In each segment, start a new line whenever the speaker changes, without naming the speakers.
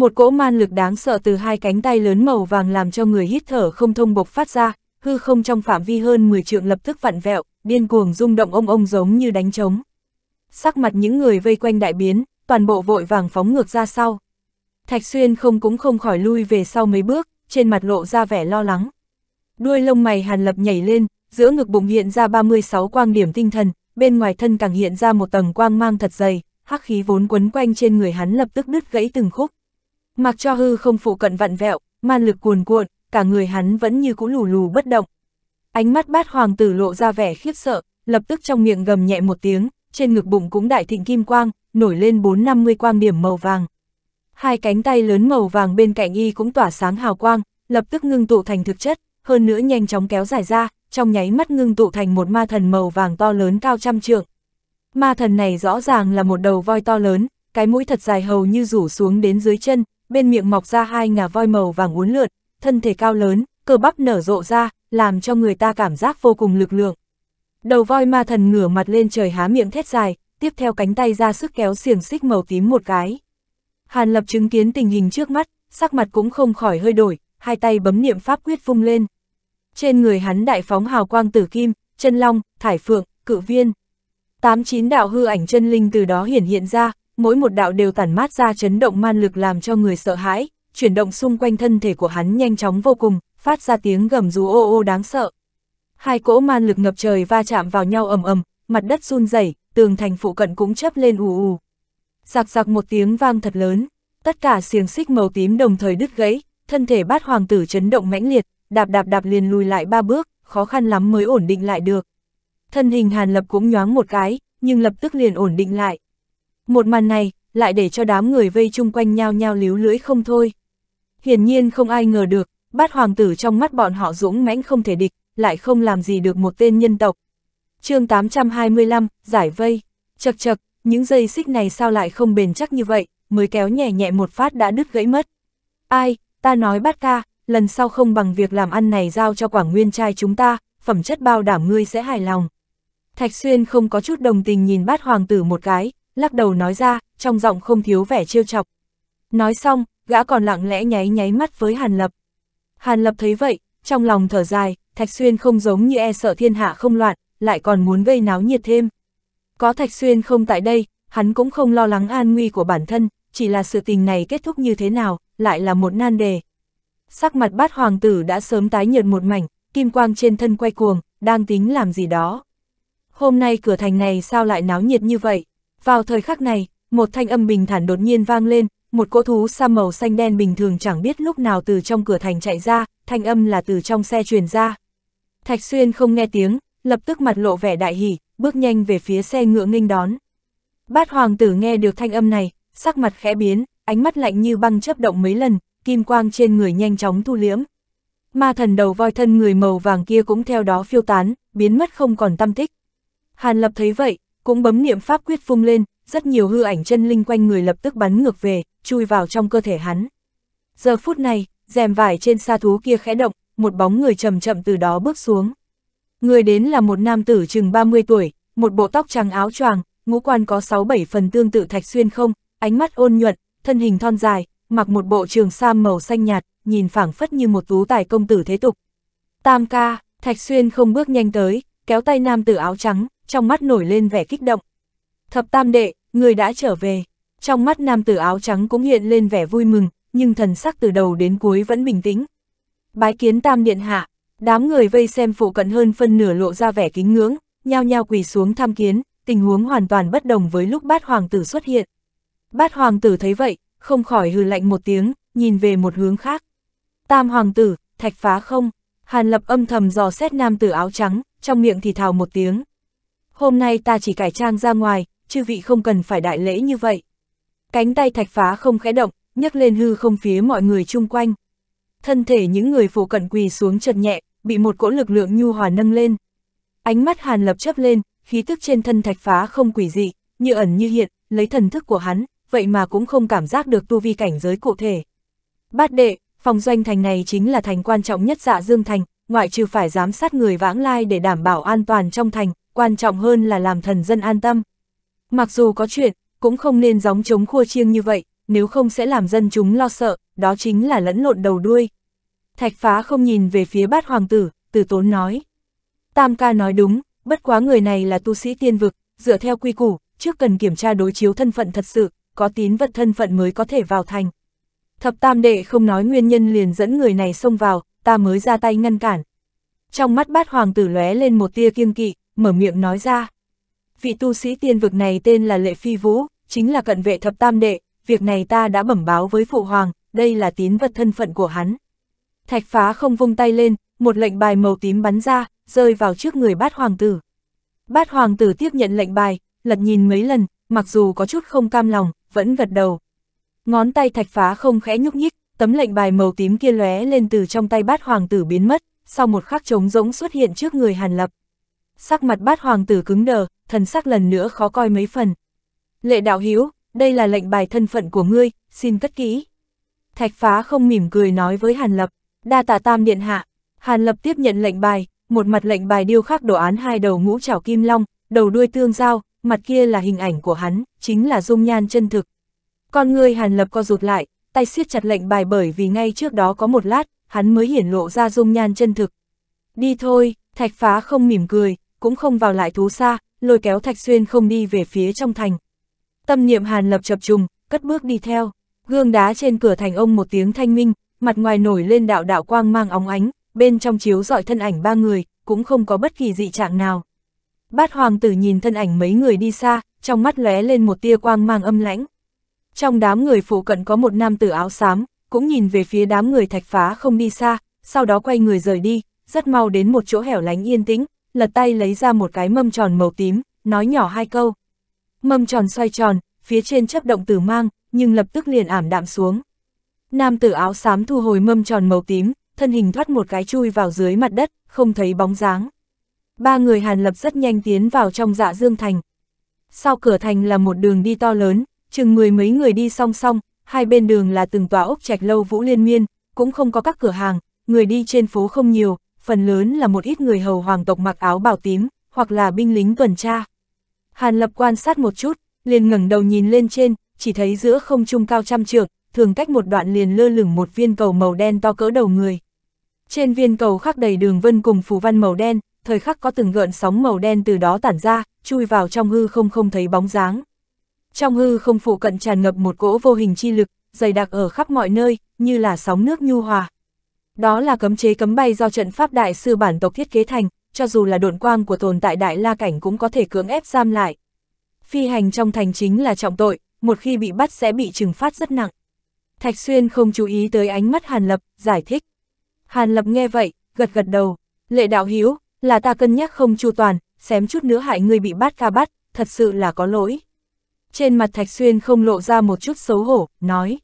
Một cỗ man lực đáng sợ từ hai cánh tay lớn màu vàng làm cho người hít thở không thông bộc phát ra, hư không trong phạm vi hơn 10 trượng lập tức vặn vẹo, điên cuồng rung động ông ông giống như đánh trống. Sắc mặt những người vây quanh đại biến, toàn bộ vội vàng phóng ngược ra sau. Thạch Xuyên không cũng không khỏi lui về sau mấy bước, trên mặt lộ ra vẻ lo lắng. Đuôi lông mày Hàn Lập nhảy lên, giữa ngực bụng hiện ra 36 quang điểm tinh thần, bên ngoài thân càng hiện ra một tầng quang mang thật dày, hắc khí vốn quấn quanh trên người hắn lập tức đứt gãy từng khúc. Mặc cho hư không phụ cận vặn vẹo, ma lực cuồn cuộn, cả người hắn vẫn như cũ lù lù bất động. Ánh mắt bát hoàng tử lộ ra vẻ khiếp sợ, lập tức trong miệng gầm nhẹ một tiếng, trên ngực bụng cũng đại thịnh kim quang, nổi lên 450 quang điểm màu vàng. Hai cánh tay lớn màu vàng bên cạnh y cũng tỏa sáng hào quang, lập tức ngưng tụ thành thực chất, hơn nữa nhanh chóng kéo dài ra, trong nháy mắt ngưng tụ thành một ma thần màu vàng to lớn cao trăm trượng. Ma thần này rõ ràng là một đầu voi to lớn, cái mũi thật dài hầu như rủ xuống đến dưới chân, bên miệng mọc ra hai ngà voi màu vàng uốn lượn, thân thể cao lớn, cơ bắp nở rộ ra, làm cho người ta cảm giác vô cùng lực lượng. Đầu voi ma thần ngửa mặt lên trời há miệng thét dài, tiếp theo cánh tay ra sức kéo xiềng xích màu tím một cái. Hàn Lập chứng kiến tình hình trước mắt, sắc mặt cũng không khỏi hơi đổi, hai tay bấm niệm pháp quyết vung lên. Trên người hắn đại phóng hào quang tử kim, chân long, thải phượng, cự viên. Tám chín đạo hư ảnh chân linh từ đó hiển hiện ra, mỗi một đạo đều tản mát ra chấn động man lực làm cho người sợ hãi, chuyển động xung quanh thân thể của hắn nhanh chóng vô cùng, phát ra tiếng gầm rú ô ô đáng sợ. Hai cỗ man lực ngập trời va chạm vào nhau ầm ầm, mặt đất run rẩy, tường thành phụ cận cũng chớp lên ù ù. Giặc giặc một tiếng vang thật lớn, tất cả xiềng xích màu tím đồng thời đứt gãy, thân thể bát hoàng tử chấn động mãnh liệt, đạp đạp đạp liền lùi lại ba bước, khó khăn lắm mới ổn định lại được. Thân hình Hàn Lập cũng nhoáng một cái, nhưng lập tức liền ổn định lại. Một màn này, lại để cho đám người vây chung quanh nhau nhau líu lưỡi không thôi. Hiển nhiên không ai ngờ được, bát hoàng tử trong mắt bọn họ dũng mãnh không thể địch, lại không làm gì được một tên nhân tộc. chương 825, giải vây, chật chật, những dây xích này sao lại không bền chắc như vậy, mới kéo nhẹ nhẹ một phát đã đứt gãy mất. Ai, ta nói bát ca, lần sau không bằng việc làm ăn này giao cho quảng nguyên trai chúng ta, phẩm chất bao đảm ngươi sẽ hài lòng. Thạch Xuyên không có chút đồng tình nhìn bát hoàng tử một cái, lắc đầu nói ra, trong giọng không thiếu vẻ trêu chọc. Nói xong, gã còn lặng lẽ nháy nháy mắt với Hàn Lập. Hàn Lập thấy vậy, trong lòng thở dài, Thạch Xuyên không giống như e sợ thiên hạ không loạn, lại còn muốn gây náo nhiệt thêm. Có Thạch Xuyên không tại đây, hắn cũng không lo lắng an nguy của bản thân, chỉ là sự tình này kết thúc như thế nào, lại là một nan đề. Sắc mặt bát hoàng tử đã sớm tái nhợt một mảnh, kim quang trên thân quay cuồng, đang tính làm gì đó. Hôm nay cửa thành này sao lại náo nhiệt như vậy? Vào thời khắc này, một thanh âm bình thản đột nhiên vang lên, một cỗ thú sa màu xanh đen bình thường chẳng biết lúc nào từ trong cửa thành chạy ra, thanh âm là từ trong xe truyền ra. Thạch Xuyên không nghe tiếng, lập tức mặt lộ vẻ đại hỉ, bước nhanh về phía xe ngựa nghênh đón. Bát hoàng tử nghe được thanh âm này, sắc mặt khẽ biến, ánh mắt lạnh như băng chấp động mấy lần, kim quang trên người nhanh chóng thu liễm. Ma thần đầu voi thân người màu vàng kia cũng theo đó phiêu tán, biến mất không còn tâm tích. Hàn Lập thấy vậy, cũng bấm niệm pháp quyết phung lên, rất nhiều hư ảnh chân linh quanh người lập tức bắn ngược về, chui vào trong cơ thể hắn. Giờ phút này, rèm vải trên sa thú kia khẽ động, một bóng người chậm chậm từ đó bước xuống. Người đến là một nam tử chừng 30 tuổi, một bộ tóc trắng áo choàng, ngũ quan có 6-7 phần tương tự thạch xuyên không, ánh mắt ôn nhuận, thân hình thon dài, mặc một bộ trường sam màu xanh nhạt, nhìn phảng phất như một tú tài công tử thế tục. Tam ca, thạch xuyên không bước nhanh tới, kéo tay nam tử áo trắng, trong mắt nổi lên vẻ kích động. Thập tam đệ, người đã trở về. Trong mắt nam tử áo trắng cũng hiện lên vẻ vui mừng, nhưng thần sắc từ đầu đến cuối vẫn bình tĩnh. Bái kiến tam điện hạ, đám người vây xem phụ cận hơn phân nửa lộ ra vẻ kính ngưỡng, nhao nhao quỳ xuống tham kiến, tình huống hoàn toàn bất đồng với lúc bát hoàng tử xuất hiện. Bát hoàng tử thấy vậy, không khỏi hừ lạnh một tiếng, nhìn về một hướng khác. Tam hoàng tử, thạch phá không, hàn lập âm thầm dò xét nam tử áo trắng, trong miệng thì thào một tiếng hôm nay ta chỉ cải trang ra ngoài, chư vị không cần phải đại lễ như vậy. Cánh tay thạch phá không khẽ động, nhấc lên hư không phía mọi người chung quanh. Thân thể những người phụ cận quỳ xuống chật nhẹ, bị một cỗ lực lượng nhu hòa nâng lên. Ánh mắt hàn lập chấp lên, khí tức trên thân thạch phá không quỷ dị, như ẩn như hiện, lấy thần thức của hắn, vậy mà cũng không cảm giác được tu vi cảnh giới cụ thể. Bát đệ, phòng doanh thành này chính là thành quan trọng nhất dạ dương thành, ngoại trừ phải giám sát người vãng lai để đảm bảo an toàn trong thành, quan trọng hơn là làm thần dân an tâm. Mặc dù có chuyện, cũng không nên gióng chống khua chiêng như vậy, nếu không sẽ làm dân chúng lo sợ, đó chính là lẫn lộn đầu đuôi. Thạch phá không nhìn về phía bát hoàng tử, tử tốn nói. Tam ca nói đúng, bất quá người này là tu sĩ tiên vực, dựa theo quy củ, trước cần kiểm tra đối chiếu thân phận thật sự, có tín vật thân phận mới có thể vào thành. Thập tam đệ không nói nguyên nhân liền dẫn người này xông vào, ta mới ra tay ngăn cản. Trong mắt bát hoàng tử lóe lên một tia kiêng kỵ, mở miệng nói ra. Vị tu sĩ tiên vực này tên là Lệ Phi Vũ, chính là cận vệ thập tam đệ, việc này ta đã bẩm báo với phụ hoàng, đây là tín vật thân phận của hắn. Thạch phá không vung tay lên, một lệnh bài màu tím bắn ra, rơi vào trước người bát hoàng tử. Bát hoàng tử tiếp nhận lệnh bài, lật nhìn mấy lần, mặc dù có chút không cam lòng, vẫn gật đầu. Ngón tay thạch phá không khẽ nhúc nhích, tấm lệnh bài màu tím kia lóe lên từ trong tay bát hoàng tử biến mất, sau một khắc trống rỗng xuất hiện trước người Hàn Lập sắc mặt bát hoàng tử cứng đờ, thần sắc lần nữa khó coi mấy phần. Lệ đạo hiếu, đây là lệnh bài thân phận của ngươi, xin cất kỹ. Thạch phá không mỉm cười nói với Hàn Lập, đa tạ tam điện hạ. Hàn Lập tiếp nhận lệnh bài, một mặt lệnh bài điêu khắc đồ án hai đầu ngũ trảo kim long, đầu đuôi tương giao, mặt kia là hình ảnh của hắn, chính là dung nhan chân thực. Con người Hàn Lập co rụt lại, tay siết chặt lệnh bài bởi vì ngay trước đó có một lát, hắn mới hiển lộ ra dung nhan chân thực. Đi thôi, thạch phá không mỉm cười, cũng không vào lại thú xa, lôi kéo Thạch Xuyên không đi về phía trong thành. Tâm niệm Hàn Lập chập trùng, cất bước đi theo, gương đá trên cửa thành ông một tiếng thanh minh, mặt ngoài nổi lên đạo đạo quang mang óng ánh, bên trong chiếu dọi thân ảnh ba người, cũng không có bất kỳ dị trạng nào. Bát hoàng tử nhìn thân ảnh mấy người đi xa, trong mắt lóe lên một tia quang mang âm lãnh. Trong đám người phụ cận có một nam tử áo xám, cũng nhìn về phía đám người thạch phá không đi xa, sau đó quay người rời đi, rất mau đến một chỗ hẻo lánh yên tĩnh, lật tay lấy ra một cái mâm tròn màu tím, nói nhỏ hai câu. Mâm tròn xoay tròn, phía trên chấp động tử mang, nhưng lập tức liền ảm đạm xuống. Nam tử áo xám thu hồi mâm tròn màu tím, thân hình thoát một cái chui vào dưới mặt đất, không thấy bóng dáng. Ba người Hàn Lập rất nhanh tiến vào trong dạ dương thành. Sau cửa thành là một đường đi to lớn, chừng mười mấy người đi song song, hai bên đường là từng tòa ốc trạch lâu vũ liên miên, cũng không có các cửa hàng, người đi trên phố không nhiều, phần lớn là một ít người hầu hoàng tộc mặc áo bào tím, hoặc là binh lính tuần tra. Hàn Lập quan sát một chút, liền ngẩng đầu nhìn lên trên, chỉ thấy giữa không trung cao trăm trượng, thường cách một đoạn liền lơ lửng một viên cầu màu đen to cỡ đầu người. Trên viên cầu khắc đầy đường vân cùng phù văn màu đen, thời khắc có từng gợn sóng màu đen từ đó tản ra, chui vào trong hư không không thấy bóng dáng. Trong hư không phụ cận tràn ngập một cỗ vô hình chi lực, dày đặc ở khắp mọi nơi, như là sóng nước nhu hòa. Đó là cấm chế cấm bay do trận pháp đại sư bản tộc thiết kế thành, cho dù là độn quang của tồn tại đại la cảnh cũng có thể cưỡng ép giam lại. Phi hành trong thành chính là trọng tội, một khi bị bắt sẽ bị trừng phát rất nặng. Thạch Xuyên không chú ý tới ánh mắt Hàn Lập, giải thích. Hàn Lập nghe vậy, gật gật đầu. Lệ đạo hiếu, là ta cân nhắc không chu toàn, xém chút nữa hại người bị bắt ca bắt, thật sự là có lỗi. Trên mặt Thạch Xuyên không lộ ra một chút xấu hổ, nói.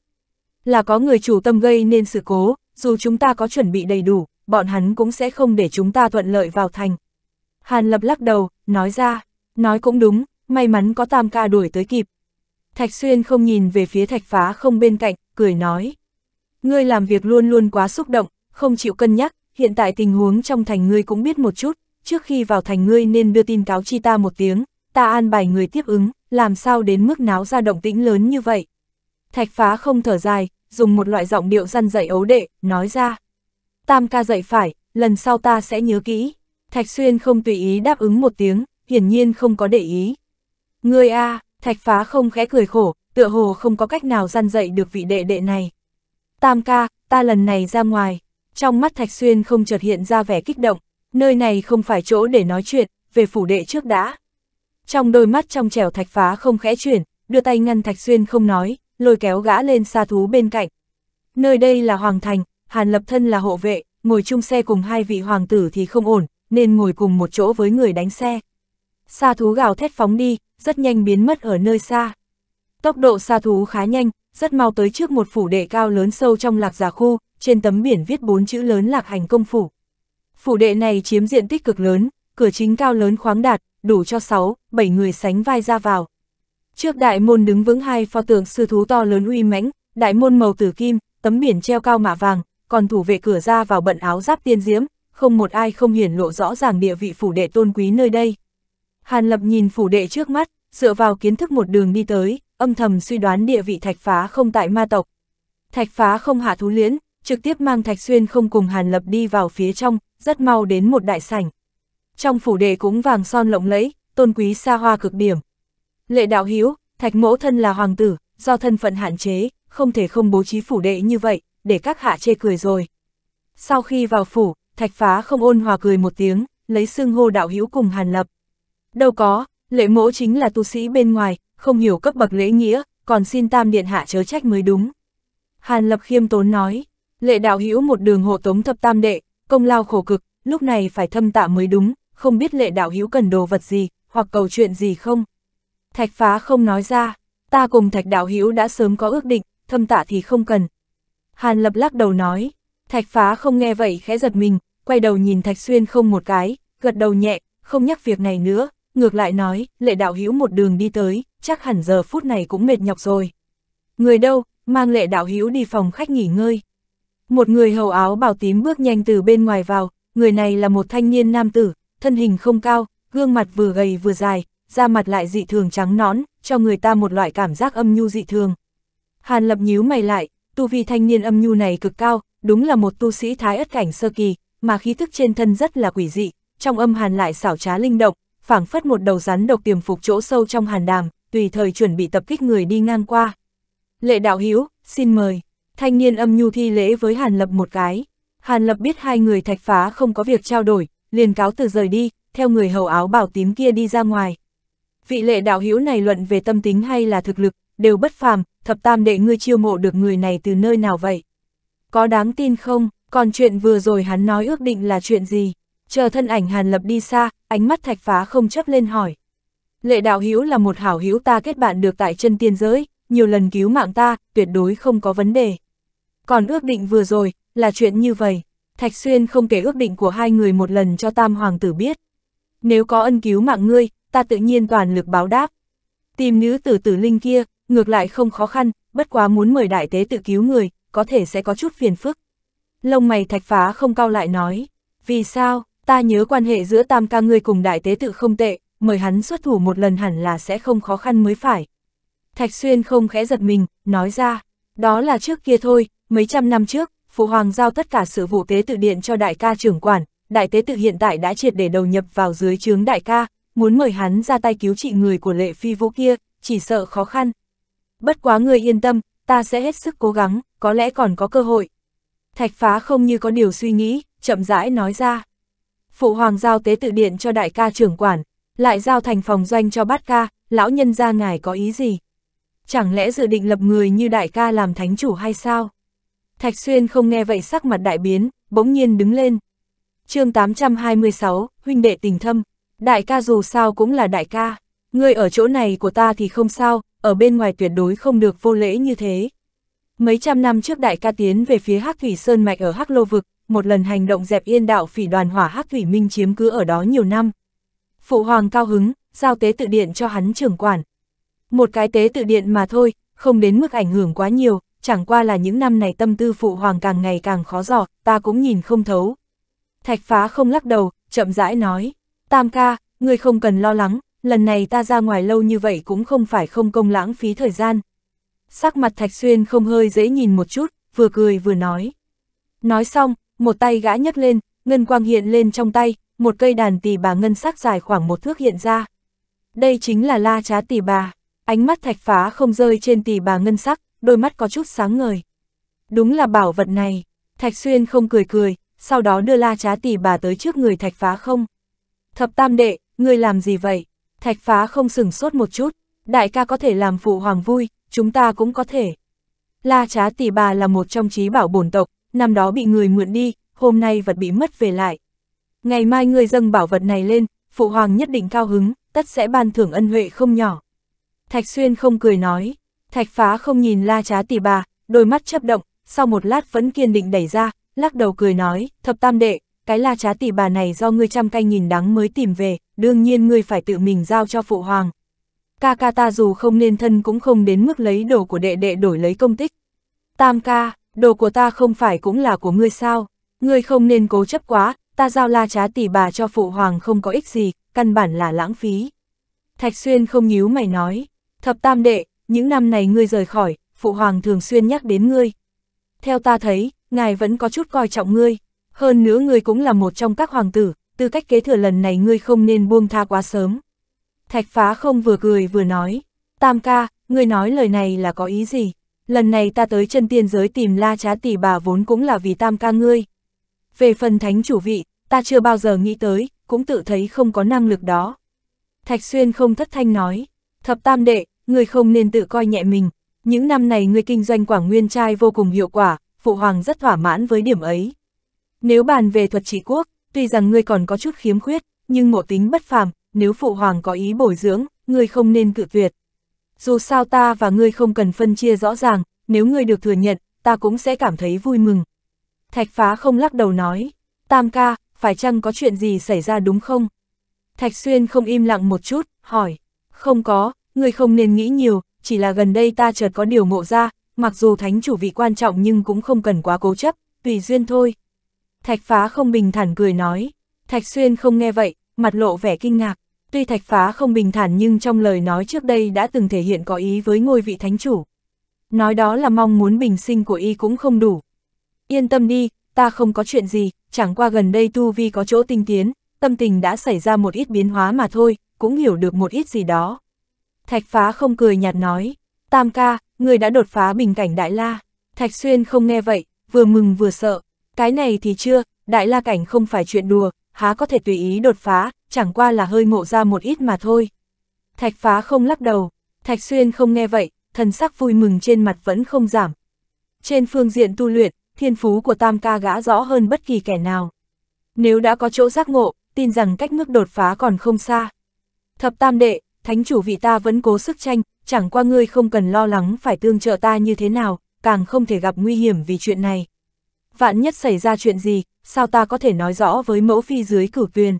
Là có người chủ tâm gây nên sự cố, dù chúng ta có chuẩn bị đầy đủ, bọn hắn cũng sẽ không để chúng ta thuận lợi vào thành. Hàn Lập lắc đầu, nói ra, nói cũng đúng, may mắn có tam ca đuổi tới kịp. Thạch Xuyên không nhìn về phía thạch phá không bên cạnh, cười nói. Ngươi làm việc luôn luôn quá xúc động, không chịu cân nhắc, hiện tại tình huống trong thành ngươi cũng biết một chút, trước khi vào thành ngươi nên đưa tin cáo chi ta một tiếng, ta an bài người tiếp ứng, làm sao đến mức náo ra động tĩnh lớn như vậy. Thạch phá không thở dài, dùng một loại giọng điệu răn dạy ấu đệ, nói ra. Tam ca dạy phải, lần sau ta sẽ nhớ kỹ. Thạch Xuyên không tùy ý đáp ứng một tiếng, hiển nhiên không có để ý. Ngươi a, Thạch Phá không khẽ cười khổ, tựa hồ không có cách nào răn dạy được vị đệ đệ này. Tam ca, ta lần này ra ngoài. Trong mắt Thạch Xuyên không chợt hiện ra vẻ kích động, nơi này không phải chỗ để nói chuyện, về phủ đệ trước đã. Trong đôi mắt trong trẻo Thạch Phá không khẽ chuyển, đưa tay ngăn Thạch Xuyên không nói, lôi kéo gã lên xa thú bên cạnh. Nơi đây là hoàng thành, Hàn Lập Thân là hộ vệ, ngồi chung xe cùng hai vị hoàng tử thì không ổn, nên ngồi cùng một chỗ với người đánh xe. Xa thú gào thét phóng đi, rất nhanh biến mất ở nơi xa. Tốc độ xa thú khá nhanh, rất mau tới trước một phủ đệ cao lớn sâu trong lạc giả khu, trên tấm biển viết bốn chữ lớn lạc hành công phủ. Phủ đệ này chiếm diện tích cực lớn, cửa chính cao lớn khoáng đạt, đủ cho 6, 7 người sánh vai ra vào. Trước đại môn đứng vững hai pho tượng sư thú to lớn uy mãnh, đại môn màu tử kim, tấm biển treo cao mạ vàng, còn thủ vệ cửa ra vào bận áo giáp tiên diễm, không một ai không hiển lộ rõ ràng địa vị phủ đệ tôn quý nơi đây. Hàn Lập nhìn phủ đệ trước mắt, dựa vào kiến thức một đường đi tới, âm thầm suy đoán địa vị thạch phá không tại ma tộc. Thạch phá không hạ thú liễn, trực tiếp mang thạch xuyên không cùng Hàn Lập đi vào phía trong, rất mau đến một đại sảnh. Trong phủ đệ cũng vàng son lộng lẫy, tôn quý xa hoa cực điểm, Lệ đạo hiếu, thạch mẫu thân là hoàng tử, do thân phận hạn chế, không thể không bố trí phủ đệ như vậy, để các hạ chê cười rồi. Sau khi vào phủ, thạch phá không ôn hòa cười một tiếng, lấy xương hô đạo hiếu cùng hàn lập. Đâu có, lệ mẫu chính là tu sĩ bên ngoài, không hiểu cấp bậc lễ nghĩa, còn xin tam điện hạ chớ trách mới đúng. Hàn lập khiêm tốn nói, lệ đạo hiếu một đường hộ tống thập tam đệ, công lao khổ cực, lúc này phải thâm tạ mới đúng, không biết lệ đạo hiếu cần đồ vật gì, hoặc cầu chuyện gì không. Thạch phá không nói ra, ta cùng thạch đạo hữu đã sớm có ước định, thâm tạ thì không cần. Hàn lập lắc đầu nói, thạch phá không nghe vậy khẽ giật mình, quay đầu nhìn thạch xuyên không một cái, gật đầu nhẹ, không nhắc việc này nữa, ngược lại nói, lệ đạo hữu một đường đi tới, chắc hẳn giờ phút này cũng mệt nhọc rồi. Người đâu, mang lệ đạo hữu đi phòng khách nghỉ ngơi. Một người hầu áo bào tím bước nhanh từ bên ngoài vào, người này là một thanh niên nam tử, thân hình không cao, gương mặt vừa gầy vừa dài, da mặt lại dị thường trắng nõn, cho người ta một loại cảm giác âm nhu dị thường. Hàn Lập nhíu mày lại, tu vi thanh niên âm nhu này cực cao, đúng là một tu sĩ thái ất cảnh sơ kỳ, mà khí thức trên thân rất là quỷ dị, trong âm hàn lại xảo trá linh động, phảng phất một đầu rắn độc tiềm phục chỗ sâu trong hàn đàm, tùy thời chuẩn bị tập kích người đi ngang qua. Lệ đạo hiếu, xin mời. Thanh niên âm nhu thi lễ với Hàn Lập một cái. Hàn Lập biết hai người thạch phá không có việc trao đổi, liền cáo từ rời đi, theo người hầu áo bảo tím kia đi ra ngoài vị lệ đạo hiếu này luận về tâm tính hay là thực lực, đều bất phàm, thập tam đệ ngươi chiêu mộ được người này từ nơi nào vậy? Có đáng tin không? Còn chuyện vừa rồi hắn nói ước định là chuyện gì? Chờ thân ảnh Hàn Lập đi xa, ánh mắt thạch phá không chấp lên hỏi. Lệ đạo hiếu là một hảo hữu ta kết bạn được tại chân tiên giới, nhiều lần cứu mạng ta, tuyệt đối không có vấn đề. Còn ước định vừa rồi, là chuyện như vậy. Thạch Xuyên không kể ước định của hai người một lần cho Tam Hoàng tử biết. Nếu có ân cứu mạng ngươi, ta tự nhiên toàn lực báo đáp. Tìm nữ tử tử linh kia, ngược lại không khó khăn, bất quá muốn mời đại tế tự cứu người, có thể sẽ có chút phiền phức. Lông mày thạch phá không cao lại nói, vì sao, ta nhớ quan hệ giữa tam ca ngươi cùng đại tế tự không tệ, mời hắn xuất thủ một lần hẳn là sẽ không khó khăn mới phải. Thạch xuyên không khẽ giật mình, nói ra, đó là trước kia thôi, mấy trăm năm trước, phụ hoàng giao tất cả sự vụ tế tự điện cho đại ca trưởng quản, đại tế tự hiện tại đã triệt để đầu nhập vào dưới chướng đại ca, muốn mời hắn ra tay cứu trị người của lệ phi vũ kia, chỉ sợ khó khăn. Bất quá người yên tâm, ta sẽ hết sức cố gắng, có lẽ còn có cơ hội. Thạch phá không như có điều suy nghĩ, chậm rãi nói ra. Phụ hoàng giao tế tự điện cho đại ca trưởng quản, lại giao thành phòng doanh cho bát ca, lão nhân gia ngài có ý gì? Chẳng lẽ dự định lập người như đại ca làm thánh chủ hay sao? Thạch xuyên không nghe vậy sắc mặt đại biến, bỗng nhiên đứng lên. chương 826, huynh đệ tình thâm, Đại ca dù sao cũng là đại ca, ngươi ở chỗ này của ta thì không sao, ở bên ngoài tuyệt đối không được vô lễ như thế. Mấy trăm năm trước đại ca tiến về phía Hắc Thủy Sơn Mạch ở Hắc Lô Vực, một lần hành động dẹp yên đạo phỉ đoàn hỏa Hắc Thủy Minh chiếm cứ ở đó nhiều năm. Phụ hoàng cao hứng, giao tế tự điện cho hắn trưởng quản. Một cái tế tự điện mà thôi, không đến mức ảnh hưởng quá nhiều, chẳng qua là những năm này tâm tư phụ hoàng càng ngày càng khó dò, ta cũng nhìn không thấu. Thạch phá không lắc đầu, chậm rãi nói. Tam ca, ngươi không cần lo lắng, lần này ta ra ngoài lâu như vậy cũng không phải không công lãng phí thời gian. Sắc mặt Thạch Xuyên không hơi dễ nhìn một chút, vừa cười vừa nói. Nói xong, một tay gã nhấc lên, ngân quang hiện lên trong tay, một cây đàn tỳ bà ngân sắc dài khoảng một thước hiện ra. Đây chính là la trá tỳ bà, ánh mắt thạch phá không rơi trên tỳ bà ngân sắc, đôi mắt có chút sáng ngời. Đúng là bảo vật này, thạch xuyên không cười cười, sau đó đưa la trá tỳ bà tới trước người thạch phá không. Thập tam đệ, ngươi làm gì vậy? Thạch phá không sừng sốt một chút, đại ca có thể làm phụ hoàng vui, chúng ta cũng có thể. La trá tỷ bà là một trong trí bảo bổn tộc, năm đó bị người mượn đi, hôm nay vật bị mất về lại. Ngày mai ngươi dâng bảo vật này lên, phụ hoàng nhất định cao hứng, tất sẽ ban thưởng ân huệ không nhỏ. Thạch xuyên không cười nói, thạch phá không nhìn la trá tỷ bà, đôi mắt chấp động, sau một lát vẫn kiên định đẩy ra, lắc đầu cười nói, thập tam đệ, cái la trá tỷ bà này do ngươi trăm canh nhìn đắng mới tìm về, đương nhiên ngươi phải tự mình giao cho phụ hoàng. Ca ca ta dù không nên thân cũng không đến mức lấy đồ của đệ đệ đổi lấy công tích. Tam ca, đồ của ta không phải cũng là của ngươi sao, ngươi không nên cố chấp quá, ta giao la trá tỷ bà cho phụ hoàng không có ích gì, căn bản là lãng phí. Thạch Xuyên không nhíu mày nói, thập tam đệ, những năm này ngươi rời khỏi, phụ hoàng thường xuyên nhắc đến ngươi. Theo ta thấy, ngài vẫn có chút coi trọng ngươi. Hơn nữa ngươi cũng là một trong các hoàng tử, tư cách kế thừa lần này ngươi không nên buông tha quá sớm. Thạch phá không vừa cười vừa nói, tam ca, ngươi nói lời này là có ý gì? Lần này ta tới chân tiên giới tìm la trá tỷ bà vốn cũng là vì tam ca ngươi. Về phần thánh chủ vị, ta chưa bao giờ nghĩ tới, cũng tự thấy không có năng lực đó. Thạch xuyên không thất thanh nói, thập tam đệ, ngươi không nên tự coi nhẹ mình. Những năm này ngươi kinh doanh quảng nguyên trai vô cùng hiệu quả, phụ hoàng rất thỏa mãn với điểm ấy. Nếu bàn về thuật trị quốc, tuy rằng ngươi còn có chút khiếm khuyết, nhưng mộ tính bất phàm, nếu phụ hoàng có ý bồi dưỡng, ngươi không nên cự tuyệt. Dù sao ta và ngươi không cần phân chia rõ ràng, nếu ngươi được thừa nhận, ta cũng sẽ cảm thấy vui mừng. Thạch phá không lắc đầu nói, tam ca, phải chăng có chuyện gì xảy ra đúng không? Thạch xuyên không im lặng một chút, hỏi, không có, ngươi không nên nghĩ nhiều, chỉ là gần đây ta chợt có điều ngộ ra, mặc dù thánh chủ vị quan trọng nhưng cũng không cần quá cố chấp, tùy duyên thôi. Thạch phá không bình thản cười nói. Thạch xuyên không nghe vậy, mặt lộ vẻ kinh ngạc. Tuy thạch phá không bình thản nhưng trong lời nói trước đây đã từng thể hiện có ý với ngôi vị thánh chủ. Nói đó là mong muốn bình sinh của y cũng không đủ. Yên tâm đi, ta không có chuyện gì, chẳng qua gần đây tu vi có chỗ tinh tiến, tâm tình đã xảy ra một ít biến hóa mà thôi, cũng hiểu được một ít gì đó. Thạch phá không cười nhạt nói, tam ca, người đã đột phá bình cảnh đại la. Thạch xuyên không nghe vậy, vừa mừng vừa sợ, cái này thì chưa, đại la cảnh không phải chuyện đùa, há có thể tùy ý đột phá, chẳng qua là hơi ngộ ra một ít mà thôi. Thạch phá không lắc đầu, thạch xuyên không nghe vậy, thần sắc vui mừng trên mặt vẫn không giảm. Trên phương diện tu luyện, thiên phú của tam ca gã rõ hơn bất kỳ kẻ nào. Nếu đã có chỗ giác ngộ, tin rằng cách mức đột phá còn không xa. Thập tam đệ, thánh chủ vị ta vẫn cố sức tranh, chẳng qua ngươi không cần lo lắng phải tương trợ ta như thế nào, càng không thể gặp nguy hiểm vì chuyện này vạn nhất xảy ra chuyện gì, sao ta có thể nói rõ với mẫu phi dưới cửu tuyền.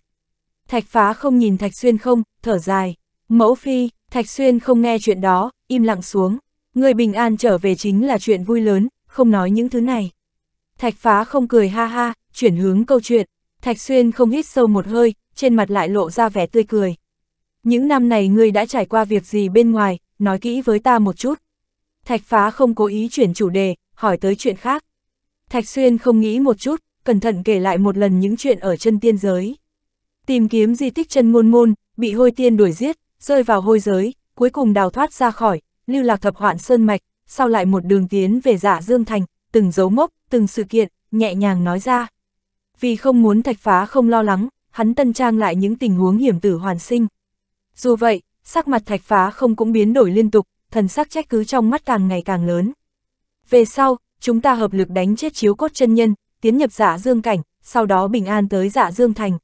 Thạch phá không nhìn Thạch Xuyên không, thở dài. Mẫu phi, Thạch Xuyên không nghe chuyện đó, im lặng xuống. Người bình an trở về chính là chuyện vui lớn, không nói những thứ này. Thạch phá không cười ha ha, chuyển hướng câu chuyện. Thạch Xuyên không hít sâu một hơi, trên mặt lại lộ ra vẻ tươi cười. Những năm này ngươi đã trải qua việc gì bên ngoài, nói kỹ với ta một chút. Thạch phá không cố ý chuyển chủ đề, hỏi tới chuyện khác. Thạch Xuyên không nghĩ một chút, cẩn thận kể lại một lần những chuyện ở chân tiên giới. Tìm kiếm di tích chân ngôn môn, bị hôi tiên đuổi giết, rơi vào hôi giới, cuối cùng đào thoát ra khỏi, lưu lạc thập hoạn sơn mạch, sau lại một đường tiến về giả dạ Dương Thành, từng dấu mốc, từng sự kiện, nhẹ nhàng nói ra. Vì không muốn thạch phá không lo lắng, hắn tân trang lại những tình huống hiểm tử hoàn sinh. Dù vậy, sắc mặt thạch phá không cũng biến đổi liên tục, thần sắc trách cứ trong mắt càng ngày càng lớn. Về sau, chúng ta hợp lực đánh chết chiếu cốt chân nhân, tiến nhập giả dạ dương cảnh, sau đó bình an tới giả dạ dương thành.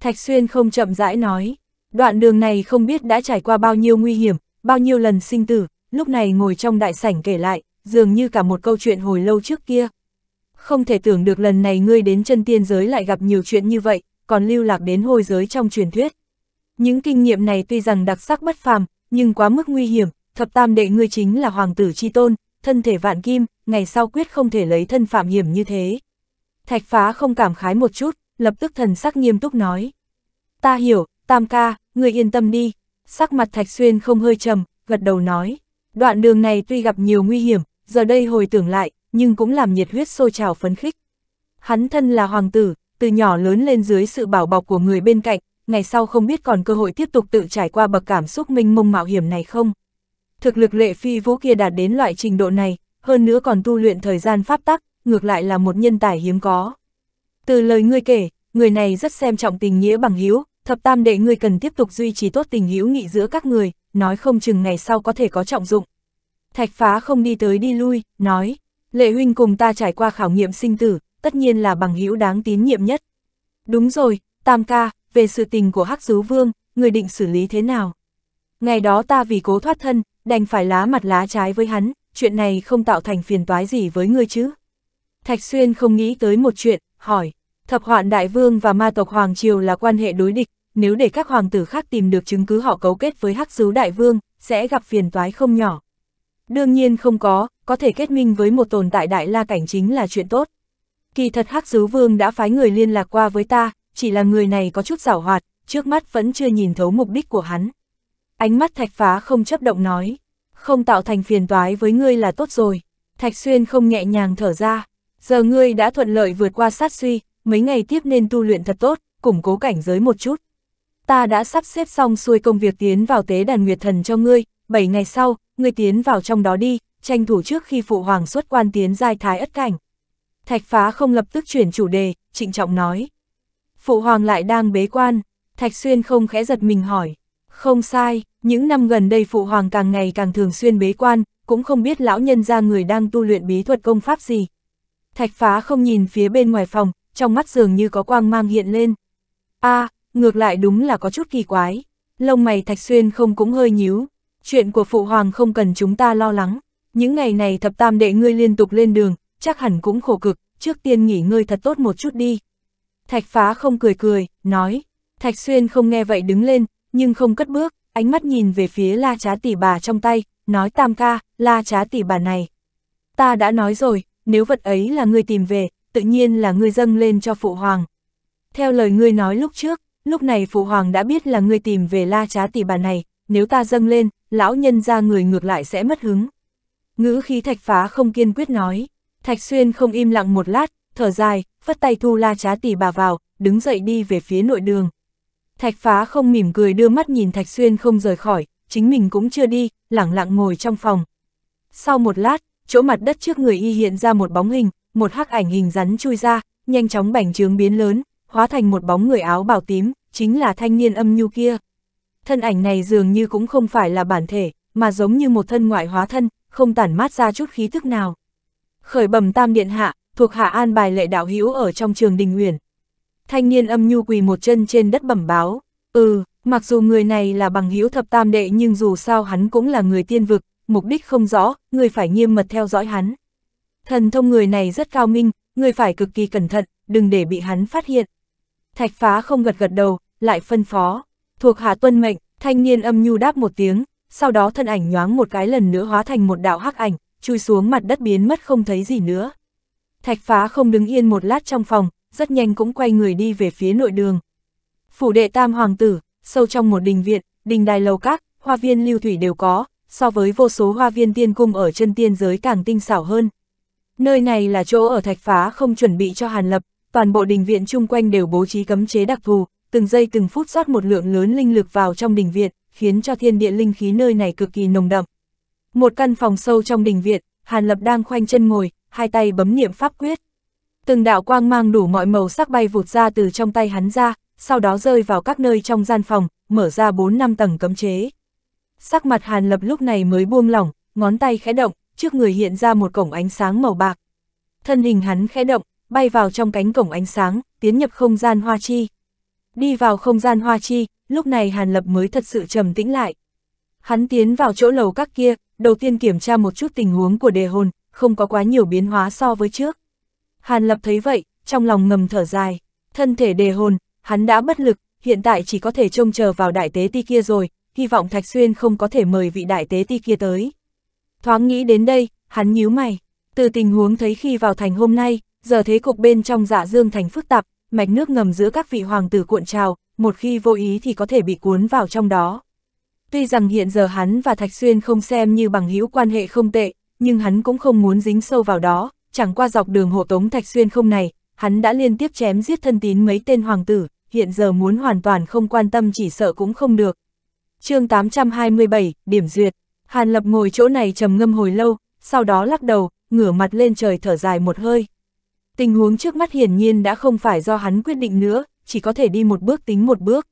Thạch Xuyên không chậm rãi nói, đoạn đường này không biết đã trải qua bao nhiêu nguy hiểm, bao nhiêu lần sinh tử, lúc này ngồi trong đại sảnh kể lại, dường như cả một câu chuyện hồi lâu trước kia. Không thể tưởng được lần này ngươi đến chân tiên giới lại gặp nhiều chuyện như vậy, còn lưu lạc đến hồi giới trong truyền thuyết. Những kinh nghiệm này tuy rằng đặc sắc bất phàm, nhưng quá mức nguy hiểm, thập tam đệ ngươi chính là hoàng tử chi tôn, thân thể vạn kim, ngày sau quyết không thể lấy thân phạm hiểm như thế. Thạch phá không cảm khái một chút, lập tức thần sắc nghiêm túc nói. Ta hiểu, tam ca, người yên tâm đi. Sắc mặt thạch xuyên không hơi trầm, gật đầu nói. Đoạn đường này tuy gặp nhiều nguy hiểm, giờ đây hồi tưởng lại, nhưng cũng làm nhiệt huyết sôi trào phấn khích. Hắn thân là hoàng tử, từ nhỏ lớn lên dưới sự bảo bọc của người bên cạnh, ngày sau không biết còn cơ hội tiếp tục tự trải qua bậc cảm xúc minh mông mạo hiểm này không. Thực lực lệ phi vũ kia đạt đến loại trình độ này, hơn nữa còn tu luyện thời gian pháp tắc, ngược lại là một nhân tài hiếm có. Từ lời ngươi kể, người này rất xem trọng tình nghĩa bằng hữu, thập tam đệ ngươi cần tiếp tục duy trì tốt tình hữu nghị giữa các người, nói không chừng ngày sau có thể có trọng dụng. Thạch phá không đi tới đi lui, nói, lệ huynh cùng ta trải qua khảo nghiệm sinh tử, tất nhiên là bằng hữu đáng tín nhiệm nhất. Đúng rồi, tam ca, về sự tình của hắc dú vương, người định xử lý thế nào? Ngày đó ta vì cố thoát thân, đành phải lá mặt lá trái với hắn, chuyện này không tạo thành phiền toái gì với ngươi chứ? Thạch Xuyên không nghĩ tới một chuyện, hỏi, thập hoạn đại vương và ma tộc Hoàng Triều là quan hệ đối địch, nếu để các hoàng tử khác tìm được chứng cứ họ cấu kết với hắc dứu đại vương, sẽ gặp phiền toái không nhỏ. Đương nhiên không có, có thể kết minh với một tồn tại đại la cảnh chính là chuyện tốt. Kỳ thật hắc dứu vương đã phái người liên lạc qua với ta, chỉ là người này có chút giảo hoạt, trước mắt vẫn chưa nhìn thấu mục đích của hắn. Ánh mắt thạch phá không chấp động nói không tạo thành phiền toái với ngươi là tốt rồi. Thạch Xuyên không nhẹ nhàng thở ra, giờ ngươi đã thuận lợi vượt qua sát suy, mấy ngày tiếp nên tu luyện thật tốt, củng cố cảnh giới một chút. Ta đã sắp xếp xong xuôi công việc tiến vào tế đàn Nguyệt Thần cho ngươi, 7 ngày sau, ngươi tiến vào trong đó đi, tranh thủ trước khi phụ hoàng xuất quan tiến giai thái ất cảnh. Thạch phá không lập tức chuyển chủ đề, trịnh trọng nói. Phụ hoàng lại đang bế quan, Thạch Xuyên không khẽ giật mình hỏi. Không sai, những năm gần đây phụ hoàng càng ngày càng thường xuyên bế quan, cũng không biết lão nhân ra người đang tu luyện bí thuật công pháp gì. Thạch phá không nhìn phía bên ngoài phòng, trong mắt dường như có quang mang hiện lên. a à, ngược lại đúng là có chút kỳ quái. Lông mày thạch xuyên không cũng hơi nhíu. Chuyện của phụ hoàng không cần chúng ta lo lắng. Những ngày này thập tam đệ ngươi liên tục lên đường, chắc hẳn cũng khổ cực, trước tiên nghỉ ngơi thật tốt một chút đi. Thạch phá không cười cười, nói. Thạch xuyên không nghe vậy đứng lên, nhưng không cất bước, ánh mắt nhìn về phía la trá tỷ bà trong tay, nói tam ca, la trá tỷ bà này. Ta đã nói rồi, nếu vật ấy là ngươi tìm về, tự nhiên là ngươi dâng lên cho phụ hoàng. Theo lời ngươi nói lúc trước, lúc này phụ hoàng đã biết là ngươi tìm về la trá tỷ bà này, nếu ta dâng lên, lão nhân ra người ngược lại sẽ mất hứng. Ngữ khí thạch phá không kiên quyết nói, thạch xuyên không im lặng một lát, thở dài, phất tay thu la trá tỷ bà vào, đứng dậy đi về phía nội đường. Thạch phá không mỉm cười đưa mắt nhìn Thạch Xuyên không rời khỏi, chính mình cũng chưa đi, lẳng lặng ngồi trong phòng. Sau một lát, chỗ mặt đất trước người y hiện ra một bóng hình, một hắc ảnh hình rắn chui ra, nhanh chóng bành trướng biến lớn, hóa thành một bóng người áo bào tím, chính là thanh niên âm nhu kia. Thân ảnh này dường như cũng không phải là bản thể, mà giống như một thân ngoại hóa thân, không tản mát ra chút khí thức nào. Khởi bẩm tam điện hạ, thuộc hạ an bài lệ đạo hữu ở trong trường đình uyển, Thanh niên âm nhu quỳ một chân trên đất bẩm báo, ừ, mặc dù người này là bằng hữu thập tam đệ nhưng dù sao hắn cũng là người tiên vực, mục đích không rõ, người phải nghiêm mật theo dõi hắn. Thần thông người này rất cao minh, người phải cực kỳ cẩn thận, đừng để bị hắn phát hiện. Thạch phá không gật gật đầu, lại phân phó, thuộc hạ tuân mệnh, thanh niên âm nhu đáp một tiếng, sau đó thân ảnh nhoáng một cái lần nữa hóa thành một đạo hắc ảnh, chui xuống mặt đất biến mất không thấy gì nữa. Thạch phá không đứng yên một lát trong phòng, rất nhanh cũng quay người đi về phía nội đường. Phủ đệ tam hoàng tử, sâu trong một đình viện, đình đài lầu các, hoa viên lưu thủy đều có, so với vô số hoa viên tiên cung ở chân tiên giới càng tinh xảo hơn. Nơi này là chỗ ở thạch phá không chuẩn bị cho hàn lập, toàn bộ đình viện chung quanh đều bố trí cấm chế đặc thù, từng giây từng phút rót một lượng lớn linh lực vào trong đình viện, khiến cho thiên địa linh khí nơi này cực kỳ nồng đậm. Một căn phòng sâu trong đình viện, Hàn Lập đang khoanh chân ngồi, hai tay bấm niệm pháp quyết. Từng đạo quang mang đủ mọi màu sắc bay vụt ra từ trong tay hắn ra, sau đó rơi vào các nơi trong gian phòng, mở ra 4 năm tầng cấm chế. Sắc mặt Hàn Lập lúc này mới buông lỏng, ngón tay khẽ động, trước người hiện ra một cổng ánh sáng màu bạc. Thân hình hắn khẽ động, bay vào trong cánh cổng ánh sáng, tiến nhập không gian hoa chi. Đi vào không gian hoa chi, lúc này Hàn Lập mới thật sự trầm tĩnh lại. Hắn tiến vào chỗ lầu các kia, đầu tiên kiểm tra một chút tình huống của đề hồn, không có quá nhiều biến hóa so với trước. Hàn Lập thấy vậy, trong lòng ngầm thở dài, thân thể đề hồn, hắn đã bất lực, hiện tại chỉ có thể trông chờ vào đại tế ti kia rồi, hy vọng Thạch Xuyên không có thể mời vị đại tế ti kia tới. Thoáng nghĩ đến đây, hắn nhíu mày, từ tình huống thấy khi vào thành hôm nay, giờ thế cục bên trong dạ dương thành phức tạp, mạch nước ngầm giữa các vị hoàng tử cuộn trào, một khi vô ý thì có thể bị cuốn vào trong đó. Tuy rằng hiện giờ hắn và Thạch Xuyên không xem như bằng hữu quan hệ không tệ, nhưng hắn cũng không muốn dính sâu vào đó, chẳng qua dọc đường hộ tống Thạch Xuyên không này, hắn đã liên tiếp chém giết thân tín mấy tên hoàng tử, hiện giờ muốn hoàn toàn không quan tâm chỉ sợ cũng không được. chương 827, điểm duyệt, Hàn Lập ngồi chỗ này trầm ngâm hồi lâu, sau đó lắc đầu, ngửa mặt lên trời thở dài một hơi. Tình huống trước mắt hiển nhiên đã không phải do hắn quyết định nữa, chỉ có thể đi một bước tính một bước.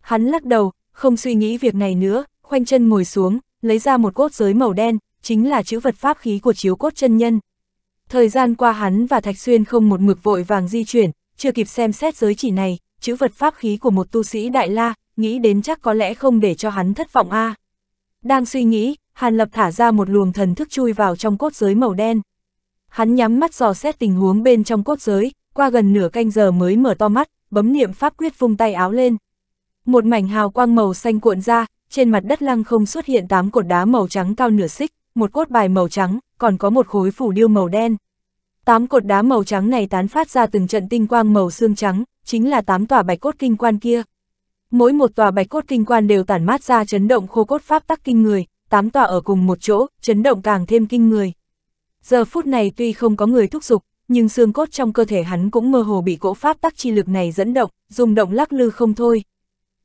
Hắn lắc đầu, không suy nghĩ việc này nữa, khoanh chân ngồi xuống, lấy ra một cốt giới màu đen, chính là chữ vật pháp khí của chiếu cốt chân nhân, Thời gian qua hắn và Thạch Xuyên không một mực vội vàng di chuyển, chưa kịp xem xét giới chỉ này, chữ vật pháp khí của một tu sĩ đại la, nghĩ đến chắc có lẽ không để cho hắn thất vọng a. À. Đang suy nghĩ, Hàn Lập thả ra một luồng thần thức chui vào trong cốt giới màu đen. Hắn nhắm mắt dò xét tình huống bên trong cốt giới, qua gần nửa canh giờ mới mở to mắt, bấm niệm pháp quyết vung tay áo lên. Một mảnh hào quang màu xanh cuộn ra, trên mặt đất lăng không xuất hiện tám cột đá màu trắng cao nửa xích, một cốt bài màu trắng, còn có một khối phủ điêu màu đen. Tám cột đá màu trắng này tán phát ra từng trận tinh quang màu xương trắng, chính là tám tòa bạch cốt kinh quan kia. Mỗi một tòa bạch cốt kinh quan đều tản mát ra chấn động khô cốt pháp tắc kinh người, tám tòa ở cùng một chỗ, chấn động càng thêm kinh người. Giờ phút này tuy không có người thúc giục, nhưng xương cốt trong cơ thể hắn cũng mơ hồ bị cỗ pháp tắc chi lực này dẫn động, rung động lắc lư không thôi.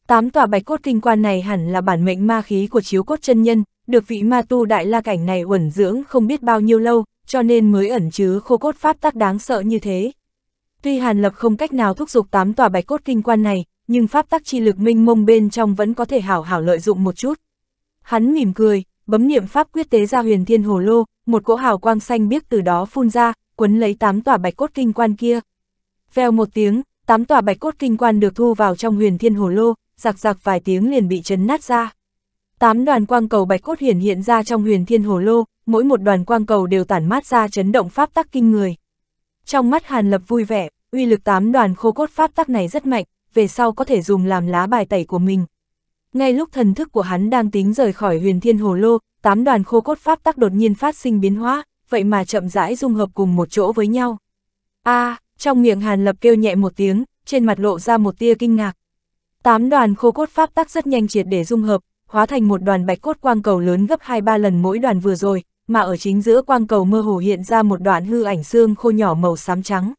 Tám tòa bạch cốt kinh quan này hẳn là bản mệnh ma khí của chiếu cốt chân nhân, được vị ma tu đại la cảnh này uẩn dưỡng không biết bao nhiêu lâu, cho nên mới ẩn chứa khô cốt pháp tắc đáng sợ như thế. Tuy Hàn Lập không cách nào thúc giục tám tòa bạch cốt kinh quan này, nhưng pháp tắc chi lực minh mông bên trong vẫn có thể hảo hảo lợi dụng một chút. Hắn mỉm cười, bấm niệm pháp quyết tế ra huyền thiên hồ lô, một cỗ hào quang xanh biếc từ đó phun ra, quấn lấy tám tòa bạch cốt kinh quan kia. Vèo một tiếng, tám tòa bạch cốt kinh quan được thu vào trong huyền thiên hồ lô, giặc giặc vài tiếng liền bị chấn nát ra. Tám đoàn quang cầu bạch cốt hiển hiện ra trong huyền thiên hồ lô, mỗi một đoàn quang cầu đều tản mát ra chấn động pháp tắc kinh người. Trong mắt Hàn Lập vui vẻ, uy lực tám đoàn khô cốt pháp tắc này rất mạnh, về sau có thể dùng làm lá bài tẩy của mình. Ngay lúc thần thức của hắn đang tính rời khỏi huyền thiên hồ lô, tám đoàn khô cốt pháp tắc đột nhiên phát sinh biến hóa, vậy mà chậm rãi dung hợp cùng một chỗ với nhau. a à, trong miệng Hàn Lập kêu nhẹ một tiếng, trên mặt lộ ra một tia kinh ngạc. Tám đoàn khô cốt pháp tắc rất nhanh triệt để dung hợp, hóa thành một đoàn bạch cốt quang cầu lớn gấp 2-3 lần mỗi đoàn vừa rồi, mà ở chính giữa quang cầu mơ hồ hiện ra một đoạn hư ảnh xương khô nhỏ màu xám trắng.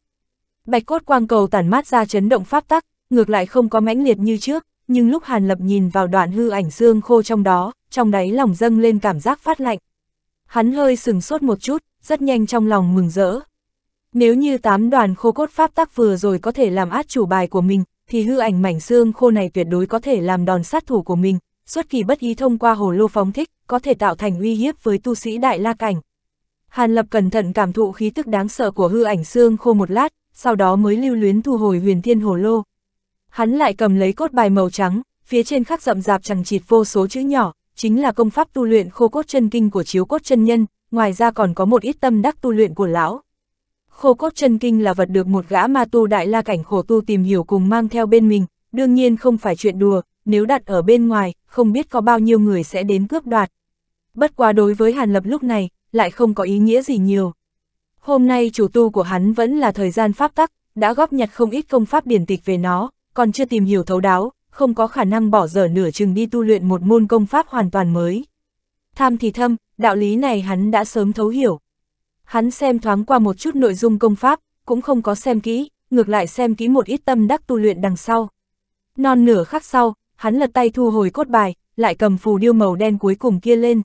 Bạch cốt quang cầu tản mát ra chấn động pháp tắc, ngược lại không có mãnh liệt như trước, nhưng lúc Hàn Lập nhìn vào đoạn hư ảnh xương khô trong đó, trong đáy lòng dâng lên cảm giác phát lạnh. Hắn hơi sừng sốt một chút, rất nhanh trong lòng mừng rỡ. Nếu như tám đoàn khô cốt pháp tắc vừa rồi có thể làm át chủ bài của mình, thì hư ảnh mảnh xương khô này tuyệt đối có thể làm đòn sát thủ của mình, xuất kỳ bất ý thông qua hồ lô phóng thích, có thể tạo thành uy hiếp với tu sĩ đại la cảnh. Hàn Lập cẩn thận cảm thụ khí tức đáng sợ của hư ảnh xương khô một lát, sau đó mới lưu luyến thu hồi huyền thiên hồ lô. Hắn lại cầm lấy cốt bài màu trắng, phía trên khắc rậm rạp chẳng chịt vô số chữ nhỏ, chính là công pháp tu luyện khô cốt chân kinh của chiếu cốt chân nhân, ngoài ra còn có một ít tâm đắc tu luyện của lão. Khô cốt chân kinh là vật được một gã ma tu đại la cảnh khổ tu tìm hiểu cùng mang theo bên mình, đương nhiên không phải chuyện đùa, nếu đặt ở bên ngoài, không biết có bao nhiêu người sẽ đến cướp đoạt. Bất quá đối với Hàn Lập lúc này, lại không có ý nghĩa gì nhiều. Hôm nay chủ tu của hắn vẫn là thời gian pháp tắc, đã góp nhặt không ít công pháp điển tịch về nó, còn chưa tìm hiểu thấu đáo, không có khả năng bỏ dở nửa chừng đi tu luyện một môn công pháp hoàn toàn mới. Tham thì thâm, đạo lý này hắn đã sớm thấu hiểu. Hắn xem thoáng qua một chút nội dung công pháp, cũng không có xem kỹ, ngược lại xem kỹ một ít tâm đắc tu luyện đằng sau. Non nửa khắc sau, hắn lật tay thu hồi cốt bài, lại cầm phù điêu màu đen cuối cùng kia lên.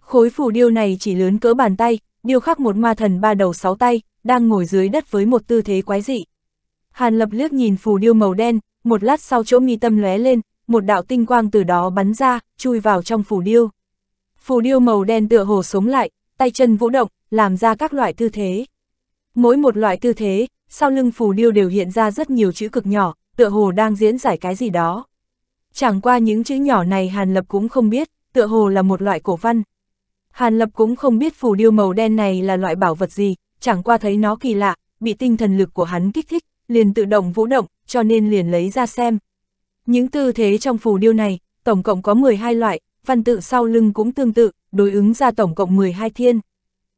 Khối phù điêu này chỉ lớn cỡ bàn tay, điêu khắc một ma thần ba đầu sáu tay, đang ngồi dưới đất với một tư thế quái dị. Hàn lập liếc nhìn phù điêu màu đen, một lát sau chỗ mi tâm lóe lên, một đạo tinh quang từ đó bắn ra, chui vào trong phù điêu. Phù điêu màu đen tựa hồ sống lại, tay chân vũ động, làm ra các loại tư thế. Mỗi một loại tư thế, sau lưng phù điêu đều hiện ra rất nhiều chữ cực nhỏ, tựa hồ đang diễn giải cái gì đó. Chẳng qua những chữ nhỏ này Hàn Lập cũng không biết, tựa hồ là một loại cổ văn. Hàn Lập cũng không biết phù điêu màu đen này là loại bảo vật gì, chẳng qua thấy nó kỳ lạ, bị tinh thần lực của hắn kích thích, liền tự động vũ động, cho nên liền lấy ra xem. Những tư thế trong phù điêu này, tổng cộng có 12 loại, văn tự sau lưng cũng tương tự, đối ứng ra tổng cộng 12 thiên.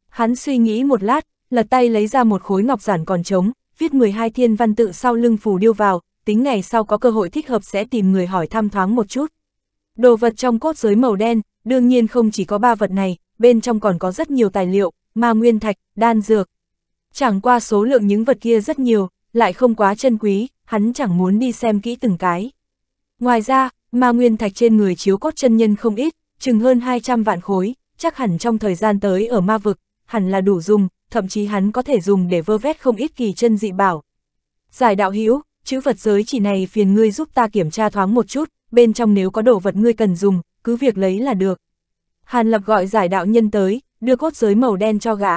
Hắn suy nghĩ một lát, lật tay lấy ra một khối ngọc giản còn trống, viết 12 thiên văn tự sau lưng phù điêu vào, tính ngày sau có cơ hội thích hợp sẽ tìm người hỏi thăm thoáng một chút. Đồ vật trong cốt giới màu đen, đương nhiên không chỉ có ba vật này, bên trong còn có rất nhiều tài liệu, ma nguyên thạch, đan dược. Chẳng qua số lượng những vật kia rất nhiều, lại không quá chân quý, hắn chẳng muốn đi xem kỹ từng cái. Ngoài ra, ma nguyên thạch trên người chiếu cốt chân nhân không ít, chừng hơn 200 vạn khối, chắc hẳn trong thời gian tới ở ma vực, hẳn là đủ dùng, thậm chí hắn có thể dùng để vơ vét không ít kỳ chân dị bảo. Giải đạo hữu chữ vật giới chỉ này phiền ngươi giúp ta kiểm tra thoáng một chút, bên trong nếu có đồ vật ngươi cần dùng, cứ việc lấy là được. Hàn Lập gọi giải đạo nhân tới, đưa cốt giới màu đen cho gã.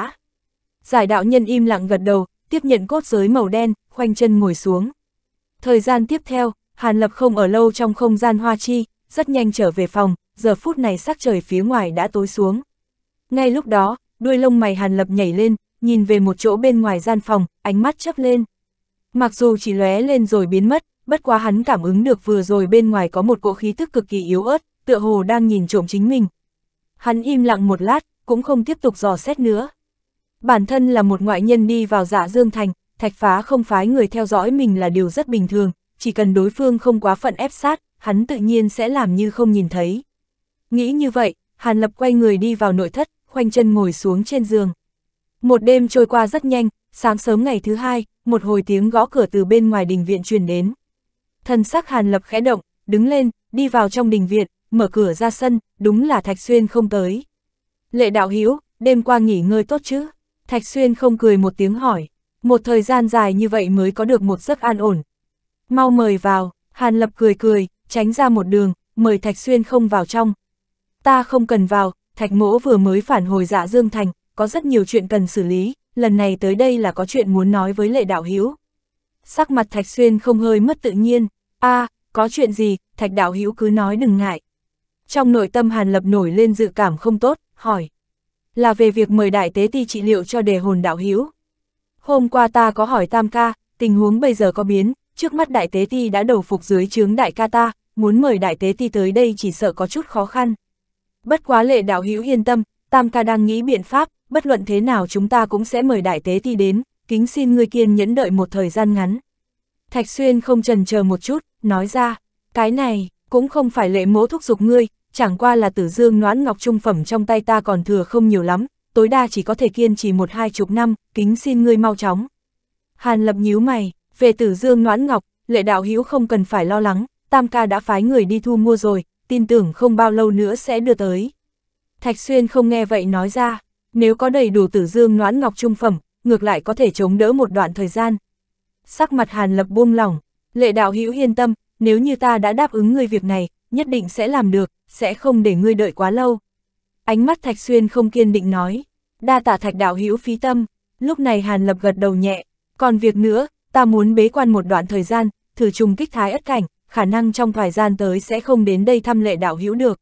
Giải đạo nhân im lặng gật đầu, tiếp nhận cốt giới màu đen, khoanh chân ngồi xuống. Thời gian tiếp theo, Hàn Lập không ở lâu trong không gian hoa chi, rất nhanh trở về phòng, giờ phút này sắc trời phía ngoài đã tối xuống. Ngay lúc đó, đuôi lông mày Hàn Lập nhảy lên, nhìn về một chỗ bên ngoài gian phòng, ánh mắt chấp lên. Mặc dù chỉ lóe lên rồi biến mất, bất quá hắn cảm ứng được vừa rồi bên ngoài có một cỗ khí tức cực kỳ yếu ớt, tựa hồ đang nhìn trộm chính mình. Hắn im lặng một lát, cũng không tiếp tục dò xét nữa. Bản thân là một ngoại nhân đi vào dạ Dương Thành, thạch phá không phái người theo dõi mình là điều rất bình thường, chỉ cần đối phương không quá phận ép sát, hắn tự nhiên sẽ làm như không nhìn thấy. Nghĩ như vậy, Hàn Lập quay người đi vào nội thất, khoanh chân ngồi xuống trên giường. Một đêm trôi qua rất nhanh, sáng sớm ngày thứ hai, một hồi tiếng gõ cửa từ bên ngoài đình viện truyền đến. Thần sắc Hàn Lập khẽ động, đứng lên, đi vào trong đình viện, mở cửa ra sân, đúng là Thạch Xuyên không tới. Lệ đạo Hiếu đêm qua nghỉ ngơi tốt chứ? Thạch Xuyên không cười một tiếng hỏi, một thời gian dài như vậy mới có được một giấc an ổn. Mau mời vào, Hàn Lập cười cười, tránh ra một đường, mời Thạch Xuyên không vào trong. Ta không cần vào, Thạch Mỗ vừa mới phản hồi dạ Dương Thành, có rất nhiều chuyện cần xử lý, lần này tới đây là có chuyện muốn nói với lệ đạo Hiếu. Sắc mặt Thạch Xuyên không hơi mất tự nhiên, a à, có chuyện gì, Thạch đạo Hiếu cứ nói đừng ngại. Trong nội tâm Hàn Lập nổi lên dự cảm không tốt, hỏi. Là về việc mời đại tế ti trị liệu cho đề hồn đạo Hiếu. Hôm qua ta có hỏi tam ca, tình huống bây giờ có biến, trước mắt đại tế ti đã đầu phục dưới chướng đại ca ta, muốn mời đại tế ti tới đây chỉ sợ có chút khó khăn. Bất quá lệ đạo Hiếu yên tâm, tam ca đang nghĩ biện pháp, bất luận thế nào chúng ta cũng sẽ mời đại tế ti đến, kính xin ngươi kiên nhẫn đợi một thời gian ngắn. Thạch Xuyên không trần chờ một chút, nói ra, cái này, cũng không phải lệ mố thúc giục ngươi, chẳng qua là tử dương noãn ngọc trung phẩm trong tay ta còn thừa không nhiều lắm, tối đa chỉ có thể kiên trì một hai chục năm, kính xin ngươi mau chóng. Hàn lập nhíu mày, về tử dương noãn ngọc, lệ đạo hữu không cần phải lo lắng, tam ca đã phái người đi thu mua rồi, tin tưởng không bao lâu nữa sẽ đưa tới. Thạch Xuyên không nghe vậy nói ra, nếu có đầy đủ tử dương noãn ngọc trung phẩm, ngược lại có thể chống đỡ một đoạn thời gian. Sắc mặt Hàn Lập buông lỏng, lệ đạo hữu yên tâm, nếu như ta đã đáp ứng ngươi việc này, nhất định sẽ làm được, sẽ không để ngươi đợi quá lâu. Ánh mắt Thạch Xuyên không kiên định nói, đa tạ Thạch đạo hữu phí tâm, lúc này Hàn Lập gật đầu nhẹ, còn việc nữa, ta muốn bế quan một đoạn thời gian, thử trùng kích thái ất cảnh, khả năng trong thời gian tới sẽ không đến đây thăm lệ đạo hữu được.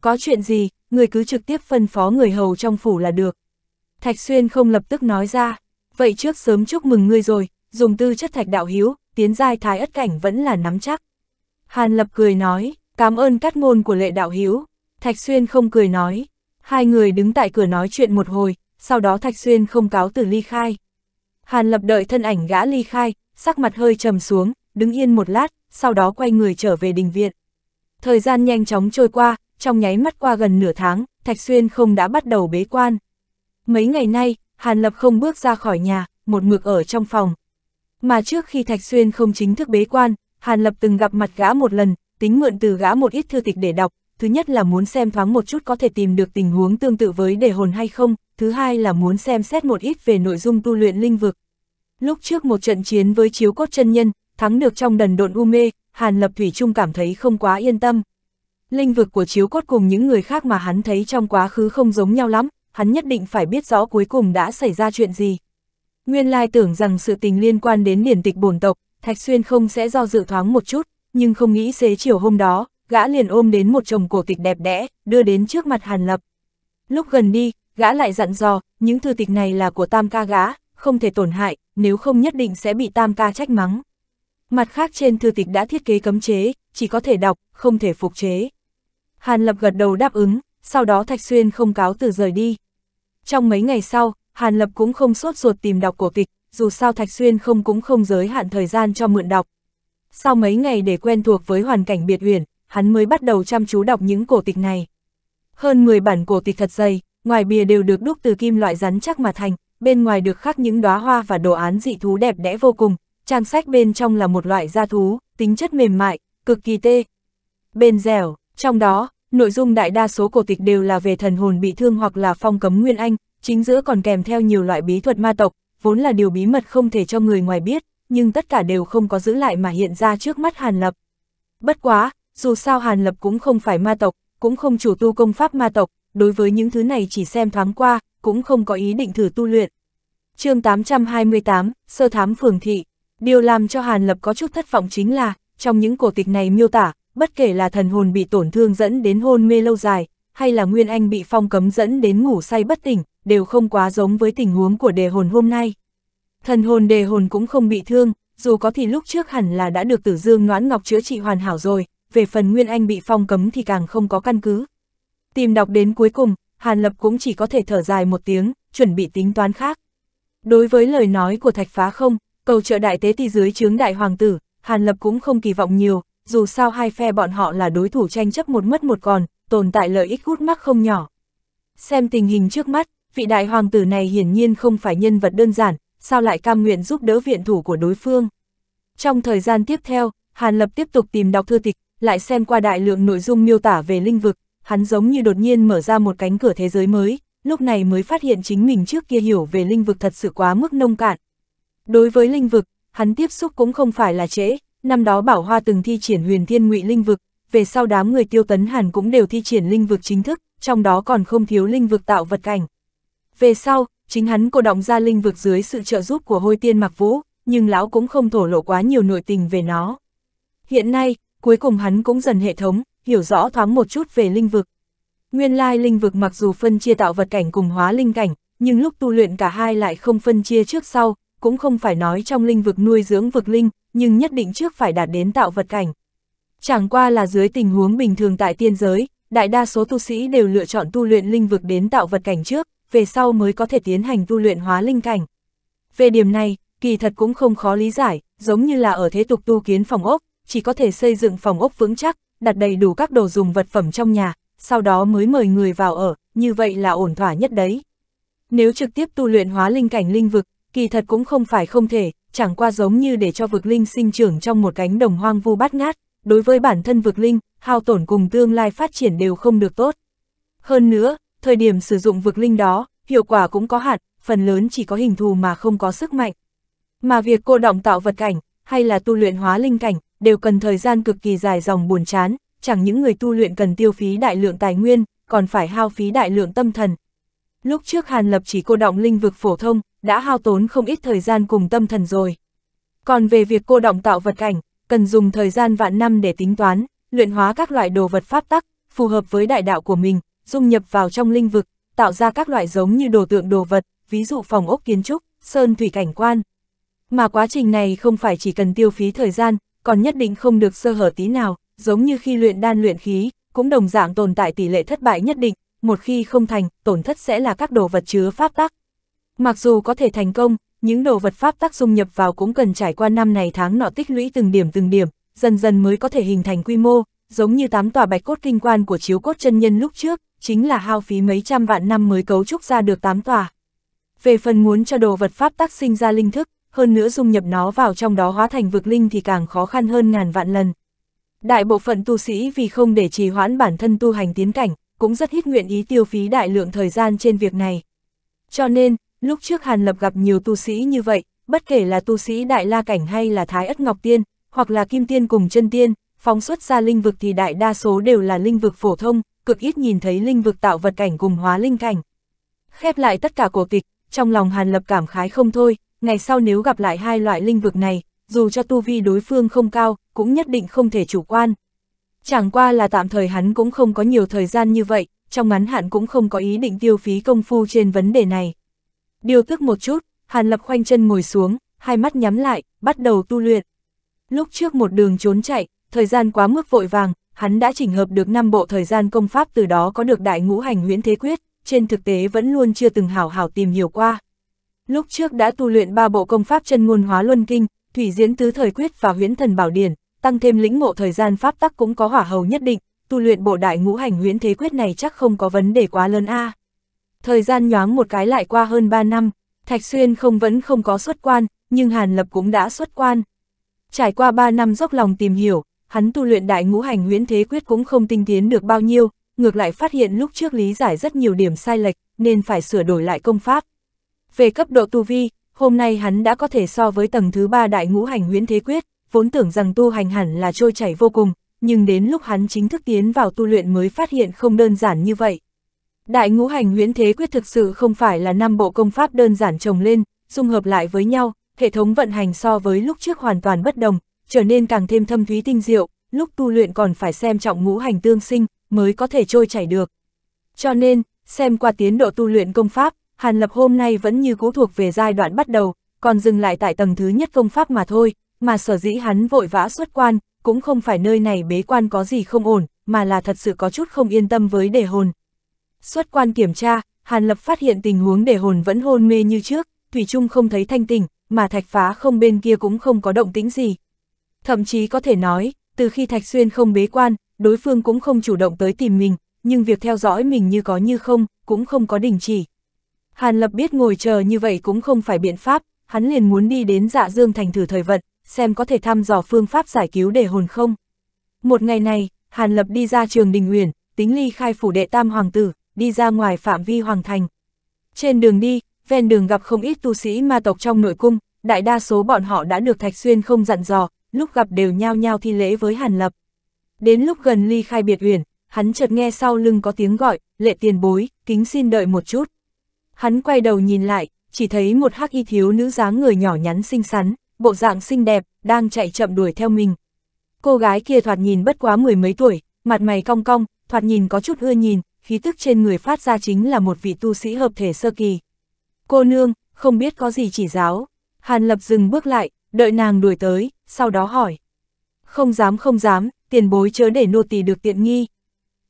Có chuyện gì, người cứ trực tiếp phân phó người hầu trong phủ là được. Thạch Xuyên không lập tức nói ra, vậy trước sớm chúc mừng ngươi rồi, dùng tư chất thạch đạo hiếu, tiến giai thái ất cảnh vẫn là nắm chắc. Hàn Lập cười nói, cảm ơn cắt ngôn của lệ đạo hiếu. Thạch Xuyên không cười nói, hai người đứng tại cửa nói chuyện một hồi, sau đó Thạch Xuyên không cáo từ ly khai. Hàn Lập đợi thân ảnh gã ly khai, sắc mặt hơi trầm xuống, đứng yên một lát, sau đó quay người trở về đình viện. Thời gian nhanh chóng trôi qua, trong nháy mắt qua gần nửa tháng, Thạch Xuyên không đã bắt đầu bế quan. Mấy ngày nay, Hàn Lập không bước ra khỏi nhà, một mực ở trong phòng. Mà trước khi Thạch Xuyên không chính thức bế quan, Hàn Lập từng gặp mặt gã một lần, tính mượn từ gã một ít thư tịch để đọc, thứ nhất là muốn xem thoáng một chút có thể tìm được tình huống tương tự với đề hồn hay không, thứ hai là muốn xem xét một ít về nội dung tu luyện linh vực. Lúc trước một trận chiến với chiếu cốt chân nhân, thắng được trong đần độn u mê, Hàn Lập Thủy Trung cảm thấy không quá yên tâm. Linh vực của chiếu cốt cùng những người khác mà hắn thấy trong quá khứ không giống nhau lắm, hắn nhất định phải biết rõ cuối cùng đã xảy ra chuyện gì. Nguyên lai tưởng rằng sự tình liên quan đến điển tịch bổn tộc, Thạch Xuyên không sẽ do dự thoáng một chút, nhưng không nghĩ xế chiều hôm đó, gã liền ôm đến một chồng cổ tịch đẹp đẽ, đưa đến trước mặt Hàn Lập. Lúc gần đi, gã lại dặn dò, những thư tịch này là của tam ca gã, không thể tổn hại, nếu không nhất định sẽ bị tam ca trách mắng. Mặt khác trên thư tịch đã thiết kế cấm chế, chỉ có thể đọc, không thể phục chế. Hàn Lập gật đầu đáp ứng, sau đó Thạch Xuyên không cáo từ rời đi. Trong mấy ngày sau, Hàn Lập cũng không sốt ruột tìm đọc cổ tịch, dù sao Thạch Xuyên không cũng không giới hạn thời gian cho mượn đọc. Sau mấy ngày để quen thuộc với hoàn cảnh biệt huyền, hắn mới bắt đầu chăm chú đọc những cổ tịch này. Hơn 10 bản cổ tịch thật dày, ngoài bìa đều được đúc từ kim loại rắn chắc mà thành, bên ngoài được khắc những đóa hoa và đồ án dị thú đẹp đẽ vô cùng, trang sách bên trong là một loại da thú, tính chất mềm mại, cực kỳ tê. Bên dẻo, trong đó, nội dung đại đa số cổ tịch đều là về thần hồn bị thương hoặc là phong cấm nguyên anh, chính giữa còn kèm theo nhiều loại bí thuật ma tộc, vốn là điều bí mật không thể cho người ngoài biết, nhưng tất cả đều không có giữ lại mà hiện ra trước mắt Hàn Lập. Bất quá, dù sao Hàn Lập cũng không phải ma tộc, cũng không chủ tu công pháp ma tộc, đối với những thứ này chỉ xem thoáng qua, cũng không có ý định thử tu luyện. chương 828, Sơ Thám Phường Thị Điều làm cho Hàn Lập có chút thất vọng chính là, trong những cổ tịch này miêu tả, bất kể là thần hồn bị tổn thương dẫn đến hôn mê lâu dài, hay là Nguyên Anh bị phong cấm dẫn đến ngủ say bất tỉnh, đều không quá giống với tình huống của đề hồn hôm nay. Thần hồn đề hồn cũng không bị thương, dù có thì lúc trước hẳn là đã được Tử Dương Noãn Ngọc chữa trị hoàn hảo rồi, về phần Nguyên Anh bị phong cấm thì càng không có căn cứ. Tìm đọc đến cuối cùng, Hàn Lập cũng chỉ có thể thở dài một tiếng, chuẩn bị tính toán khác. Đối với lời nói của Thạch Phá không, cầu trợ đại tế ti dưới chướng đại hoàng tử, Hàn Lập cũng không kỳ vọng nhiều, dù sao hai phe bọn họ là đối thủ tranh chấp một mất một còn, tồn tại lợi ích hút mắc không nhỏ. Xem tình hình trước mắt, vị đại hoàng tử này hiển nhiên không phải nhân vật đơn giản, sao lại cam nguyện giúp đỡ viện thủ của đối phương. Trong thời gian tiếp theo, Hàn Lập tiếp tục tìm đọc thư tịch, lại xem qua đại lượng nội dung miêu tả về linh vực, hắn giống như đột nhiên mở ra một cánh cửa thế giới mới, lúc này mới phát hiện chính mình trước kia hiểu về linh vực thật sự quá mức nông cạn. Đối với linh vực, hắn tiếp xúc cũng không phải là trễ, năm đó Bảo Hoa từng thi triển huyền thiên ngụy linh vực, về sau đám người tiêu tấn hàn cũng đều thi triển linh vực chính thức, trong đó còn không thiếu linh vực tạo vật cảnh. Về sau, chính hắn cô động ra linh vực dưới sự trợ giúp của hôi tiên mặc vũ, nhưng lão cũng không thổ lộ quá nhiều nội tình về nó. Hiện nay, cuối cùng hắn cũng dần hệ thống, hiểu rõ thoáng một chút về linh vực. Nguyên lai linh vực mặc dù phân chia tạo vật cảnh cùng hóa linh cảnh, nhưng lúc tu luyện cả hai lại không phân chia trước sau, cũng không phải nói trong linh vực nuôi dưỡng vực linh, nhưng nhất định trước phải đạt đến tạo vật cảnh. Chẳng qua là dưới tình huống bình thường tại tiên giới, đại đa số tu sĩ đều lựa chọn tu luyện linh vực đến tạo vật cảnh trước, về sau mới có thể tiến hành tu luyện hóa linh cảnh. Về điểm này, kỳ thật cũng không khó lý giải, giống như là ở thế tục tu kiến phòng ốc, chỉ có thể xây dựng phòng ốc vững chắc, đặt đầy đủ các đồ dùng vật phẩm trong nhà, sau đó mới mời người vào ở, như vậy là ổn thỏa nhất đấy. Nếu trực tiếp tu luyện hóa linh cảnh linh vực, kỳ thật cũng không phải không thể, chẳng qua giống như để cho vực linh sinh trưởng trong một cánh đồng hoang vu bát ngát, đối với bản thân vực linh, hao tổn cùng tương lai phát triển đều không được tốt. Hơn nữa, thời điểm sử dụng vực linh đó, hiệu quả cũng có hạn, phần lớn chỉ có hình thù mà không có sức mạnh. Mà việc cô động tạo vật cảnh, hay là tu luyện hóa linh cảnh, đều cần thời gian cực kỳ dài dòng buồn chán, chẳng những người tu luyện cần tiêu phí đại lượng tài nguyên, còn phải hao phí đại lượng tâm thần. Lúc trước Hàn Lập chỉ cô động linh vực phổ thông, đã hao tốn không ít thời gian cùng tâm thần rồi. Còn về việc cô động tạo vật cảnh, cần dùng thời gian vạn năm để tính toán, luyện hóa các loại đồ vật pháp tắc, phù hợp với đại đạo của mình, dung nhập vào trong linh vực, tạo ra các loại giống như đồ tượng đồ vật, ví dụ phòng ốc kiến trúc, sơn thủy cảnh quan. Mà quá trình này không phải chỉ cần tiêu phí thời gian, còn nhất định không được sơ hở tí nào, giống như khi luyện đan luyện khí, cũng đồng dạng tồn tại tỷ lệ thất bại nhất định, một khi không thành, tổn thất sẽ là các đồ vật chứa pháp tắc. Mặc dù có thể thành công, những đồ vật pháp tác dung nhập vào cũng cần trải qua năm này tháng nọ tích lũy từng điểm từng điểm, dần dần mới có thể hình thành quy mô, giống như tám tòa bạch cốt kinh quan của chiếu cốt chân nhân lúc trước, chính là hao phí mấy trăm vạn năm mới cấu trúc ra được tám tòa. Về phần muốn cho đồ vật pháp tác sinh ra linh thức, hơn nữa dung nhập nó vào trong đó hóa thành vực linh thì càng khó khăn hơn ngàn vạn lần. Đại bộ phận tu sĩ vì không để trì hoãn bản thân tu hành tiến cảnh, cũng rất hít nguyện ý tiêu phí đại lượng thời gian trên việc này. Cho nên, Lúc trước Hàn Lập gặp nhiều tu sĩ như vậy, bất kể là tu sĩ Đại La Cảnh hay là Thái Ất Ngọc Tiên, hoặc là Kim Tiên cùng chân Tiên, phóng xuất ra linh vực thì đại đa số đều là linh vực phổ thông, cực ít nhìn thấy linh vực tạo vật cảnh cùng hóa linh cảnh. Khép lại tất cả cổ tịch, trong lòng Hàn Lập cảm khái không thôi, ngày sau nếu gặp lại hai loại linh vực này, dù cho tu vi đối phương không cao, cũng nhất định không thể chủ quan. Chẳng qua là tạm thời hắn cũng không có nhiều thời gian như vậy, trong ngắn hạn cũng không có ý định tiêu phí công phu trên vấn đề này. Điều tức một chút, Hàn Lập khoanh chân ngồi xuống, hai mắt nhắm lại, bắt đầu tu luyện. Lúc trước một đường trốn chạy, thời gian quá mức vội vàng, hắn đã chỉnh hợp được năm bộ thời gian công pháp từ đó có được đại ngũ hành huyễn thế quyết, trên thực tế vẫn luôn chưa từng hảo hảo tìm hiểu qua. Lúc trước đã tu luyện ba bộ công pháp chân ngôn hóa luân kinh, thủy diễn tứ thời quyết và huyễn thần bảo điển, tăng thêm lĩnh ngộ thời gian pháp tắc cũng có hỏa hầu nhất định, tu luyện bộ đại ngũ hành huyễn thế quyết này chắc không có vấn đề quá lớn a. À. Thời gian nhoáng một cái lại qua hơn 3 năm, Thạch Xuyên không vẫn không có xuất quan, nhưng Hàn Lập cũng đã xuất quan. Trải qua 3 năm dốc lòng tìm hiểu, hắn tu luyện đại ngũ hành huyễn thế quyết cũng không tinh tiến được bao nhiêu, ngược lại phát hiện lúc trước lý giải rất nhiều điểm sai lệch, nên phải sửa đổi lại công pháp. Về cấp độ tu vi, hôm nay hắn đã có thể so với tầng thứ 3 đại ngũ hành huyễn thế quyết, vốn tưởng rằng tu hành hẳn là trôi chảy vô cùng, nhưng đến lúc hắn chính thức tiến vào tu luyện mới phát hiện không đơn giản như vậy. Đại ngũ hành huyễn thế quyết thực sự không phải là năm bộ công pháp đơn giản trồng lên, dung hợp lại với nhau, hệ thống vận hành so với lúc trước hoàn toàn bất đồng, trở nên càng thêm thâm thúy tinh diệu, lúc tu luyện còn phải xem trọng ngũ hành tương sinh, mới có thể trôi chảy được. Cho nên, xem qua tiến độ tu luyện công pháp, Hàn Lập hôm nay vẫn như cũ thuộc về giai đoạn bắt đầu, còn dừng lại tại tầng thứ nhất công pháp mà thôi, mà sở dĩ hắn vội vã xuất quan, cũng không phải nơi này bế quan có gì không ổn, mà là thật sự có chút không yên tâm với đề hồn, Xuất quan kiểm tra, Hàn Lập phát hiện tình huống để hồn vẫn hôn mê như trước, Thủy Trung không thấy thanh tỉnh, mà thạch phá không bên kia cũng không có động tĩnh gì. Thậm chí có thể nói, từ khi Thạch Xuyên không bế quan, đối phương cũng không chủ động tới tìm mình, nhưng việc theo dõi mình như có như không, cũng không có đình chỉ. Hàn Lập biết ngồi chờ như vậy cũng không phải biện pháp, hắn liền muốn đi đến dạ dương thành thử thời vận, xem có thể thăm dò phương pháp giải cứu để hồn không. Một ngày này, Hàn Lập đi ra trường đình Huyền, tính ly khai phủ đệ tam hoàng tử, đi ra ngoài phạm vi hoàng thành. Trên đường đi, ven đường gặp không ít tu sĩ ma tộc trong nội cung, đại đa số bọn họ đã được Thạch Xuyên không dặn dò, lúc gặp đều nhao nhao thi lễ với Hàn Lập. Đến lúc gần ly khai biệt uyển, hắn chợt nghe sau lưng có tiếng gọi, lệ tiền bối, kính xin đợi một chút. Hắn quay đầu nhìn lại, chỉ thấy một hắc y thiếu nữ dáng người nhỏ nhắn xinh xắn, bộ dạng xinh đẹp, đang chạy chậm đuổi theo mình. Cô gái kia thoạt nhìn bất quá mười mấy tuổi, mặt mày cong cong, thoạt nhìn có chút ưa nhìn, khí tức trên người phát ra chính là một vị tu sĩ hợp thể sơ kỳ. Cô nương, không biết có gì chỉ giáo. Hàn Lập dừng bước lại, đợi nàng đuổi tới, sau đó hỏi. Không dám không dám, tiền bối chớ để nô tỳ được tiện nghi.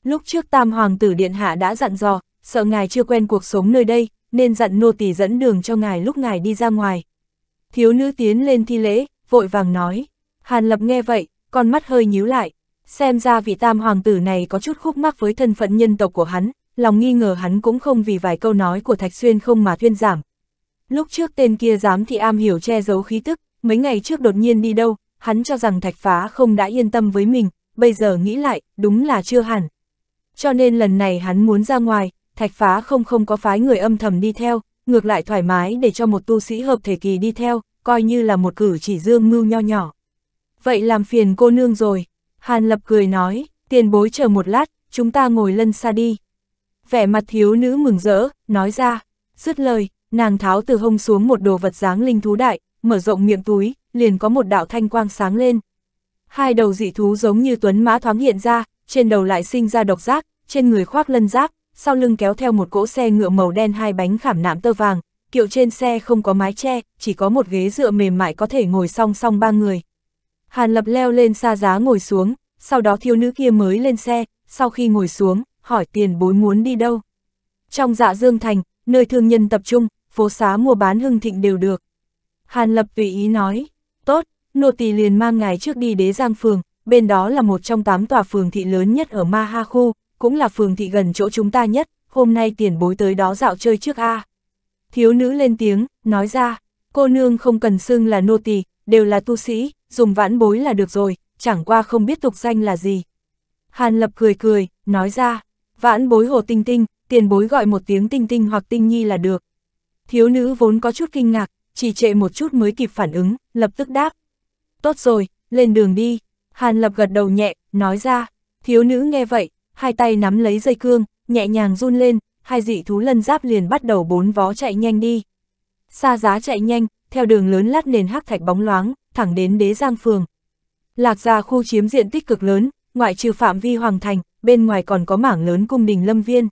Lúc trước tam hoàng tử điện hạ đã dặn dò, sợ ngài chưa quen cuộc sống nơi đây, nên dặn nô tỳ dẫn đường cho ngài lúc ngài đi ra ngoài. Thiếu nữ tiến lên thi lễ, vội vàng nói. Hàn Lập nghe vậy, con mắt hơi nhíu lại, xem ra vị tam hoàng tử này có chút khúc mắc với thân phận nhân tộc của hắn, lòng nghi ngờ hắn cũng không vì vài câu nói của Thạch Xuyên không mà thuyên giảm. Lúc trước tên kia dám thị am hiểu che giấu khí tức, mấy ngày trước đột nhiên đi đâu, hắn cho rằng Thạch Phá không đã yên tâm với mình, bây giờ nghĩ lại, đúng là chưa hẳn. Cho nên lần này hắn muốn ra ngoài, Thạch Phá không không có phái người âm thầm đi theo, ngược lại thoải mái để cho một tu sĩ hợp thể kỳ đi theo, coi như là một cử chỉ dương mưu nho nhỏ. Vậy làm phiền cô nương rồi. Hàn Lập cười nói, tiền bối chờ một lát, chúng ta ngồi lân xa đi. Vẻ mặt thiếu nữ mừng rỡ, nói ra, dứt lời, nàng tháo từ hông xuống một đồ vật dáng linh thú đại, mở rộng miệng túi, liền có một đạo thanh quang sáng lên. Hai đầu dị thú giống như tuấn mã thoáng hiện ra, trên đầu lại sinh ra độc giác, trên người khoác lân giác, sau lưng kéo theo một cỗ xe ngựa màu đen hai bánh khảm nạm tơ vàng, kiệu trên xe không có mái che, chỉ có một ghế dựa mềm mại có thể ngồi song song ba người, Hàn Lập leo lên xa giá ngồi xuống, sau đó thiếu nữ kia mới lên xe, sau khi ngồi xuống, hỏi tiền bối muốn đi đâu. Trong dạ Dương Thành, nơi thương nhân tập trung, phố xá mua bán hưng thịnh đều được. Hàn Lập tùy ý nói, tốt, nô tỳ liền mang ngài trước đi đế giang phường, bên đó là một trong tám tòa phường thị lớn nhất ở Ma Ha Khu, cũng là phường thị gần chỗ chúng ta nhất, hôm nay tiền bối tới đó dạo chơi trước A. Thiếu nữ lên tiếng, nói ra, cô nương không cần xưng là nô tỳ đều là tu sĩ, dùng vãn bối là được rồi, chẳng qua không biết tục danh là gì. Hàn Lập cười cười, nói ra, vãn bối hồ tinh tinh, tiền bối gọi một tiếng tinh tinh hoặc tinh nhi là được. Thiếu nữ vốn có chút kinh ngạc, chỉ trệ một chút mới kịp phản ứng, lập tức đáp. Tốt rồi, lên đường đi. Hàn Lập gật đầu nhẹ, nói ra. Thiếu nữ nghe vậy, hai tay nắm lấy dây cương, nhẹ nhàng run lên, hai dị thú lân giáp liền bắt đầu bốn vó chạy nhanh đi. Xa giá chạy nhanh, theo đường lớn lát nền hắc thạch bóng loáng, thẳng đến đế giang phường. Lạc gia khu chiếm diện tích cực lớn, ngoại trừ phạm vi hoàng thành, bên ngoài còn có mảng lớn cung đình lâm viên.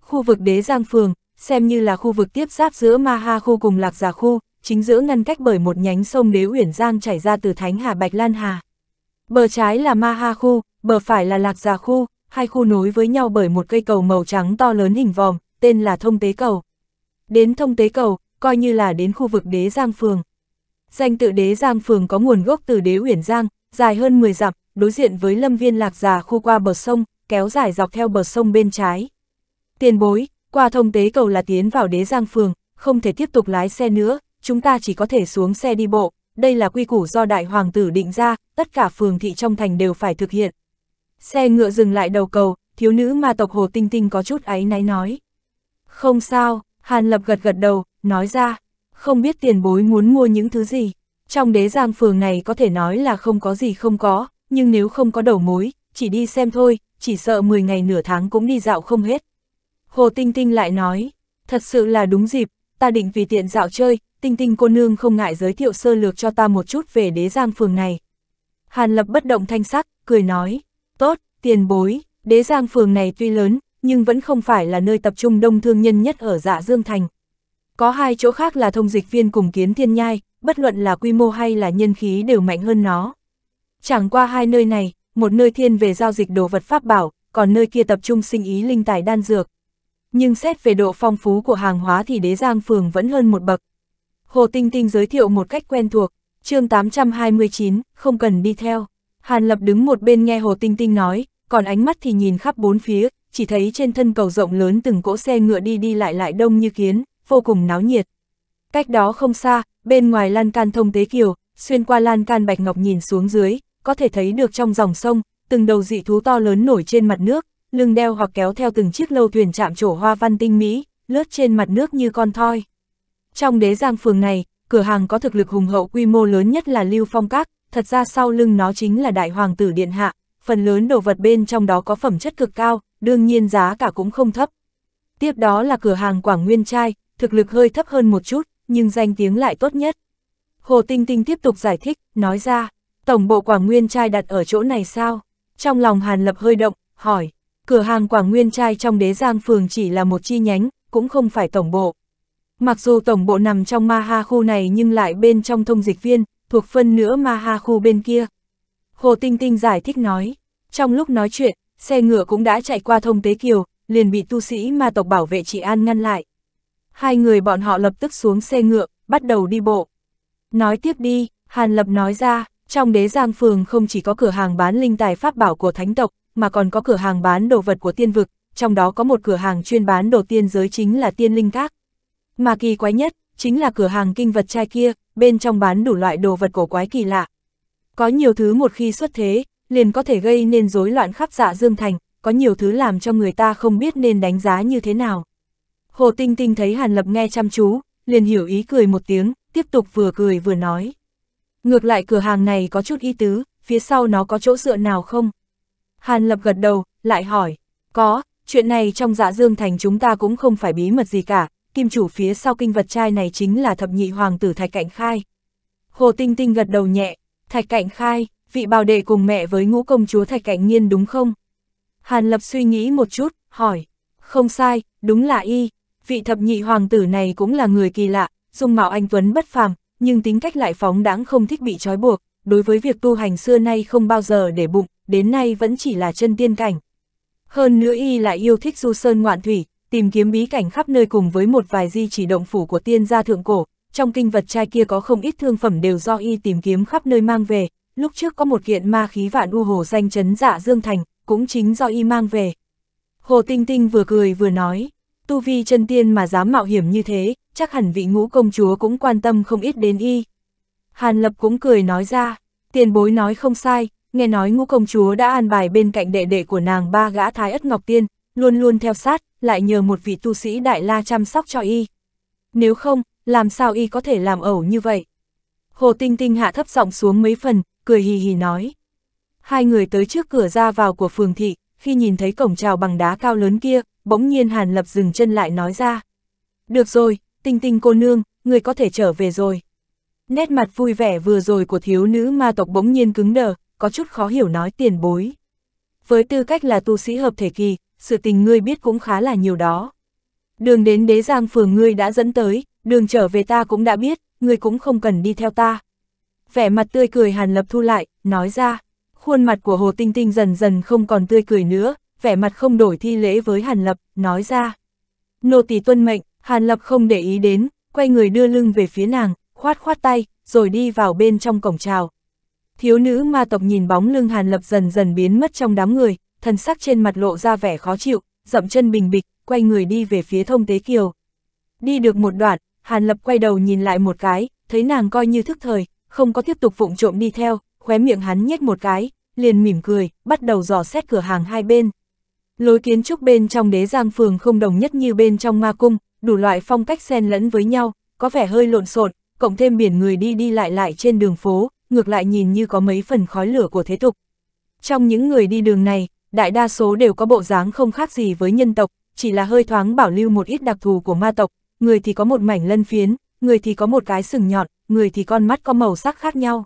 Khu vực đế giang phường, xem như là khu vực tiếp giáp giữa ma ha khu cùng lạc gia khu, chính giữa ngăn cách bởi một nhánh sông đế uyển giang chảy ra từ Thánh Hà Bạch Lan Hà. Bờ trái là ma ha khu, bờ phải là lạc gia khu, hai khu nối với nhau bởi một cây cầu màu trắng to lớn hình vòm, tên là thông tế cầu. Đến thông tế cầu, coi như là đến khu vực đế Giang Phường. Danh tự đế Giang Phường có nguồn gốc từ đế Uyển Giang, dài hơn 10 dặm, đối diện với lâm viên lạc già khu qua bờ sông, kéo dài dọc theo bờ sông bên trái. Tiền bối, qua thông tế cầu là tiến vào đế Giang Phường, không thể tiếp tục lái xe nữa, chúng ta chỉ có thể xuống xe đi bộ, đây là quy củ do đại hoàng tử định ra, tất cả phường thị trong thành đều phải thực hiện. Xe ngựa dừng lại đầu cầu, thiếu nữ ma tộc Hồ Tinh Tinh có chút áy náy nói. Không sao, Hàn Lập gật gật đầu, nói ra, không biết tiền bối muốn mua những thứ gì. Trong đế giang phường này có thể nói là không có gì không có, nhưng nếu không có đầu mối, chỉ đi xem thôi, chỉ sợ 10 ngày nửa tháng cũng đi dạo không hết. Hồ Tinh Tinh lại nói, thật sự là đúng dịp, ta định vì tiện dạo chơi, Tinh Tinh cô nương không ngại giới thiệu sơ lược cho ta một chút về đế giang phường này. Hàn Lập bất động thanh sắc, cười nói, tốt, tiền bối, đế giang phường này tuy lớn, nhưng vẫn không phải là nơi tập trung đông thương nhân nhất ở dạ Dương Thành. Có hai chỗ khác là thông dịch viên cùng kiến thiên nhai, bất luận là quy mô hay là nhân khí đều mạnh hơn nó. Chẳng qua hai nơi này, một nơi thiên về giao dịch đồ vật pháp bảo, còn nơi kia tập trung sinh ý linh tài đan dược. Nhưng xét về độ phong phú của hàng hóa thì đế giang phường vẫn hơn một bậc. Hồ Tinh Tinh giới thiệu một cách quen thuộc, chương 829, không cần đi theo. Hàn Lập đứng một bên nghe Hồ Tinh Tinh nói, còn ánh mắt thì nhìn khắp bốn phía, chỉ thấy trên thân cầu rộng lớn từng cỗ xe ngựa đi đi lại lại đông như kiến, vô cùng náo nhiệt. Cách đó không xa, bên ngoài lan can thông tế kiều, xuyên qua lan can bạch ngọc nhìn xuống dưới, có thể thấy được trong dòng sông, từng đầu dị thú to lớn nổi trên mặt nước, lưng đeo hoặc kéo theo từng chiếc lâu thuyền chạm trổ hoa văn tinh mỹ, lướt trên mặt nước như con thoi. Trong đế giang phường này, cửa hàng có thực lực hùng hậu quy mô lớn nhất là Lưu Phong Các, thật ra sau lưng nó chính là Đại Hoàng tử Điện Hạ, phần lớn đồ vật bên trong đó có phẩm chất cực cao, đương nhiên giá cả cũng không thấp. Tiếp đó là cửa hàng Quảng Nguyên Trai, thực lực hơi thấp hơn một chút, nhưng danh tiếng lại tốt nhất. Hồ Tinh Tinh tiếp tục giải thích, nói ra, tổng bộ Quảng Nguyên Trai đặt ở chỗ này sao? Trong lòng Hàn Lập hơi động, hỏi, cửa hàng Quảng Nguyên Trai trong đế giang phường chỉ là một chi nhánh, cũng không phải tổng bộ. Mặc dù tổng bộ nằm trong ma ha khu này nhưng lại bên trong thông dịch viên, thuộc phân nửa ma ha khu bên kia. Hồ Tinh Tinh giải thích nói, trong lúc nói chuyện, xe ngựa cũng đã chạy qua thông tế kiều, liền bị tu sĩ ma tộc bảo vệ trị an ngăn lại. Hai người bọn họ lập tức xuống xe ngựa, bắt đầu đi bộ. Nói tiếp đi, Hàn Lập nói ra, trong đế giang phường không chỉ có cửa hàng bán linh tài pháp bảo của thánh tộc, mà còn có cửa hàng bán đồ vật của tiên vực, trong đó có một cửa hàng chuyên bán đồ tiên giới chính là tiên linh các. Mà kỳ quái nhất, chính là cửa hàng kinh vật trai kia, bên trong bán đủ loại đồ vật cổ quái kỳ lạ. Có nhiều thứ một khi xuất thế, liền có thể gây nên rối loạn khắp dạ Dương Thành, có nhiều thứ làm cho người ta không biết nên đánh giá như thế nào. Hồ Tinh Tinh thấy Hàn Lập nghe chăm chú, liền hiểu ý cười một tiếng, tiếp tục vừa cười vừa nói. Ngược lại cửa hàng này có chút ý tứ, phía sau nó có chỗ dựa nào không? Hàn Lập gật đầu, lại hỏi, có, chuyện này trong dạ Dương Thành chúng ta cũng không phải bí mật gì cả, kim chủ phía sau kinh vật trai này chính là thập nhị hoàng tử Thạch Cạnh Khai. Hồ Tinh Tinh gật đầu nhẹ, Thạch Cạnh Khai, vị bảo đệ cùng mẹ với ngũ công chúa Thạch Cảnh Nhiên đúng không? Hàn Lập suy nghĩ một chút, hỏi, không sai, đúng là y, vị thập nhị hoàng tử này cũng là người kỳ lạ, dung mạo anh Tuấn bất phàm, nhưng tính cách lại phóng đáng không thích bị trói buộc, đối với việc tu hành xưa nay không bao giờ để bụng, đến nay vẫn chỉ là chân tiên cảnh. Hơn nữa y lại yêu thích du sơn ngoạn thủy, tìm kiếm bí cảnh khắp nơi cùng với một vài di chỉ động phủ của tiên gia thượng cổ, trong kinh vật trai kia có không ít thương phẩm đều do y tìm kiếm khắp nơi mang về, lúc trước có một kiện ma khí vạn u hồ danh chấn giả dạ Dương Thành, cũng chính do y mang về. Hồ Tinh Tinh vừa cười vừa nói, tu vi chân tiên mà dám mạo hiểm như thế, chắc hẳn vị ngũ công chúa cũng quan tâm không ít đến y. Hàn Lập cũng cười nói ra, tiền bối nói không sai, nghe nói ngũ công chúa đã an bài bên cạnh đệ đệ của nàng ba gã thái ất ngọc tiên, luôn luôn theo sát, lại nhờ một vị tu sĩ đại la chăm sóc cho y. Nếu không, làm sao y có thể làm ẩu như vậy? Hồ Tinh Tinh hạ thấp giọng xuống mấy phần, cười hì hì nói. Hai người tới trước cửa ra vào của phường thị, khi nhìn thấy cổng trào bằng đá cao lớn kia, bỗng nhiên Hàn Lập dừng chân lại nói ra. Được rồi, tinh tinh cô nương, người có thể trở về rồi. Nét mặt vui vẻ vừa rồi của thiếu nữ ma tộc bỗng nhiên cứng đờ, có chút khó hiểu nói tiền bối. Với tư cách là tu sĩ hợp thể kỳ, sự tình ngươi biết cũng khá là nhiều đó. Đường đến đế giang phường ngươi đã dẫn tới, đường trở về ta cũng đã biết, ngươi cũng không cần đi theo ta vẻ mặt tươi cười Hàn Lập thu lại, nói ra. Khuôn mặt của Hồ Tinh Tinh dần dần không còn tươi cười nữa, vẻ mặt không đổi thi lễ với Hàn Lập, nói ra. Nô tỳ tuân mệnh, Hàn Lập không để ý đến, quay người đưa lưng về phía nàng, khoát khoát tay, rồi đi vào bên trong cổng trào. Thiếu nữ ma tộc nhìn bóng lưng Hàn Lập dần dần biến mất trong đám người, thần sắc trên mặt lộ ra vẻ khó chịu, dậm chân bình bịch, quay người đi về phía thông tế kiều. Đi được một đoạn, Hàn Lập quay đầu nhìn lại một cái, thấy nàng coi như thức thời, không có tiếp tục vụng trộm đi theo, khóe miệng hắn nhếch một cái, liền mỉm cười, bắt đầu dò xét cửa hàng hai bên. Lối kiến trúc bên trong đế giang phường không đồng nhất như bên trong ma cung, đủ loại phong cách xen lẫn với nhau, có vẻ hơi lộn xộn, cộng thêm biển người đi đi lại lại trên đường phố, ngược lại nhìn như có mấy phần khói lửa của thế tục. Trong những người đi đường này, đại đa số đều có bộ dáng không khác gì với nhân tộc, chỉ là hơi thoáng bảo lưu một ít đặc thù của ma tộc, người thì có một mảnh lân phiến, người thì có một cái sừng nhọn, người thì con mắt có màu sắc khác nhau.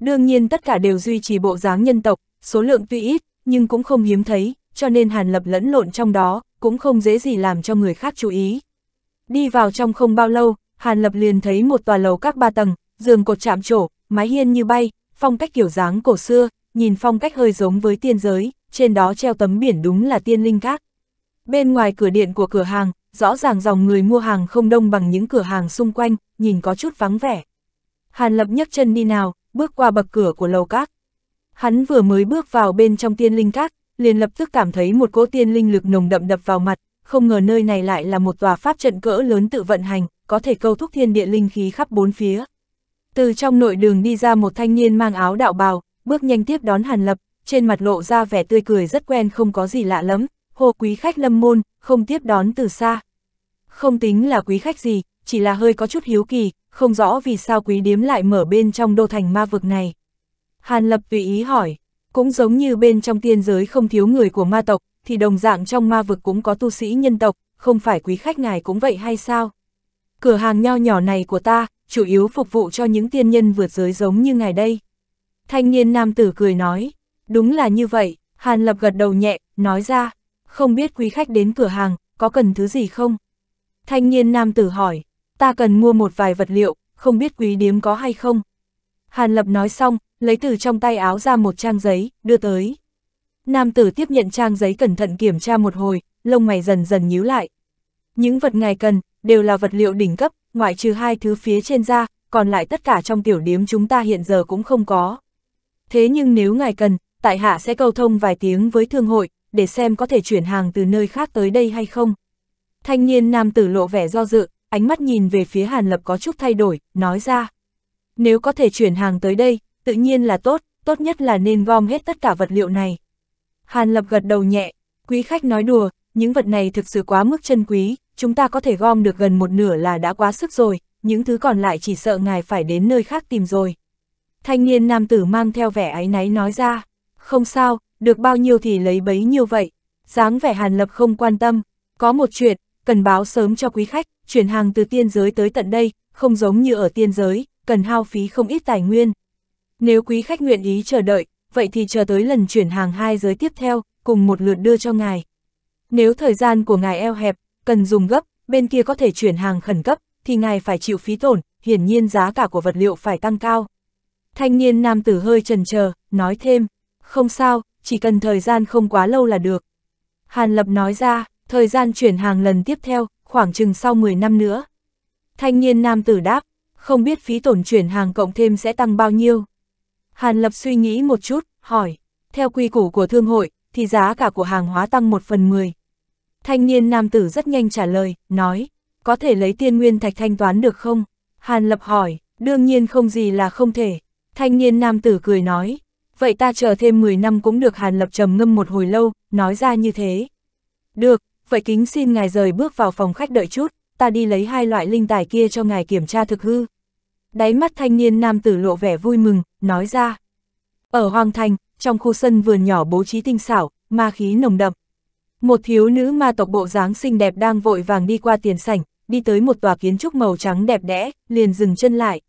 Đương nhiên tất cả đều duy trì bộ dáng nhân tộc, số lượng tuy ít, nhưng cũng không hiếm thấy, cho nên Hàn Lập lẫn lộn trong đó, cũng không dễ gì làm cho người khác chú ý. Đi vào trong không bao lâu, Hàn Lập liền thấy một tòa lầu các ba tầng, giường cột chạm trổ, mái hiên như bay, phong cách kiểu dáng cổ xưa, nhìn phong cách hơi giống với tiên giới, trên đó treo tấm biển đúng là tiên linh các. Bên ngoài cửa điện của cửa hàng, rõ ràng dòng người mua hàng không đông bằng những cửa hàng xung quanh, nhìn có chút vắng vẻ. Hàn Lập nhấc chân đi nào, bước qua bậc cửa của lầu các. Hắn vừa mới bước vào bên trong tiên linh các, liền lập tức cảm thấy một cỗ tiên linh lực nồng đậm đập vào mặt, không ngờ nơi này lại là một tòa pháp trận cỡ lớn tự vận hành, có thể câu thúc thiên địa linh khí khắp bốn phía. Từ trong nội đường đi ra một thanh niên mang áo đạo bào, bước nhanh tiếp đón Hàn Lập, trên mặt lộ ra vẻ tươi cười rất quen không có gì lạ lắm, hô quý khách lâm môn, không tiếp đón từ xa. Không tính là quý khách gì, chỉ là hơi có chút hiếu kỳ, không rõ vì sao quý điếm lại mở bên trong đô thành ma vực này. Hàn Lập tùy ý hỏi, cũng giống như bên trong tiên giới không thiếu người của ma tộc, thì đồng dạng trong ma vực cũng có tu sĩ nhân tộc, không phải quý khách ngài cũng vậy hay sao? Cửa hàng nho nhỏ này của ta, chủ yếu phục vụ cho những tiên nhân vượt giới giống như ngài đây. Thanh niên nam tử cười nói, đúng là như vậy, Hàn Lập gật đầu nhẹ, nói ra không biết quý khách đến cửa hàng, có cần thứ gì không? Thanh niên nam tử hỏi, ta cần mua một vài vật liệu, không biết quý điếm có hay không? Hàn Lập nói xong, lấy từ trong tay áo ra một trang giấy, đưa tới. Nam tử tiếp nhận trang giấy cẩn thận kiểm tra một hồi, lông mày dần dần nhíu lại. Những vật ngài cần, đều là vật liệu đỉnh cấp, ngoại trừ hai thứ phía trên ra, còn lại tất cả trong tiểu điếm chúng ta hiện giờ cũng không có. Thế nhưng nếu ngài cần, tại hạ sẽ câu thông vài tiếng với thương hội, để xem có thể chuyển hàng từ nơi khác tới đây hay không. Thanh niên nam tử lộ vẻ do dự, ánh mắt nhìn về phía Hàn Lập có chút thay đổi, nói ra. Nếu có thể chuyển hàng tới đây, tự nhiên là tốt, tốt nhất là nên gom hết tất cả vật liệu này. Hàn Lập gật đầu nhẹ, quý khách nói đùa, những vật này thực sự quá mức chân quý, chúng ta có thể gom được gần một nửa là đã quá sức rồi, những thứ còn lại chỉ sợ ngài phải đến nơi khác tìm rồi. Thanh niên nam tử mang theo vẻ áy náy nói ra, không sao, được bao nhiêu thì lấy bấy nhiêu vậy. dáng vẻ Hàn Lập không quan tâm, có một chuyện, cần báo sớm cho quý khách, chuyển hàng từ tiên giới tới tận đây, không giống như ở tiên giới, cần hao phí không ít tài nguyên. Nếu quý khách nguyện ý chờ đợi, vậy thì chờ tới lần chuyển hàng hai giới tiếp theo, cùng một lượt đưa cho ngài. Nếu thời gian của ngài eo hẹp, cần dùng gấp, bên kia có thể chuyển hàng khẩn cấp, thì ngài phải chịu phí tổn, hiển nhiên giá cả của vật liệu phải tăng cao. Thanh niên nam tử hơi trần chờ nói thêm, không sao, chỉ cần thời gian không quá lâu là được. Hàn Lập nói ra, thời gian chuyển hàng lần tiếp theo, khoảng chừng sau 10 năm nữa. Thanh niên nam tử đáp, không biết phí tổn chuyển hàng cộng thêm sẽ tăng bao nhiêu. Hàn Lập suy nghĩ một chút, hỏi, theo quy củ của thương hội, thì giá cả của hàng hóa tăng một phần 10. Thanh niên nam tử rất nhanh trả lời, nói, có thể lấy tiên nguyên thạch thanh toán được không? Hàn Lập hỏi, đương nhiên không gì là không thể. Thanh niên nam tử cười nói, vậy ta chờ thêm 10 năm cũng được Hàn Lập trầm ngâm một hồi lâu, nói ra như thế. Được, vậy kính xin ngài rời bước vào phòng khách đợi chút, ta đi lấy hai loại linh tài kia cho ngài kiểm tra thực hư. Đáy mắt thanh niên nam tử lộ vẻ vui mừng, nói ra. Ở Hoàng Thành, trong khu sân vườn nhỏ bố trí tinh xảo, ma khí nồng đậm. Một thiếu nữ ma tộc bộ dáng xinh đẹp đang vội vàng đi qua tiền sảnh, đi tới một tòa kiến trúc màu trắng đẹp đẽ, liền dừng chân lại.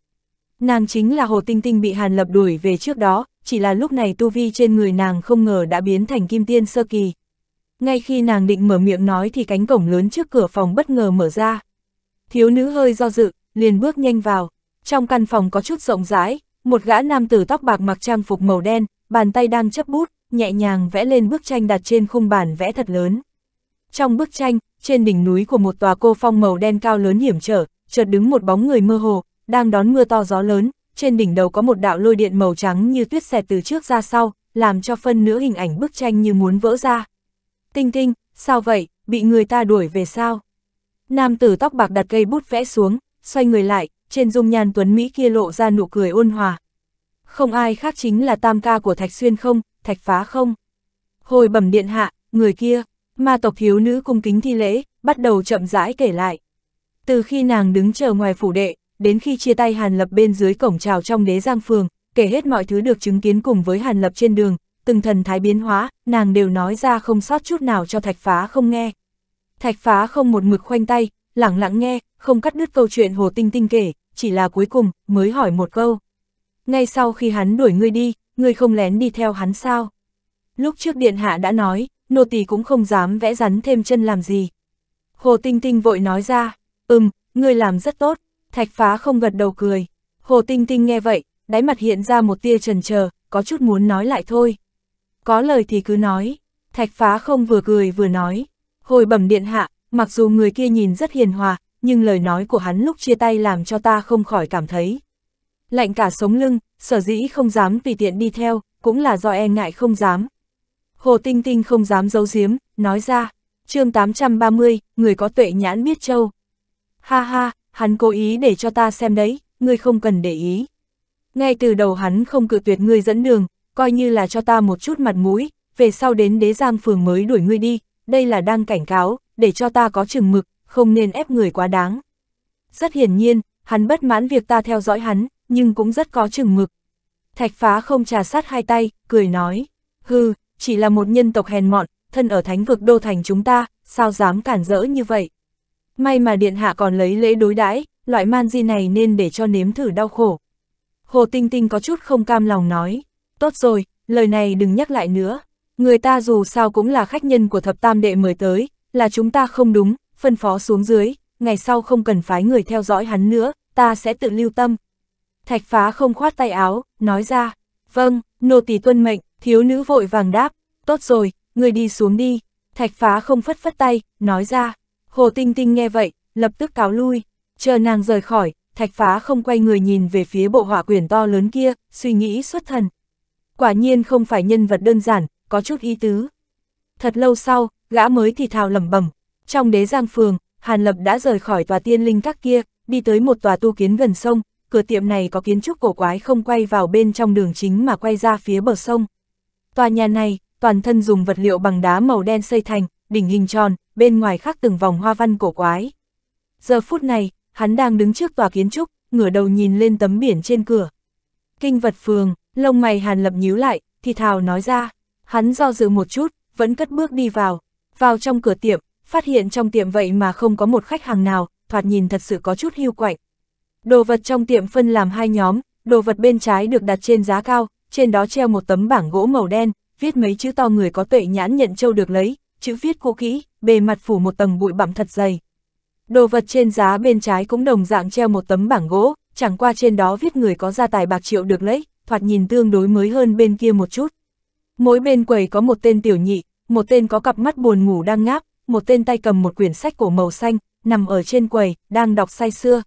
Nàng chính là Hồ Tinh Tinh bị Hàn Lập đuổi về trước đó, chỉ là lúc này tu vi trên người nàng không ngờ đã biến thành kim tiên sơ kỳ. Ngay khi nàng định mở miệng nói thì cánh cổng lớn trước cửa phòng bất ngờ mở ra. Thiếu nữ hơi do dự, liền bước nhanh vào. Trong căn phòng có chút rộng rãi, một gã nam tử tóc bạc mặc trang phục màu đen, bàn tay đang chấp bút, nhẹ nhàng vẽ lên bức tranh đặt trên khung bản vẽ thật lớn. Trong bức tranh, trên đỉnh núi của một tòa cô phong màu đen cao lớn hiểm trở, chợt đứng một bóng người mơ hồ, đang đón mưa to gió lớn, trên đỉnh đầu có một đạo lôi điện màu trắng như tuyết xẹt từ trước ra sau, làm cho phân nửa hình ảnh bức tranh như muốn vỡ ra. Tinh tinh, sao vậy, bị người ta đuổi về sao? Nam tử tóc bạc đặt cây bút vẽ xuống, xoay người lại, trên dung nhan tuấn Mỹ kia lộ ra nụ cười ôn hòa. Không ai khác chính là tam ca của Thạch Xuyên không, Thạch Phá không. Hồi bẩm điện hạ, người kia, ma tộc thiếu nữ cung kính thi lễ, bắt đầu chậm rãi kể lại. Từ khi nàng đứng chờ ngoài phủ đệ, đến khi chia tay Hàn Lập bên dưới cổng trào trong đế giang phường, kể hết mọi thứ được chứng kiến cùng với Hàn Lập trên đường, từng thần thái biến hóa, nàng đều nói ra không sót chút nào cho thạch phá không nghe. Thạch phá không một mực khoanh tay, lặng lặng nghe, không cắt đứt câu chuyện Hồ Tinh Tinh kể, chỉ là cuối cùng, mới hỏi một câu. Ngay sau khi hắn đuổi ngươi đi, ngươi không lén đi theo hắn sao? Lúc trước điện hạ đã nói, nô tỳ cũng không dám vẽ rắn thêm chân làm gì. Hồ Tinh Tinh vội nói ra, ừm, ngươi làm rất tốt. Thạch phá không gật đầu cười. Hồ Tinh Tinh nghe vậy, đáy mặt hiện ra một tia trần chờ có chút muốn nói lại thôi. Có lời thì cứ nói. Thạch phá không vừa cười vừa nói. Hồi bẩm điện hạ, mặc dù người kia nhìn rất hiền hòa, nhưng lời nói của hắn lúc chia tay làm cho ta không khỏi cảm thấy. Lạnh cả sống lưng, sở dĩ không dám tùy tiện đi theo, cũng là do e ngại không dám. Hồ Tinh Tinh không dám giấu giếm, nói ra, chương 830, người có tuệ nhãn biết châu. Ha ha, hắn cố ý để cho ta xem đấy, ngươi không cần để ý. Ngay từ đầu hắn không cự tuyệt ngươi dẫn đường, coi như là cho ta một chút mặt mũi, về sau đến đế giang phường mới đuổi ngươi đi, đây là đang cảnh cáo, để cho ta có chừng mực, không nên ép người quá đáng. Rất hiển nhiên, hắn bất mãn việc ta theo dõi hắn, nhưng cũng rất có chừng mực. Thạch phá không trà sát hai tay, cười nói, hư, chỉ là một nhân tộc hèn mọn, thân ở thánh vực đô thành chúng ta, sao dám cản rỡ như vậy. May mà điện hạ còn lấy lễ đối đãi, loại man di này nên để cho nếm thử đau khổ. Hồ Tinh Tinh có chút không cam lòng nói, tốt rồi, lời này đừng nhắc lại nữa. Người ta dù sao cũng là khách nhân của thập tam đệ mời tới, là chúng ta không đúng, phân phó xuống dưới, ngày sau không cần phái người theo dõi hắn nữa, ta sẽ tự lưu tâm. Thạch phá không khoát tay áo, nói ra, vâng, nô tỳ tuân mệnh, thiếu nữ vội vàng đáp, tốt rồi, người đi xuống đi. Thạch phá không phất phất tay, nói ra, Hồ Tinh Tinh nghe vậy, lập tức cáo lui, chờ nàng rời khỏi, thạch phá không quay người nhìn về phía bộ hỏa quyển to lớn kia, suy nghĩ xuất thần. Quả nhiên không phải nhân vật đơn giản, có chút ý tứ. Thật lâu sau, gã mới thì thào lẩm bẩm trong đế giang phường, Hàn Lập đã rời khỏi tòa tiên linh các kia, đi tới một tòa tu kiến gần sông, cửa tiệm này có kiến trúc cổ quái không quay vào bên trong đường chính mà quay ra phía bờ sông. Tòa nhà này, toàn thân dùng vật liệu bằng đá màu đen xây thành, đỉnh hình tròn, bên ngoài khắc từng vòng hoa văn cổ quái. Giờ phút này, hắn đang đứng trước tòa kiến trúc, ngửa đầu nhìn lên tấm biển trên cửa. Kinh vật phường, lông mày hàn lập nhíu lại, thì thào nói ra, hắn do dự một chút, vẫn cất bước đi vào, vào trong cửa tiệm, phát hiện trong tiệm vậy mà không có một khách hàng nào, thoạt nhìn thật sự có chút hưu quạnh. Đồ vật trong tiệm phân làm hai nhóm, đồ vật bên trái được đặt trên giá cao, trên đó treo một tấm bảng gỗ màu đen, viết mấy chữ to người có tuệ nhãn nhận châu được lấy, chữ viết cũ kỹ, bề mặt phủ một tầng bụi bặm thật dày. Đồ vật trên giá bên trái cũng đồng dạng treo một tấm bảng gỗ, chẳng qua trên đó viết người có gia tài bạc triệu được lấy, thoạt nhìn tương đối mới hơn bên kia một chút. Mỗi bên quầy có một tên tiểu nhị, một tên có cặp mắt buồn ngủ đang ngáp, một tên tay cầm một quyển sách cổ màu xanh, nằm ở trên quầy, đang đọc say xưa.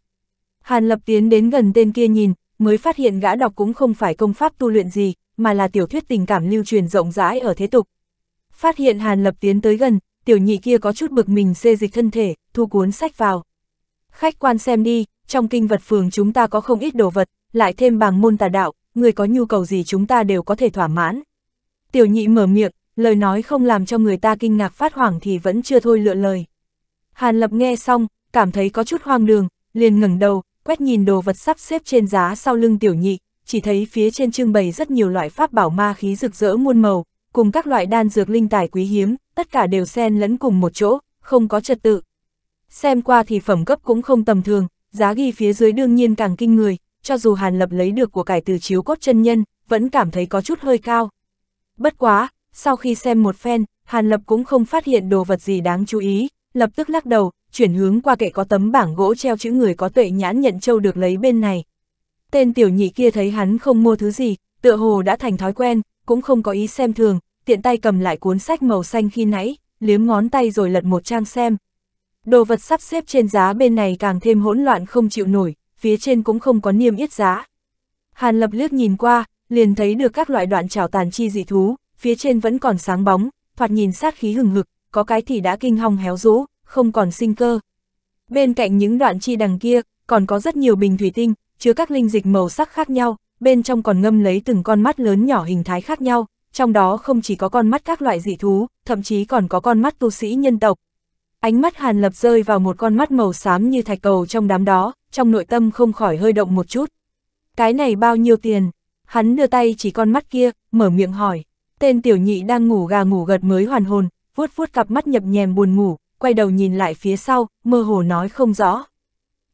Hàn Lập tiến đến gần tên kia nhìn, mới phát hiện gã đọc cũng không phải công pháp tu luyện gì, mà là tiểu thuyết tình cảm lưu truyền rộng rãi ở thế tục, Phát hiện Hàn Lập tiến tới gần, tiểu nhị kia có chút bực mình xê dịch thân thể, thu cuốn sách vào. Khách quan xem đi, trong kinh vật phường chúng ta có không ít đồ vật, lại thêm bằng môn tà đạo, người có nhu cầu gì chúng ta đều có thể thỏa mãn. Tiểu nhị mở miệng, lời nói không làm cho người ta kinh ngạc phát hoảng thì vẫn chưa thôi lựa lời. Hàn Lập nghe xong, cảm thấy có chút hoang đường, liền ngẩng đầu, quét nhìn đồ vật sắp xếp trên giá sau lưng tiểu nhị, chỉ thấy phía trên trưng bày rất nhiều loại pháp bảo ma khí rực rỡ muôn màu, cùng các loại đan dược linh tài quý hiếm, tất cả đều xen lẫn cùng một chỗ, không có trật tự. Xem qua thì phẩm cấp cũng không tầm thường, giá ghi phía dưới đương nhiên càng kinh người, cho dù Hàn Lập lấy được của cải từ chiếu cốt chân nhân, vẫn cảm thấy có chút hơi cao. Bất quá, sau khi xem một phen, Hàn Lập cũng không phát hiện đồ vật gì đáng chú ý, lập tức lắc đầu, chuyển hướng qua kệ có tấm bảng gỗ treo chữ người có tuệ nhãn nhận châu được lấy bên này. Tên tiểu nhị kia thấy hắn không mua thứ gì, tựa hồ đã thành thói quen, cũng không có ý xem thường, tiện tay cầm lại cuốn sách màu xanh khi nãy, liếm ngón tay rồi lật một trang xem. Đồ vật sắp xếp trên giá bên này càng thêm hỗn loạn không chịu nổi, phía trên cũng không có niêm yết giá. Hàn lập liếc nhìn qua, liền thấy được các loại đoạn trào tàn chi dị thú, phía trên vẫn còn sáng bóng, thoạt nhìn sát khí hừng hực, có cái thì đã kinh hong héo rũ, không còn sinh cơ. Bên cạnh những đoạn chi đằng kia, còn có rất nhiều bình thủy tinh, chứa các linh dịch màu sắc khác nhau, bên trong còn ngâm lấy từng con mắt lớn nhỏ hình thái khác nhau, trong đó không chỉ có con mắt các loại dị thú, thậm chí còn có con mắt tu sĩ nhân tộc. Ánh mắt Hàn Lập rơi vào một con mắt màu xám như thạch cầu trong đám đó, trong nội tâm không khỏi hơi động một chút. Cái này bao nhiêu tiền? Hắn đưa tay chỉ con mắt kia, mở miệng hỏi. Tên tiểu nhị đang ngủ gà ngủ gật mới hoàn hồn, vuốt vuốt cặp mắt nhập nhèm buồn ngủ, quay đầu nhìn lại phía sau, mơ hồ nói không rõ.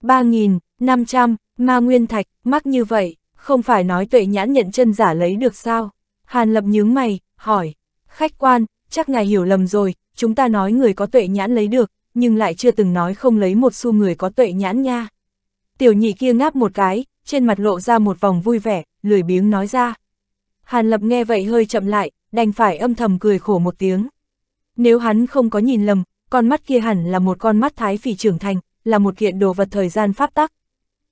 3.000, 500, ma nguyên thạch, mắc như vậy, không phải nói tuệ nhãn nhận chân giả lấy được sao? Hàn lập nhướng mày, hỏi, khách quan, chắc ngài hiểu lầm rồi, chúng ta nói người có tuệ nhãn lấy được, nhưng lại chưa từng nói không lấy một xu người có tuệ nhãn nha. Tiểu nhị kia ngáp một cái, trên mặt lộ ra một vòng vui vẻ, lười biếng nói ra. Hàn lập nghe vậy hơi chậm lại, đành phải âm thầm cười khổ một tiếng. Nếu hắn không có nhìn lầm, con mắt kia hẳn là một con mắt thái phỉ trưởng thành, là một kiện đồ vật thời gian pháp tắc,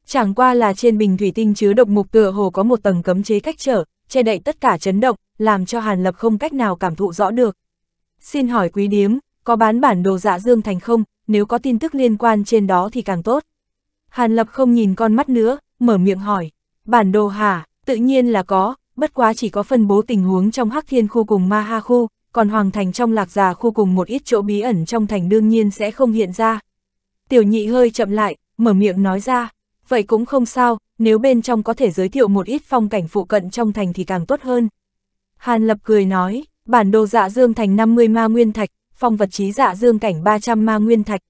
Chẳng qua là trên bình thủy tinh chứa độc mục tựa hồ có một tầng cấm chế cách trở, che đậy tất cả chấn động, làm cho Hàn Lập không cách nào cảm thụ rõ được. Xin hỏi quý điếm, có bán bản đồ dạ dương thành không, nếu có tin tức liên quan trên đó thì càng tốt. Hàn Lập không nhìn con mắt nữa, mở miệng hỏi, bản đồ hả, tự nhiên là có, bất quá chỉ có phân bố tình huống trong Hắc Thiên khu cùng Ma Ha khu, còn Hoàng Thành trong Lạc Già khu cùng một ít chỗ bí ẩn trong thành đương nhiên sẽ không hiện ra. Tiểu nhị hơi chậm lại, mở miệng nói ra, vậy cũng không sao, nếu bên trong có thể giới thiệu một ít phong cảnh phụ cận trong thành thì càng tốt hơn. Hàn Lập cười nói, bản đồ dạ dương thành 50 ma nguyên thạch, phong vật trí dạ dương cảnh 300 ma nguyên thạch.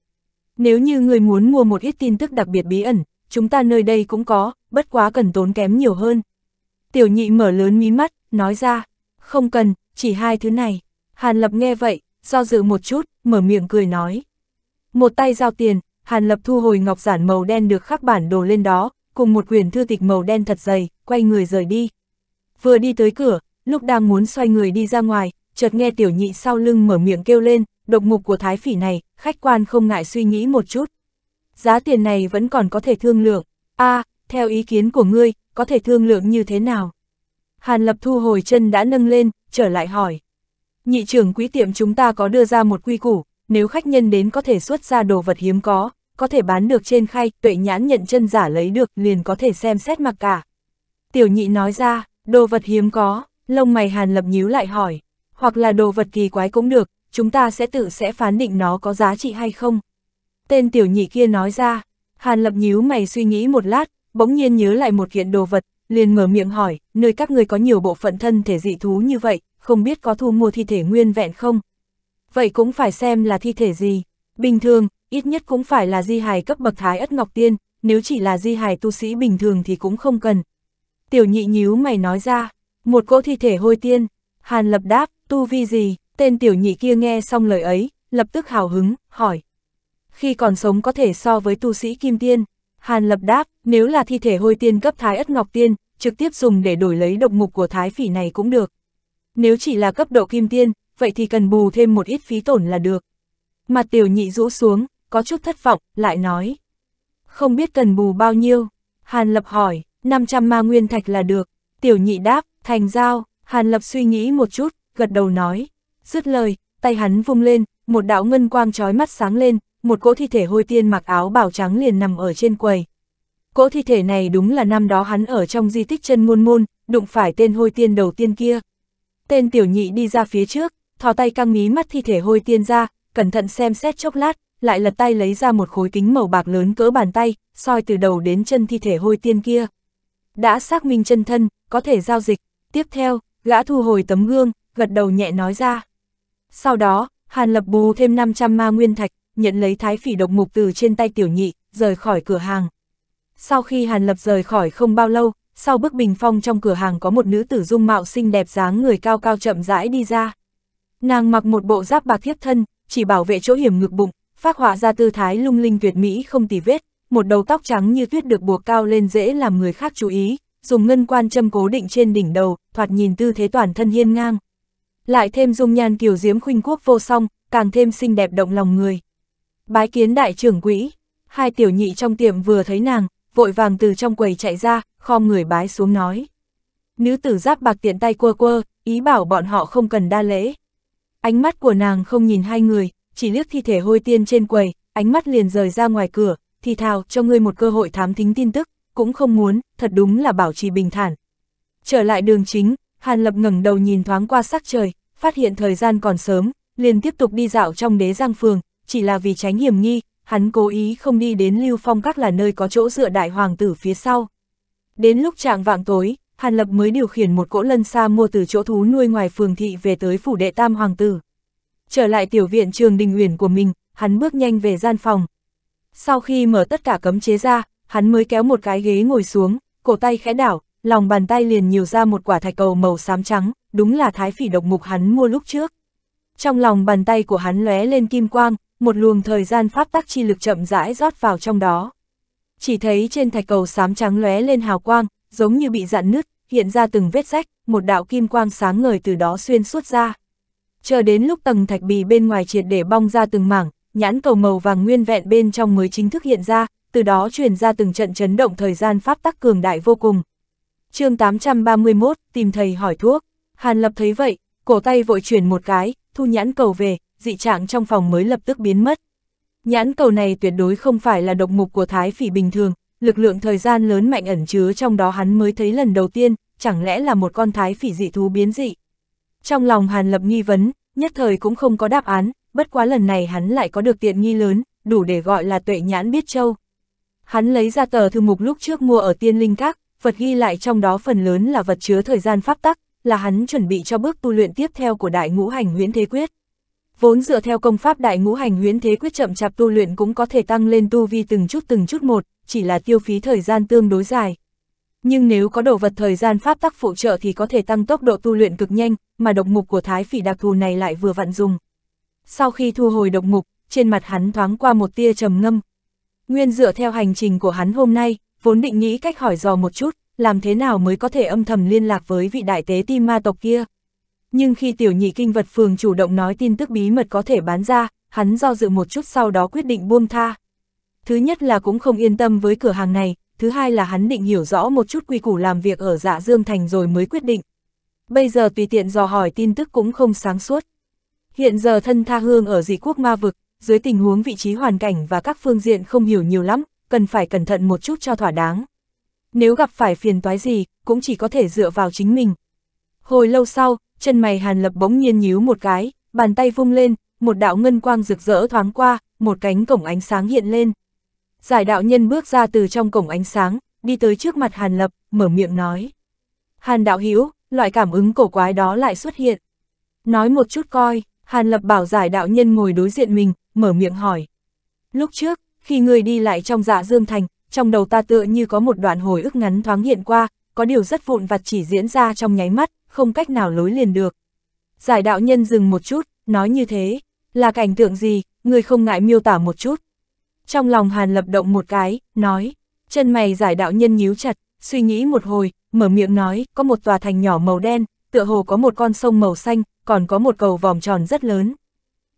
Nếu như người muốn mua một ít tin tức đặc biệt bí ẩn, chúng ta nơi đây cũng có, bất quá cần tốn kém nhiều hơn. Tiểu nhị mở lớn mí mắt, nói ra, không cần, chỉ hai thứ này. Hàn Lập nghe vậy, do dự một chút, mở miệng cười nói. Một tay giao tiền, Hàn Lập thu hồi ngọc giản màu đen được khắc bản đồ lên đó, cùng một quyển thư tịch màu đen thật dày, quay người rời đi. Vừa đi tới cửa, lúc đang muốn xoay người đi ra ngoài, chợt nghe tiểu nhị sau lưng mở miệng kêu lên, độc mục của thái phỉ này, khách quan không ngại suy nghĩ một chút. Giá tiền này vẫn còn có thể thương lượng. a à, theo ý kiến của ngươi, có thể thương lượng như thế nào? Hàn Lập thu hồi chân đã nâng lên, trở lại hỏi. Nhị trưởng quý tiệm chúng ta có đưa ra một quy củ, nếu khách nhân đến có thể xuất ra đồ vật hiếm có, có thể bán được trên khay, tuệ nhãn nhận chân giả lấy được liền có thể xem xét mặc cả. Tiểu nhị nói ra, đồ vật hiếm có, lông mày hàn lập nhíu lại hỏi, hoặc là đồ vật kỳ quái cũng được, chúng ta sẽ tự sẽ phán định nó có giá trị hay không. Tên tiểu nhị kia nói ra, hàn lập nhíu mày suy nghĩ một lát, bỗng nhiên nhớ lại một kiện đồ vật, liền mở miệng hỏi, nơi các người có nhiều bộ phận thân thể dị thú như vậy, không biết có thu mua thi thể nguyên vẹn không? vậy cũng phải xem là thi thể gì. Bình thường, ít nhất cũng phải là di hài cấp bậc Thái Ất Ngọc Tiên, nếu chỉ là di hài tu sĩ bình thường thì cũng không cần. Tiểu nhị nhíu mày nói ra, một cỗ thi thể hôi tiên, Hàn Lập đáp, tu vi gì, tên tiểu nhị kia nghe xong lời ấy, lập tức hào hứng, hỏi. Khi còn sống có thể so với tu sĩ Kim Tiên, Hàn Lập đáp, nếu là thi thể hôi tiên cấp Thái Ất Ngọc Tiên, trực tiếp dùng để đổi lấy độc mục của Thái Phỉ này cũng được. Nếu chỉ là cấp độ Kim Tiên, vậy thì cần bù thêm một ít phí tổn là được. Mặt tiểu nhị rũ xuống, có chút thất vọng, lại nói. Không biết cần bù bao nhiêu? Hàn Lập hỏi, 500 ma nguyên thạch là được. Tiểu nhị đáp, thành giao, Hàn Lập suy nghĩ một chút, gật đầu nói. Dứt lời, tay hắn vung lên, một đạo ngân quang trói mắt sáng lên, một cỗ thi thể hôi tiên mặc áo bảo trắng liền nằm ở trên quầy. Cỗ thi thể này đúng là năm đó hắn ở trong di tích chân môn môn, đụng phải tên hôi tiên đầu tiên kia. Tên tiểu nhị đi ra phía trước, thò tay căng mí mắt thi thể hôi tiên ra, cẩn thận xem xét chốc lát, lại lật tay lấy ra một khối kính màu bạc lớn cỡ bàn tay, soi từ đầu đến chân thi thể hôi tiên kia. Đã xác minh chân thân, có thể giao dịch, tiếp theo, gã thu hồi tấm gương, gật đầu nhẹ nói ra. Sau đó, Hàn Lập bù thêm 500 ma nguyên thạch, nhận lấy thái phỉ độc mục từ trên tay tiểu nhị, rời khỏi cửa hàng. Sau khi Hàn Lập rời khỏi không bao lâu, sau bức bình phong trong cửa hàng có một nữ tử dung mạo xinh đẹp dáng người cao cao chậm rãi đi ra. Nàng mặc một bộ giáp bạc thiếp thân, chỉ bảo vệ chỗ hiểm ngực bụng, phát họa ra tư thái lung linh tuyệt mỹ không tì vết, một đầu tóc trắng như tuyết được buộc cao lên dễ làm người khác chú ý, dùng ngân quan châm cố định trên đỉnh đầu, thoạt nhìn tư thế toàn thân hiên ngang. Lại thêm dung nhan kiều diễm khuynh quốc vô song, càng thêm xinh đẹp động lòng người. Bái kiến đại trưởng quỹ, hai tiểu nhị trong tiệm vừa thấy nàng, vội vàng từ trong quầy chạy ra, khom người bái xuống nói. Nữ tử giáp bạc tiện tay quơ quơ, ý bảo bọn họ không cần đa lễ. Ánh mắt của nàng không nhìn hai người, chỉ liếc thi thể hôi tiên trên quầy, ánh mắt liền rời ra ngoài cửa, thì thào cho ngươi một cơ hội thám thính tin tức, cũng không muốn, thật đúng là bảo trì bình thản. Trở lại đường chính, Hàn Lập ngẩng đầu nhìn thoáng qua sắc trời, phát hiện thời gian còn sớm, liền tiếp tục đi dạo trong đế giang phường, chỉ là vì tránh hiểm nghi, hắn cố ý không đi đến lưu phong các là nơi có chỗ dựa đại hoàng tử phía sau. Đến lúc trạng vạng tối, Hàn Lập mới điều khiển một cỗ lân xa mua từ chỗ thú nuôi ngoài phường thị về tới phủ đệ tam hoàng tử. Trở lại tiểu viện trường đình uyển của mình, hắn bước nhanh về gian phòng. Sau khi mở tất cả cấm chế ra, hắn mới kéo một cái ghế ngồi xuống, cổ tay khẽ đảo, lòng bàn tay liền nhiều ra một quả thạch cầu màu xám trắng, đúng là thái phỉ độc mục hắn mua lúc trước. Trong lòng bàn tay của hắn lóe lên kim quang, một luồng thời gian pháp tắc chi lực chậm rãi rót vào trong đó. Chỉ thấy trên thạch cầu xám trắng lóe lên hào quang, giống như bị dạn nứt, hiện ra từng vết rách, một đạo kim quang sáng ngời từ đó xuyên suốt ra. Chờ đến lúc tầng thạch bì bên ngoài triệt để bong ra từng mảng, nhãn cầu màu vàng nguyên vẹn bên trong mới chính thức hiện ra, từ đó truyền ra từng trận chấn động thời gian pháp tắc cường đại vô cùng. chương 831, tìm thầy hỏi thuốc. Hàn Lập thấy vậy, cổ tay vội chuyển một cái, thu nhãn cầu về, dị trạng trong phòng mới lập tức biến mất. Nhãn cầu này tuyệt đối không phải là độc mục của thái phỉ bình thường, lực lượng thời gian lớn mạnh ẩn chứa trong đó hắn mới thấy lần đầu tiên, chẳng lẽ là một con thái phỉ dị thú biến dị. Trong lòng Hàn Lập nghi vấn, nhất thời cũng không có đáp án, bất quá lần này hắn lại có được tiện nghi lớn, đủ để gọi là tuệ nhãn biết châu. Hắn lấy ra tờ thư mục lúc trước mua ở tiên linh các, vật ghi lại trong đó phần lớn là vật chứa thời gian pháp tắc, là hắn chuẩn bị cho bước tu luyện tiếp theo của đại ngũ hành Nguyễn thế quyết vốn dựa theo công pháp đại ngũ hành huyến thế quyết chậm chạp tu luyện cũng có thể tăng lên tu vi từng chút từng chút một, chỉ là tiêu phí thời gian tương đối dài. Nhưng nếu có đồ vật thời gian pháp tắc phụ trợ thì có thể tăng tốc độ tu luyện cực nhanh, mà độc mục của thái phỉ đặc thù này lại vừa vặn dùng. Sau khi thu hồi độc mục, trên mặt hắn thoáng qua một tia trầm ngâm. Nguyên dựa theo hành trình của hắn hôm nay, vốn định nghĩ cách hỏi dò một chút, làm thế nào mới có thể âm thầm liên lạc với vị đại tế tim ma tộc kia, nhưng khi tiểu nhị kinh vật phường chủ động nói tin tức bí mật có thể bán ra, hắn do dự một chút sau đó quyết định buông tha. Thứ nhất là cũng không yên tâm với cửa hàng này, thứ hai là hắn định hiểu rõ một chút quy củ làm việc ở dạ Dương Thành rồi mới quyết định. Bây giờ tùy tiện dò hỏi tin tức cũng không sáng suốt. Hiện giờ thân tha hương ở dị quốc ma vực, dưới tình huống vị trí hoàn cảnh và các phương diện không hiểu nhiều lắm, cần phải cẩn thận một chút cho thỏa đáng. Nếu gặp phải phiền toái gì, cũng chỉ có thể dựa vào chính mình. Hồi lâu sau, chân mày Hàn Lập bỗng nhiên nhíu một cái, bàn tay vung lên, một đạo ngân quang rực rỡ thoáng qua, một cánh cổng ánh sáng hiện lên. Giải đạo nhân bước ra từ trong cổng ánh sáng, đi tới trước mặt Hàn Lập, mở miệng nói. Hàn đạo Hữu loại cảm ứng cổ quái đó lại xuất hiện. Nói một chút coi, Hàn Lập bảo giải đạo nhân ngồi đối diện mình, mở miệng hỏi. Lúc trước, khi người đi lại trong dạ dương thành, trong đầu ta tựa như có một đoạn hồi ức ngắn thoáng hiện qua, có điều rất vụn vặt chỉ diễn ra trong nháy mắt, không cách nào lối liền được. Giải đạo nhân dừng một chút, nói như thế, là cảnh tượng gì, người không ngại miêu tả một chút. Trong lòng Hàn lập động một cái, nói, chân mày giải đạo nhân nhíu chặt, suy nghĩ một hồi, mở miệng nói, có một tòa thành nhỏ màu đen, tựa hồ có một con sông màu xanh, còn có một cầu vòng tròn rất lớn.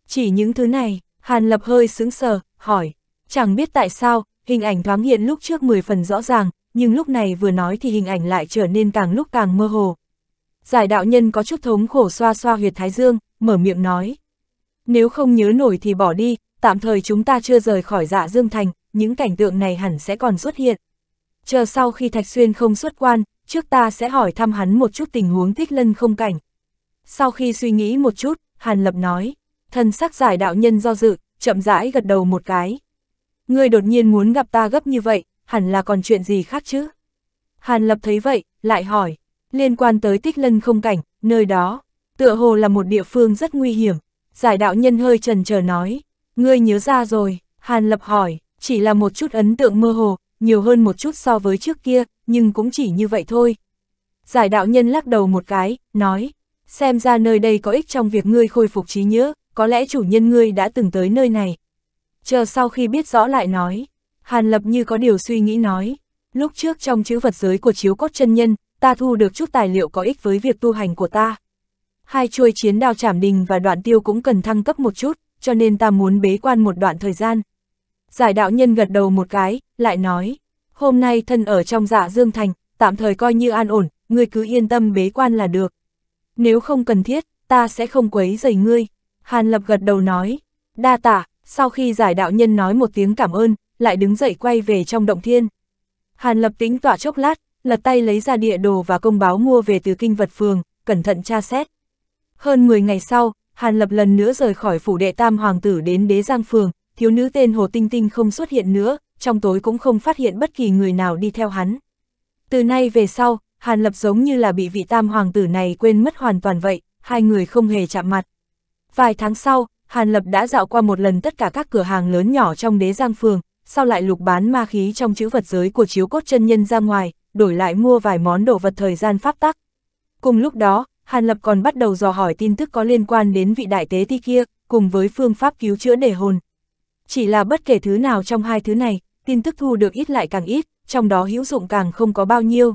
Chỉ những thứ này, Hàn lập hơi sững sờ, hỏi, chẳng biết tại sao, hình ảnh thoáng hiện lúc trước 10 phần rõ ràng, nhưng lúc này vừa nói thì hình ảnh lại trở nên càng lúc càng mơ hồ giải đạo nhân có chút thống khổ xoa xoa huyệt thái dương, mở miệng nói. Nếu không nhớ nổi thì bỏ đi, tạm thời chúng ta chưa rời khỏi dạ dương thành, những cảnh tượng này hẳn sẽ còn xuất hiện. Chờ sau khi Thạch Xuyên không xuất quan, trước ta sẽ hỏi thăm hắn một chút tình huống thích lân không cảnh. Sau khi suy nghĩ một chút, Hàn Lập nói, thân sắc giải đạo nhân do dự, chậm rãi gật đầu một cái. Ngươi đột nhiên muốn gặp ta gấp như vậy, hẳn là còn chuyện gì khác chứ? Hàn Lập thấy vậy, lại hỏi, Liên quan tới tích lân không cảnh, nơi đó, tựa hồ là một địa phương rất nguy hiểm. Giải đạo nhân hơi trần chờ nói, ngươi nhớ ra rồi, Hàn Lập hỏi, chỉ là một chút ấn tượng mơ hồ, nhiều hơn một chút so với trước kia, nhưng cũng chỉ như vậy thôi. Giải đạo nhân lắc đầu một cái, nói, xem ra nơi đây có ích trong việc ngươi khôi phục trí nhớ, có lẽ chủ nhân ngươi đã từng tới nơi này. Chờ sau khi biết rõ lại nói, Hàn Lập như có điều suy nghĩ nói, lúc trước trong chữ vật giới của chiếu cốt chân nhân, ta thu được chút tài liệu có ích với việc tu hành của ta. Hai chuôi chiến đao trảm đình và đoạn tiêu cũng cần thăng cấp một chút, cho nên ta muốn bế quan một đoạn thời gian. Giải đạo nhân gật đầu một cái, lại nói, hôm nay thân ở trong dạ Dương Thành, tạm thời coi như an ổn, ngươi cứ yên tâm bế quan là được. Nếu không cần thiết, ta sẽ không quấy rầy ngươi. Hàn Lập gật đầu nói, đa tả, sau khi giải đạo nhân nói một tiếng cảm ơn, lại đứng dậy quay về trong động thiên. Hàn Lập tính tỏa chốc lát, lật tay lấy ra địa đồ và công báo mua về từ kinh vật phường, cẩn thận tra xét. Hơn 10 ngày sau, Hàn Lập lần nữa rời khỏi phủ đệ tam hoàng tử đến đế giang phường, thiếu nữ tên Hồ Tinh Tinh không xuất hiện nữa, trong tối cũng không phát hiện bất kỳ người nào đi theo hắn. Từ nay về sau, Hàn Lập giống như là bị vị tam hoàng tử này quên mất hoàn toàn vậy, hai người không hề chạm mặt. Vài tháng sau, Hàn Lập đã dạo qua một lần tất cả các cửa hàng lớn nhỏ trong đế giang phường, sau lại lục bán ma khí trong chữ vật giới của chiếu cốt chân nhân ra ngoài, đổi lại mua vài món đồ vật thời gian pháp tắc. Cùng lúc đó, Hàn Lập còn bắt đầu dò hỏi tin tức có liên quan đến vị đại tế ti kia, cùng với phương pháp cứu chữa đề hồn. Chỉ là bất kể thứ nào trong hai thứ này, tin tức thu được ít lại càng ít, trong đó hữu dụng càng không có bao nhiêu.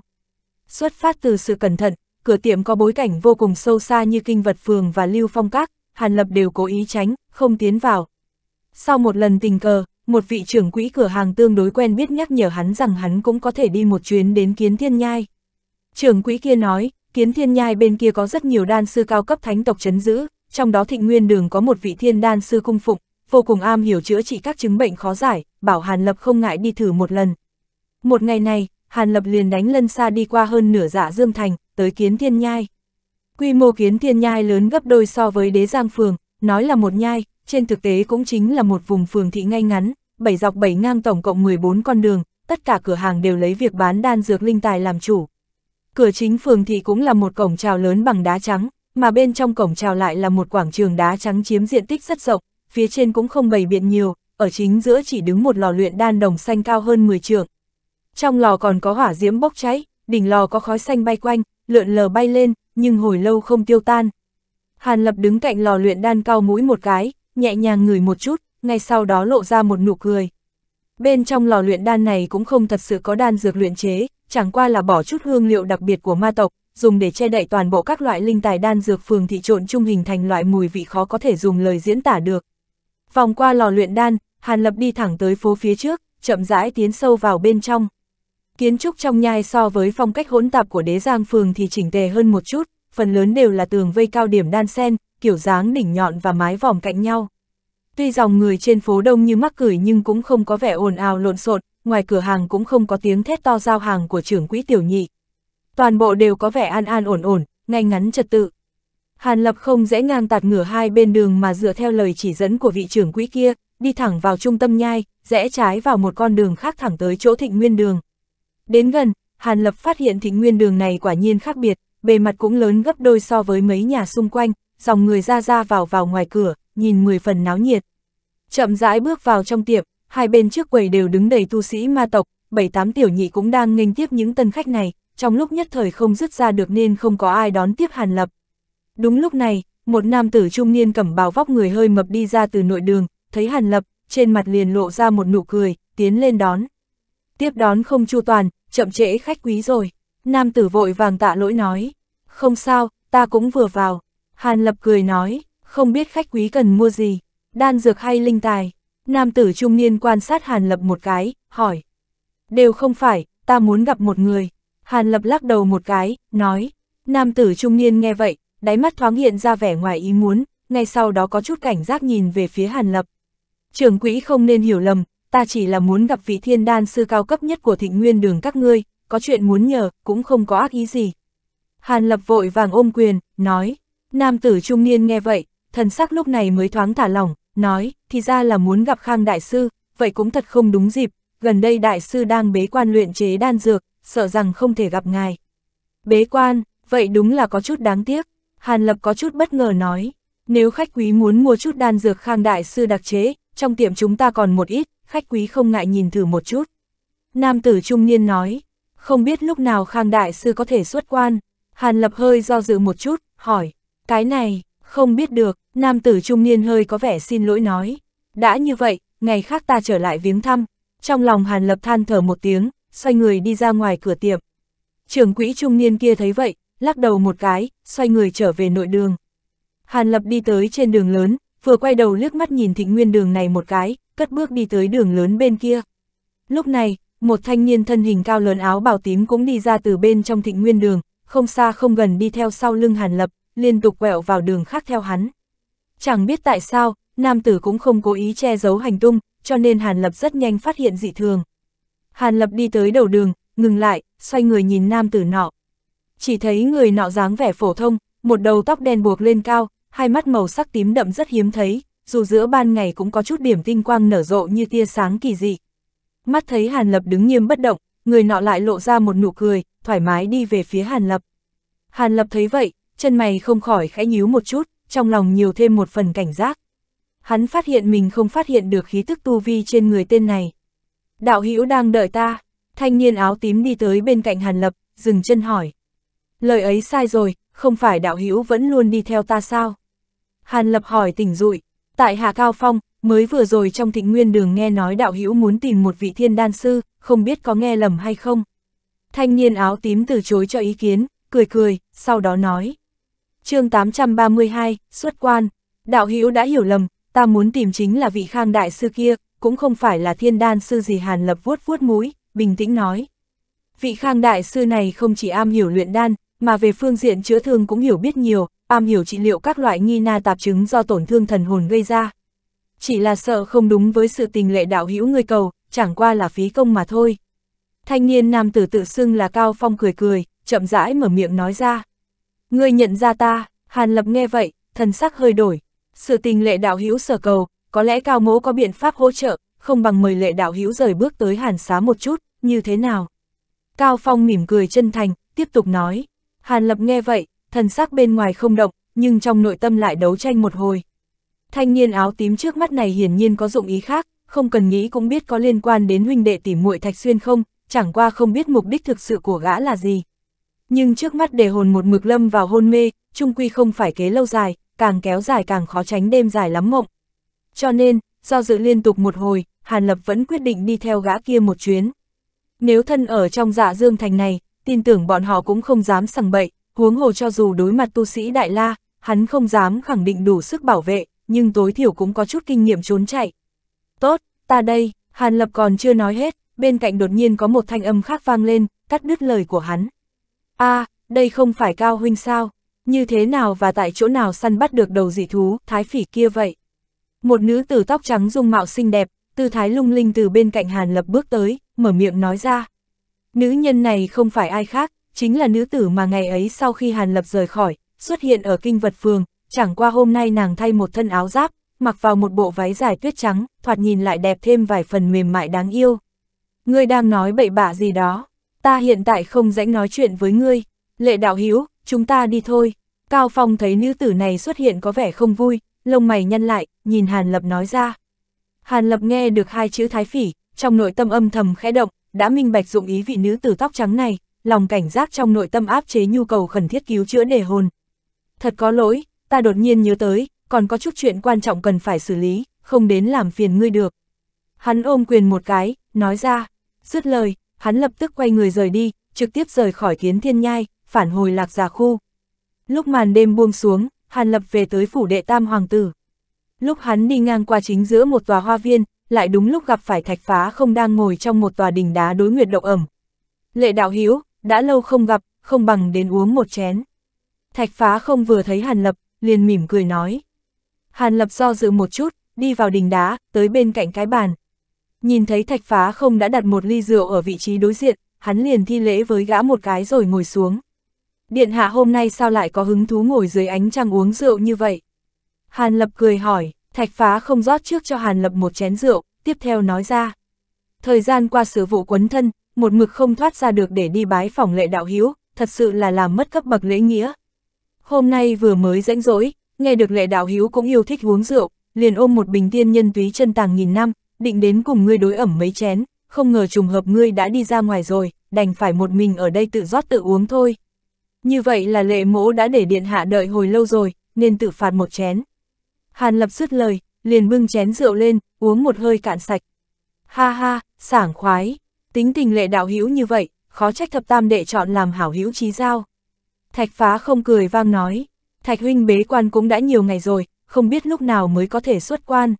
Xuất phát từ sự cẩn thận, cửa tiệm có bối cảnh vô cùng sâu xa như kinh vật phường và lưu phong các, Hàn Lập đều cố ý tránh, không tiến vào. Sau một lần tình cờ, một vị trưởng quỹ cửa hàng tương đối quen biết nhắc nhở hắn rằng hắn cũng có thể đi một chuyến đến kiến thiên nhai. Trưởng quỹ kia nói, kiến thiên nhai bên kia có rất nhiều đan sư cao cấp thánh tộc chấn giữ, trong đó thịnh nguyên đường có một vị thiên đan sư cung phụng, vô cùng am hiểu chữa trị các chứng bệnh khó giải, bảo Hàn Lập không ngại đi thử một lần. Một ngày này, Hàn Lập liền đánh lân xa đi qua hơn nửa dạ Dương Thành, tới kiến thiên nhai. Quy mô kiến thiên nhai lớn gấp đôi so với đế giang phường, nói là một nhai, trên thực tế cũng chính là một vùng phường thị ngay ngắn, bảy dọc bảy ngang tổng cộng 14 con đường, tất cả cửa hàng đều lấy việc bán đan dược linh tài làm chủ. Cửa chính phường thị cũng là một cổng trào lớn bằng đá trắng, mà bên trong cổng trào lại là một quảng trường đá trắng chiếm diện tích rất rộng, phía trên cũng không bày biện nhiều, ở chính giữa chỉ đứng một lò luyện đan đồng xanh cao hơn 10 trượng. Trong lò còn có hỏa diễm bốc cháy, đỉnh lò có khói xanh bay quanh, lượn lờ bay lên, nhưng hồi lâu không tiêu tan. Hàn Lập đứng cạnh lò luyện đan cao mũi một cái, nhẹ nhàng ngửi một chút, ngay sau đó lộ ra một nụ cười. Bên trong lò luyện đan này cũng không thật sự có đan dược luyện chế, chẳng qua là bỏ chút hương liệu đặc biệt của ma tộc, dùng để che đậy toàn bộ các loại linh tài đan dược phường thị trộn chung hình thành loại mùi vị khó có thể dùng lời diễn tả được. Vòng qua lò luyện đan, Hàn Lập đi thẳng tới phố phía trước, chậm rãi tiến sâu vào bên trong. Kiến trúc trong nhai so với phong cách hỗn tạp của đế giang phường thì chỉnh tề hơn một chút, phần lớn đều là tường vây cao điểm đan sen, kiểu dáng đỉnh nhọn và mái vòm cạnh nhau. Tuy dòng người trên phố đông như mắc cười nhưng cũng không có vẻ ồn ào lộn xộn, ngoài cửa hàng cũng không có tiếng thét to giao hàng của trưởng quỹ tiểu nhị. Toàn bộ đều có vẻ an an ổn ổn, ngay ngắn trật tự. Hàn Lập không dễ ngang tạt ngửa hai bên đường mà dựa theo lời chỉ dẫn của vị trưởng quỹ kia, đi thẳng vào trung tâm nhai, rẽ trái vào một con đường khác thẳng tới chỗ thịnh nguyên đường. Đến gần, Hàn Lập phát hiện thịnh nguyên đường này quả nhiên khác biệt, bề mặt cũng lớn gấp đôi so với mấy nhà xung quanh, dòng người ra ra vào vào ngoài cửa, nhìn mười phần náo nhiệt. Chậm rãi bước vào trong tiệm, hai bên trước quầy đều đứng đầy tu sĩ ma tộc, bảy tám tiểu nhị cũng đang nghênh tiếp những tân khách này, trong lúc nhất thời không dứt ra được nên không có ai đón tiếp Hàn Lập. Đúng lúc này, một nam tử trung niên cầm bào vóc người hơi mập đi ra từ nội đường, thấy Hàn Lập, trên mặt liền lộ ra một nụ cười, tiến lên đón. Tiếp đón không chu toàn, chậm trễ khách quý rồi. Nam tử vội vàng tạ lỗi nói, không sao, ta cũng vừa vào. Hàn Lập cười nói, không biết khách quý cần mua gì, đan dược hay linh tài. Nam tử trung niên quan sát Hàn Lập một cái, hỏi. Đều không phải, ta muốn gặp một người. Hàn Lập lắc đầu một cái, nói. Nam tử trung niên nghe vậy, đáy mắt thoáng hiện ra vẻ ngoài ý muốn, ngay sau đó có chút cảnh giác nhìn về phía Hàn Lập. Trưởng quỹ không nên hiểu lầm, ta chỉ là muốn gặp vị thiên đan sư cao cấp nhất của thịnh nguyên đường các ngươi, có chuyện muốn nhờ, cũng không có ác ý gì. Hàn Lập vội vàng ôm quyền, nói. Nam tử trung niên nghe vậy, thần sắc lúc này mới thoáng thả lỏng, nói, thì ra là muốn gặp Khang Đại Sư, vậy cũng thật không đúng dịp, gần đây Đại Sư đang bế quan luyện chế đan dược, sợ rằng không thể gặp ngài. Bế quan, vậy đúng là có chút đáng tiếc, Hàn Lập có chút bất ngờ nói, nếu khách quý muốn mua chút đan dược Khang Đại Sư đặc chế, trong tiệm chúng ta còn một ít, khách quý không ngại nhìn thử một chút. Nam tử trung niên nói, không biết lúc nào Khang Đại Sư có thể xuất quan, Hàn Lập hơi do dự một chút, hỏi, cái này, không biết được, nam tử trung niên hơi có vẻ xin lỗi nói. Đã như vậy, ngày khác ta trở lại viếng thăm. Trong lòng Hàn Lập than thở một tiếng, xoay người đi ra ngoài cửa tiệm. Trưởng quỹ trung niên kia thấy vậy, lắc đầu một cái, xoay người trở về nội đường. Hàn Lập đi tới trên đường lớn, vừa quay đầu liếc mắt nhìn thịnh nguyên đường này một cái, cất bước đi tới đường lớn bên kia. Lúc này, một thanh niên thân hình cao lớn áo bào tím cũng đi ra từ bên trong thịnh nguyên đường, không xa không gần đi theo sau lưng Hàn Lập, liên tục quẹo vào đường khác theo hắn. Chẳng biết tại sao, nam tử cũng không cố ý che giấu hành tung, cho nên Hàn Lập rất nhanh phát hiện dị thường. Hàn Lập đi tới đầu đường, ngừng lại, xoay người nhìn nam tử nọ. Chỉ thấy người nọ dáng vẻ phổ thông, một đầu tóc đen buộc lên cao, hai mắt màu sắc tím đậm rất hiếm thấy, dù giữa ban ngày cũng có chút điểm tinh quang nở rộ như tia sáng kỳ dị. Mắt thấy Hàn Lập đứng nghiêm bất động, người nọ lại lộ ra một nụ cười, thoải mái đi về phía Hàn Lập. Hàn Lập thấy vậy, chân mày không khỏi khẽ nhíu một chút, trong lòng nhiều thêm một phần cảnh giác. Hắn phát hiện mình không phát hiện được khí tức tu vi trên người tên này. Đạo hữu đang đợi ta, thanh niên áo tím đi tới bên cạnh Hàn Lập, dừng chân hỏi. Lời ấy sai rồi, không phải đạo hữu vẫn luôn đi theo ta sao? Hàn Lập hỏi tỉnh rụi. tại Hà Cao Phong, mới vừa rồi trong thịnh nguyên đường nghe nói đạo hữu muốn tìm một vị thiên đan sư, không biết có nghe lầm hay không? Thanh niên áo tím từ chối cho ý kiến, cười cười, sau đó nói chương 832, xuất quan, đạo hữu đã hiểu lầm, ta muốn tìm chính là vị khang đại sư kia, cũng không phải là thiên đan sư gì hàn lập vuốt vuốt mũi, bình tĩnh nói. Vị khang đại sư này không chỉ am hiểu luyện đan, mà về phương diện chữa thương cũng hiểu biết nhiều, am hiểu trị liệu các loại nghi na tạp chứng do tổn thương thần hồn gây ra. Chỉ là sợ không đúng với sự tình lệ đạo hữu người cầu, chẳng qua là phí công mà thôi. Thanh niên nam tử tự xưng là Cao Phong cười cười, chậm rãi mở miệng nói ra. Ngươi nhận ra ta, Hàn Lập nghe vậy, thần sắc hơi đổi. Sự tình lệ đạo hữu sở cầu, có lẽ cao mỗ có biện pháp hỗ trợ, không bằng mời lệ đạo hữu rời bước tới hàn xá một chút, như thế nào? Cao Phong mỉm cười chân thành, tiếp tục nói. Hàn Lập nghe vậy, thần sắc bên ngoài không động, nhưng trong nội tâm lại đấu tranh một hồi. Thanh niên áo tím trước mắt này hiển nhiên có dụng ý khác, không cần nghĩ cũng biết có liên quan đến huynh đệ tỉ muội Thạch Xuyên không, chẳng qua không biết mục đích thực sự của gã là gì nhưng trước mắt để hồn một mực lâm vào hôn mê, trung quy không phải kế lâu dài, càng kéo dài càng khó tránh đêm dài lắm mộng. Cho nên, do dự liên tục một hồi, Hàn Lập vẫn quyết định đi theo gã kia một chuyến. Nếu thân ở trong dạ dương thành này, tin tưởng bọn họ cũng không dám sằng bậy, huống hồ cho dù đối mặt tu sĩ Đại La, hắn không dám khẳng định đủ sức bảo vệ, nhưng tối thiểu cũng có chút kinh nghiệm trốn chạy. Tốt, ta đây, Hàn Lập còn chưa nói hết, bên cạnh đột nhiên có một thanh âm khác vang lên, cắt đứt lời của hắn a à, đây không phải Cao Huynh sao, như thế nào và tại chỗ nào săn bắt được đầu dị thú, thái phỉ kia vậy. Một nữ tử tóc trắng dung mạo xinh đẹp, tư thái lung linh từ bên cạnh Hàn Lập bước tới, mở miệng nói ra. Nữ nhân này không phải ai khác, chính là nữ tử mà ngày ấy sau khi Hàn Lập rời khỏi, xuất hiện ở kinh vật phường, chẳng qua hôm nay nàng thay một thân áo giáp, mặc vào một bộ váy dài tuyết trắng, thoạt nhìn lại đẹp thêm vài phần mềm mại đáng yêu. Ngươi đang nói bậy bạ gì đó ta hiện tại không rãnh nói chuyện với ngươi, lệ đạo hiếu, chúng ta đi thôi. Cao Phong thấy nữ tử này xuất hiện có vẻ không vui, lông mày nhăn lại, nhìn Hàn Lập nói ra. Hàn Lập nghe được hai chữ thái phỉ, trong nội tâm âm thầm khẽ động, đã minh bạch dụng ý vị nữ tử tóc trắng này, lòng cảnh giác trong nội tâm áp chế nhu cầu khẩn thiết cứu chữa đề hồn. Thật có lỗi, ta đột nhiên nhớ tới, còn có chút chuyện quan trọng cần phải xử lý, không đến làm phiền ngươi được. Hắn ôm quyền một cái, nói ra, dứt lời, hắn lập tức quay người rời đi, trực tiếp rời khỏi kiến thiên nhai, phản hồi lạc giả khu. Lúc màn đêm buông xuống, Hàn Lập về tới phủ đệ tam hoàng tử. Lúc hắn đi ngang qua chính giữa một tòa hoa viên, lại đúng lúc gặp phải thạch phá không đang ngồi trong một tòa đỉnh đá đối nguyệt động ẩm. Lệ đạo hiếu, đã lâu không gặp, không bằng đến uống một chén. Thạch phá không vừa thấy Hàn Lập, liền mỉm cười nói. Hàn Lập do dự một chút, đi vào đỉnh đá, tới bên cạnh cái bàn, Nhìn thấy thạch phá không đã đặt một ly rượu ở vị trí đối diện, hắn liền thi lễ với gã một cái rồi ngồi xuống. Điện hạ hôm nay sao lại có hứng thú ngồi dưới ánh trăng uống rượu như vậy? Hàn Lập cười hỏi, thạch phá không rót trước cho Hàn Lập một chén rượu, tiếp theo nói ra. Thời gian qua sự vụ quấn thân, một mực không thoát ra được để đi bái phòng lệ đạo hiếu, thật sự là làm mất cấp bậc lễ nghĩa. Hôm nay vừa mới rãnh rỗi, nghe được lệ đạo hiếu cũng yêu thích uống rượu, liền ôm một bình tiên nhân túy chân tàng nghìn năm, định đến cùng ngươi đối ẩm mấy chén, không ngờ trùng hợp ngươi đã đi ra ngoài rồi, đành phải một mình ở đây tự rót tự uống thôi. Như vậy là lệ mỗ đã để điện hạ đợi hồi lâu rồi, nên tự phạt một chén. Hàn lập dứt lời, liền bưng chén rượu lên, uống một hơi cạn sạch. Ha ha, sảng khoái, tính tình lệ đạo hữu như vậy, khó trách thập tam đệ chọn làm hảo hữu trí giao. Thạch phá không cười vang nói, thạch huynh bế quan cũng đã nhiều ngày rồi, không biết lúc nào mới có thể xuất quan.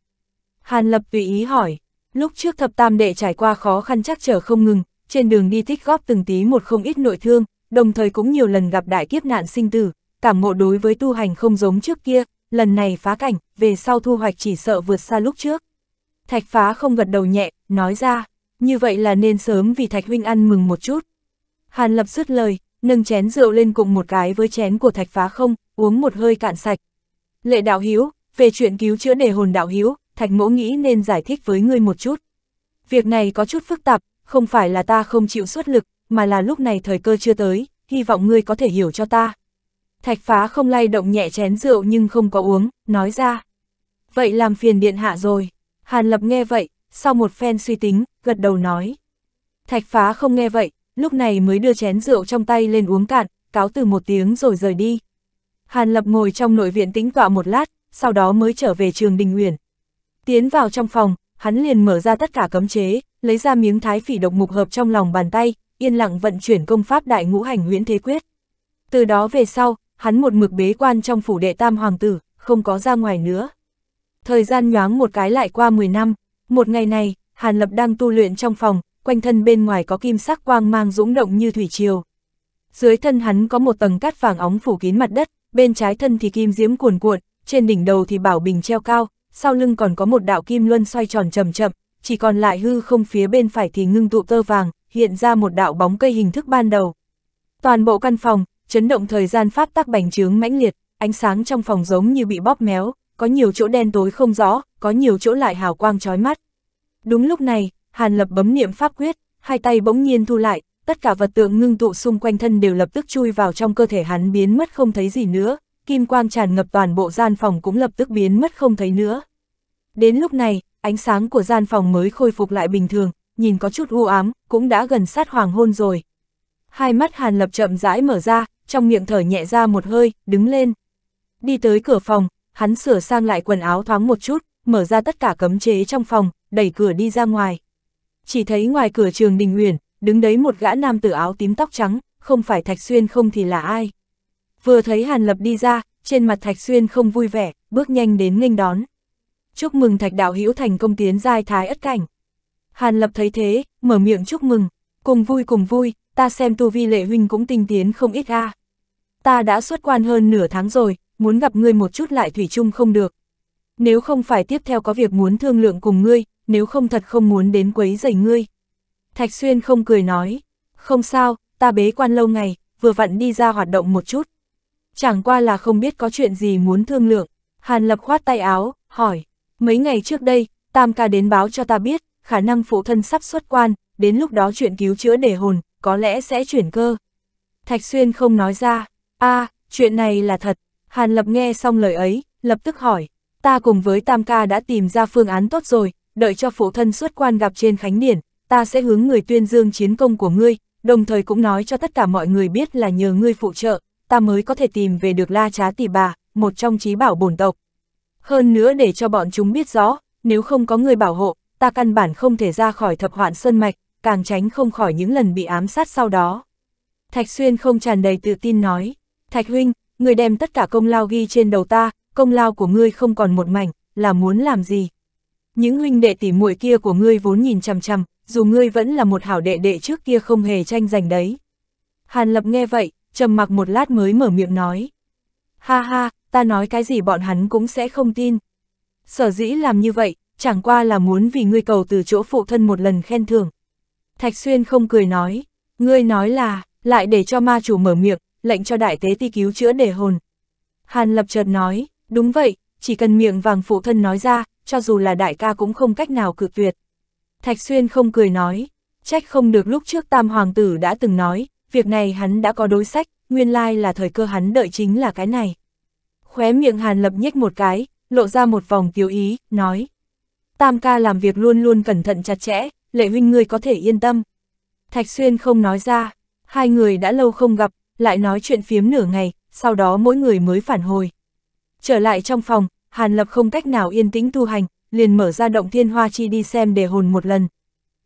Hàn Lập tùy ý hỏi, lúc trước thập tam đệ trải qua khó khăn chắc trở không ngừng, trên đường đi tích góp từng tí một không ít nội thương, đồng thời cũng nhiều lần gặp đại kiếp nạn sinh tử, cảm ngộ đối với tu hành không giống trước kia, lần này phá cảnh, về sau thu hoạch chỉ sợ vượt xa lúc trước. Thạch phá không gật đầu nhẹ, nói ra, như vậy là nên sớm vì thạch huynh ăn mừng một chút. Hàn lập dứt lời, nâng chén rượu lên cùng một cái với chén của thạch phá không, uống một hơi cạn sạch. Lệ đạo hiếu, về chuyện cứu chữa đề hồn đạo hiếu, Thạch Mỗ nghĩ nên giải thích với ngươi một chút. Việc này có chút phức tạp, không phải là ta không chịu xuất lực, mà là lúc này thời cơ chưa tới, hy vọng ngươi có thể hiểu cho ta. Thạch phá không lay động nhẹ chén rượu nhưng không có uống, nói ra. Vậy làm phiền điện hạ rồi. Hàn Lập nghe vậy, sau một phen suy tính, gật đầu nói. Thạch phá không nghe vậy, lúc này mới đưa chén rượu trong tay lên uống cạn, cáo từ một tiếng rồi rời đi. Hàn Lập ngồi trong nội viện tĩnh tọa một lát, sau đó mới trở về trường Đình Uyển, Tiến vào trong phòng, hắn liền mở ra tất cả cấm chế, lấy ra miếng thái phỉ độc mục hợp trong lòng bàn tay, yên lặng vận chuyển công pháp đại ngũ hành nguyễn thế quyết. Từ đó về sau, hắn một mực bế quan trong phủ đệ tam hoàng tử, không có ra ngoài nữa. Thời gian nhoáng một cái lại qua 10 năm, một ngày này, Hàn Lập đang tu luyện trong phòng, quanh thân bên ngoài có kim sắc quang mang dũng động như thủy triều. Dưới thân hắn có một tầng cát vàng óng phủ kín mặt đất, bên trái thân thì kim diễm cuồn cuộn, trên đỉnh đầu thì bảo bình treo cao, sau lưng còn có một đạo kim luân xoay tròn chậm chậm, chỉ còn lại hư không phía bên phải thì ngưng tụ tơ vàng, hiện ra một đạo bóng cây hình thức ban đầu. Toàn bộ căn phòng, chấn động thời gian pháp tắc bành trướng mãnh liệt, ánh sáng trong phòng giống như bị bóp méo, có nhiều chỗ đen tối không rõ, có nhiều chỗ lại hào quang chói mắt. Đúng lúc này, Hàn Lập bấm niệm pháp quyết, hai tay bỗng nhiên thu lại, tất cả vật tượng ngưng tụ xung quanh thân đều lập tức chui vào trong cơ thể hắn biến mất không thấy gì nữa, kim quang tràn ngập toàn bộ gian phòng cũng lập tức biến mất không thấy nữa. Đến lúc này, ánh sáng của gian phòng mới khôi phục lại bình thường, nhìn có chút u ám, cũng đã gần sát hoàng hôn rồi. Hai mắt Hàn Lập chậm rãi mở ra, trong miệng thở nhẹ ra một hơi, đứng lên. Đi tới cửa phòng, hắn sửa sang lại quần áo thoáng một chút, mở ra tất cả cấm chế trong phòng, đẩy cửa đi ra ngoài. Chỉ thấy ngoài cửa trường đình uyển, đứng đấy một gã nam tử áo tím tóc trắng, không phải Thạch Xuyên không thì là ai vừa thấy Hàn Lập đi ra, trên mặt Thạch Xuyên không vui vẻ, bước nhanh đến nghênh đón. Chúc mừng Thạch Đạo Hữu thành công tiến giai thái ất cảnh. Hàn Lập thấy thế, mở miệng chúc mừng, cùng vui cùng vui, ta xem tu vi lệ huynh cũng tinh tiến không ít a. Ta đã xuất quan hơn nửa tháng rồi, muốn gặp ngươi một chút lại thủy chung không được. Nếu không phải tiếp theo có việc muốn thương lượng cùng ngươi, nếu không thật không muốn đến quấy rầy ngươi. Thạch Xuyên không cười nói, không sao, ta bế quan lâu ngày, vừa vặn đi ra hoạt động một chút, chẳng qua là không biết có chuyện gì muốn thương lượng. Hàn Lập khoát tay áo, hỏi, mấy ngày trước đây, Tam ca đến báo cho ta biết, khả năng phụ thân sắp xuất quan, đến lúc đó chuyện cứu chữa để hồn, có lẽ sẽ chuyển cơ. Thạch Xuyên không nói ra, a à, chuyện này là thật, Hàn Lập nghe xong lời ấy, lập tức hỏi, ta cùng với Tam ca đã tìm ra phương án tốt rồi, đợi cho phụ thân xuất quan gặp trên Khánh Điển, ta sẽ hướng người tuyên dương chiến công của ngươi, đồng thời cũng nói cho tất cả mọi người biết là nhờ ngươi phụ trợ, ta mới có thể tìm về được La Trá Tỷ Bà, một trong trí bảo bổn tộc. Hơn nữa để cho bọn chúng biết rõ, nếu không có người bảo hộ, ta căn bản không thể ra khỏi thập hoạn sơn mạch, càng tránh không khỏi những lần bị ám sát sau đó. Thạch Xuyên không tràn đầy tự tin nói, Thạch Huynh, người đem tất cả công lao ghi trên đầu ta, công lao của ngươi không còn một mảnh, là muốn làm gì? Những huynh đệ tỉ muội kia của ngươi vốn nhìn chằm chằm, dù ngươi vẫn là một hảo đệ đệ trước kia không hề tranh giành đấy. Hàn Lập nghe vậy, trầm mặc một lát mới mở miệng nói. Ha ha, ta nói cái gì bọn hắn cũng sẽ không tin. Sở dĩ làm như vậy, chẳng qua là muốn vì ngươi cầu từ chỗ phụ thân một lần khen thưởng. Thạch Xuyên không cười nói, ngươi nói là, lại để cho ma chủ mở miệng, lệnh cho đại tế ti cứu chữa để hồn. Hàn Lập chợt nói, đúng vậy, chỉ cần miệng vàng phụ thân nói ra, cho dù là đại ca cũng không cách nào cự tuyệt. Thạch Xuyên không cười nói, trách không được lúc trước tam hoàng tử đã từng nói, việc này hắn đã có đối sách, nguyên lai là thời cơ hắn đợi chính là cái này. Khóe miệng Hàn Lập nhếch một cái, lộ ra một vòng kiếu ý, nói. Tam ca làm việc luôn luôn cẩn thận chặt chẽ, lệ huynh ngươi có thể yên tâm. Thạch Xuyên không nói ra, hai người đã lâu không gặp, lại nói chuyện phiếm nửa ngày, sau đó mỗi người mới phản hồi. Trở lại trong phòng, Hàn Lập không cách nào yên tĩnh tu hành, liền mở ra động thiên hoa chi đi xem đề hồn một lần.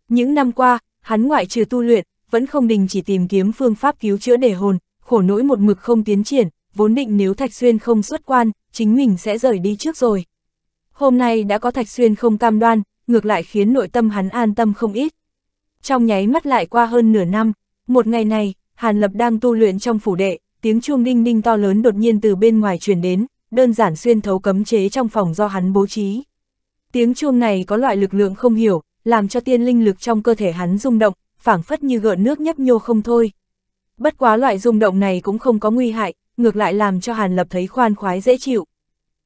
Những năm qua, hắn ngoại trừ tu luyện, vẫn không đình chỉ tìm kiếm phương pháp cứu chữa để hồn, khổ nỗi một mực không tiến triển, vốn định nếu Thạch Xuyên không xuất quan, chính mình sẽ rời đi trước rồi. Hôm nay đã có Thạch Xuyên không cam đoan, ngược lại khiến nội tâm hắn an tâm không ít. Trong nháy mắt lại qua hơn nửa năm, một ngày này, Hàn Lập đang tu luyện trong phủ đệ, tiếng chuông đinh đinh to lớn đột nhiên từ bên ngoài truyền đến, đơn giản xuyên thấu cấm chế trong phòng do hắn bố trí. Tiếng chuông này có loại lực lượng không hiểu, làm cho tiên linh lực trong cơ thể hắn rung động, phảng phất như gợn nước nhấp nhô không thôi. Bất quá loại rung động này cũng không có nguy hại, ngược lại làm cho Hàn Lập thấy khoan khoái dễ chịu.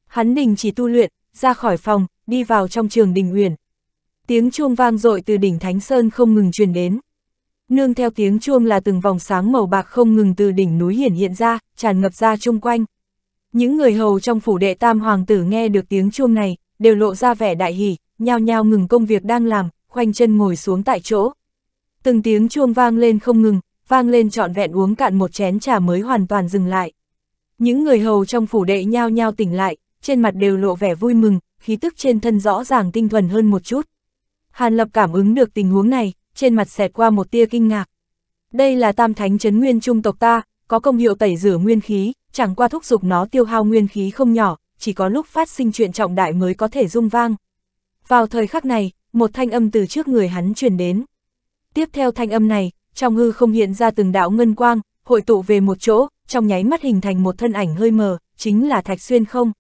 Hắn đình chỉ tu luyện, ra khỏi phòng, đi vào trong trường đình uyển. Tiếng chuông vang dội từ đỉnh Thánh Sơn không ngừng truyền đến. Nương theo tiếng chuông là từng vòng sáng màu bạc không ngừng từ đỉnh núi hiển hiện ra, tràn ngập ra chung quanh. Những người hầu trong phủ đệ tam hoàng tử nghe được tiếng chuông này, đều lộ ra vẻ đại hỉ, nhao nhao ngừng công việc đang làm, khoanh chân ngồi xuống tại chỗ từng tiếng chuông vang lên không ngừng, vang lên trọn vẹn uống cạn một chén trà mới hoàn toàn dừng lại. Những người hầu trong phủ đệ nhao nhao tỉnh lại, trên mặt đều lộ vẻ vui mừng, khí tức trên thân rõ ràng tinh thuần hơn một chút. Hàn Lập cảm ứng được tình huống này, trên mặt xẹt qua một tia kinh ngạc. Đây là tam thánh chấn nguyên trung tộc ta, có công hiệu tẩy rửa nguyên khí, chẳng qua thúc giục nó tiêu hao nguyên khí không nhỏ, chỉ có lúc phát sinh chuyện trọng đại mới có thể rung vang. Vào thời khắc này, một thanh âm từ trước người hắn truyền đến. Tiếp theo thanh âm này, trong hư không hiện ra từng đạo ngân quang, hội tụ về một chỗ, trong nháy mắt hình thành một thân ảnh hơi mờ, chính là Thạch Xuyên không.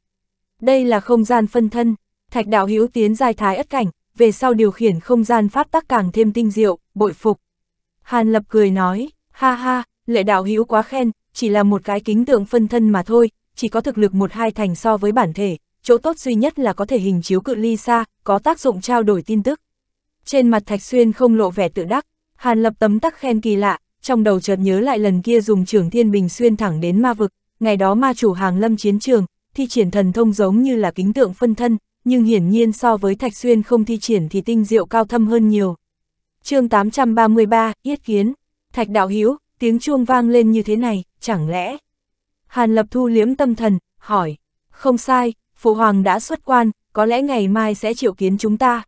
Đây là không gian phân thân, Thạch đạo hữu tiến giai thái ất cảnh, về sau điều khiển không gian pháp tắc càng thêm tinh diệu, bội phục. Hàn Lập cười nói, ha ha, lệ đạo hữu quá khen, chỉ là một cái kính tượng phân thân mà thôi, chỉ có thực lực một hai thành so với bản thể, chỗ tốt duy nhất là có thể hình chiếu cự ly xa, có tác dụng trao đổi tin tức. Trên mặt Thạch Xuyên không lộ vẻ tự đắc, Hàn Lập tấm tắc khen kỳ lạ, trong đầu chợt nhớ lại lần kia dùng trưởng thiên bình xuyên thẳng đến ma vực, ngày đó ma chủ hàng lâm chiến trường, thi triển thần thông giống như là kính tượng phân thân, nhưng hiển nhiên so với Thạch Xuyên không thi triển thì tinh diệu cao thâm hơn nhiều. chương 833, Yết Kiến, Thạch Đạo Hiếu, tiếng chuông vang lên như thế này, chẳng lẽ? Hàn Lập thu liếm tâm thần, hỏi, không sai, Phụ Hoàng đã xuất quan, có lẽ ngày mai sẽ triệu kiến chúng ta.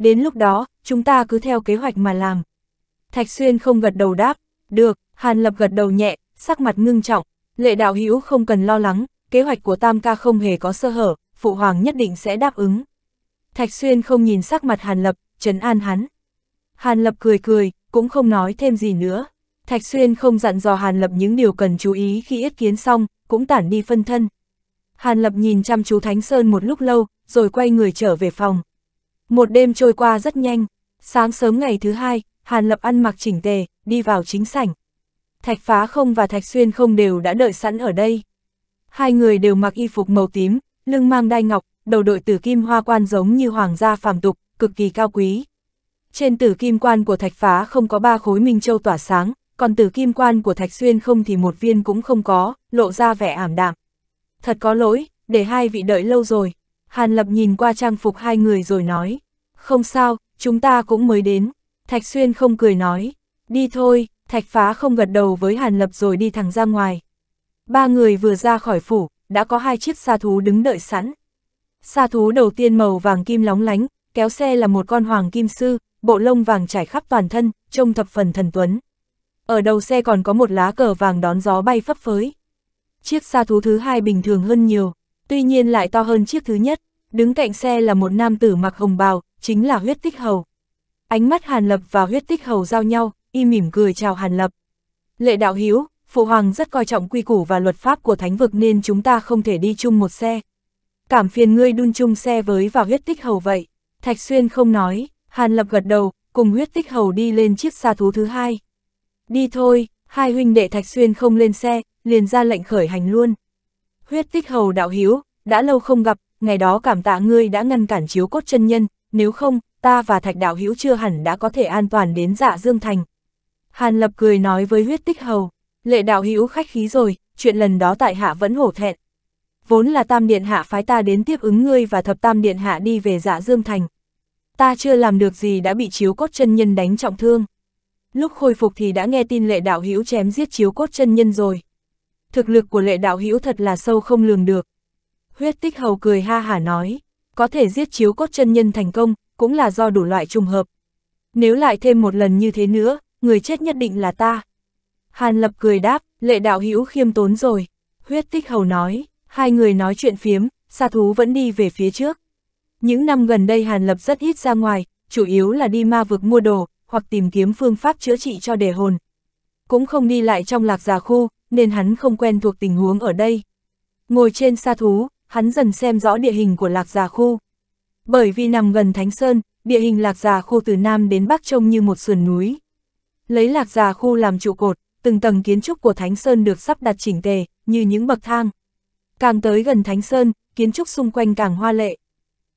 Đến lúc đó, chúng ta cứ theo kế hoạch mà làm. Thạch Xuyên không gật đầu đáp, được, Hàn Lập gật đầu nhẹ, sắc mặt ngưng trọng, lệ đạo hữu không cần lo lắng, kế hoạch của Tam Ca không hề có sơ hở, Phụ Hoàng nhất định sẽ đáp ứng. Thạch Xuyên không nhìn sắc mặt Hàn Lập, trấn an hắn. Hàn Lập cười cười, cũng không nói thêm gì nữa. Thạch Xuyên không dặn dò Hàn Lập những điều cần chú ý khi yết kiến xong, cũng tản đi phân thân. Hàn Lập nhìn chăm chú Thánh Sơn một lúc lâu, rồi quay người trở về phòng. Một đêm trôi qua rất nhanh, sáng sớm ngày thứ hai, Hàn Lập ăn mặc chỉnh tề, đi vào chính sảnh. Thạch Phá Không và Thạch Xuyên Không đều đã đợi sẵn ở đây. Hai người đều mặc y phục màu tím, lưng mang đai ngọc, đầu đội tử kim hoa quan giống như hoàng gia phàm tục, cực kỳ cao quý. Trên tử kim quan của Thạch Phá Không có ba khối minh châu tỏa sáng, còn tử kim quan của Thạch Xuyên Không thì một viên cũng không có, lộ ra vẻ ảm đạm. Thật có lỗi, để hai vị đợi lâu rồi. Hàn Lập nhìn qua trang phục hai người rồi nói, không sao, chúng ta cũng mới đến. Thạch Xuyên không cười nói, đi thôi, Thạch Phá không gật đầu với Hàn Lập rồi đi thẳng ra ngoài. Ba người vừa ra khỏi phủ, đã có hai chiếc xa thú đứng đợi sẵn. Xa thú đầu tiên màu vàng kim lóng lánh, kéo xe là một con hoàng kim sư, bộ lông vàng trải khắp toàn thân, trông thập phần thần tuấn. Ở đầu xe còn có một lá cờ vàng đón gió bay phấp phới. Chiếc xa thú thứ hai bình thường hơn nhiều, tuy nhiên lại to hơn chiếc thứ nhất, đứng cạnh xe là một nam tử mặc hồng bào, chính là huyết tích hầu. Ánh mắt Hàn Lập và huyết tích hầu giao nhau, y mỉm cười chào Hàn Lập. Lệ đạo hiếu, phụ hoàng rất coi trọng quy củ và luật pháp của thánh vực nên chúng ta không thể đi chung một xe. Cảm phiền ngươi đun chung xe với vào huyết tích hầu vậy. Thạch Xuyên không nói, Hàn Lập gật đầu, cùng huyết tích hầu đi lên chiếc xa thú thứ hai. Đi thôi, hai huynh đệ Thạch Xuyên không lên xe, liền ra lệnh khởi hành luôn. Huyết tích hầu đạo hiếu, đã lâu không gặp, ngày đó cảm tạ ngươi đã ngăn cản chiếu cốt chân nhân, nếu không, ta và thạch đạo hiếu chưa hẳn đã có thể an toàn đến dạ dương thành. Hàn lập cười nói với huyết tích hầu, lệ đạo hiếu khách khí rồi, chuyện lần đó tại hạ vẫn hổ thẹn. Vốn là tam điện hạ phái ta đến tiếp ứng ngươi và thập tam điện hạ đi về dạ dương thành. Ta chưa làm được gì đã bị chiếu cốt chân nhân đánh trọng thương. Lúc khôi phục thì đã nghe tin lệ đạo Hiếu chém giết chiếu cốt chân nhân rồi thực lực của lệ đạo hữu thật là sâu không lường được. Huyết tích hầu cười ha hả nói, có thể giết chiếu cốt chân nhân thành công, cũng là do đủ loại trùng hợp. Nếu lại thêm một lần như thế nữa, người chết nhất định là ta. Hàn lập cười đáp, lệ đạo hữu khiêm tốn rồi. Huyết tích hầu nói, hai người nói chuyện phiếm, xa thú vẫn đi về phía trước. Những năm gần đây Hàn lập rất ít ra ngoài, chủ yếu là đi ma vực mua đồ, hoặc tìm kiếm phương pháp chữa trị cho đề hồn. Cũng không đi lại trong lạc giả khu, nên hắn không quen thuộc tình huống ở đây. Ngồi trên xa thú, hắn dần xem rõ địa hình của lạc già khu. Bởi vì nằm gần Thánh Sơn, địa hình lạc già khu từ Nam đến Bắc trông như một sườn núi. Lấy lạc già khu làm trụ cột, từng tầng kiến trúc của Thánh Sơn được sắp đặt chỉnh tề, như những bậc thang. Càng tới gần Thánh Sơn, kiến trúc xung quanh càng hoa lệ.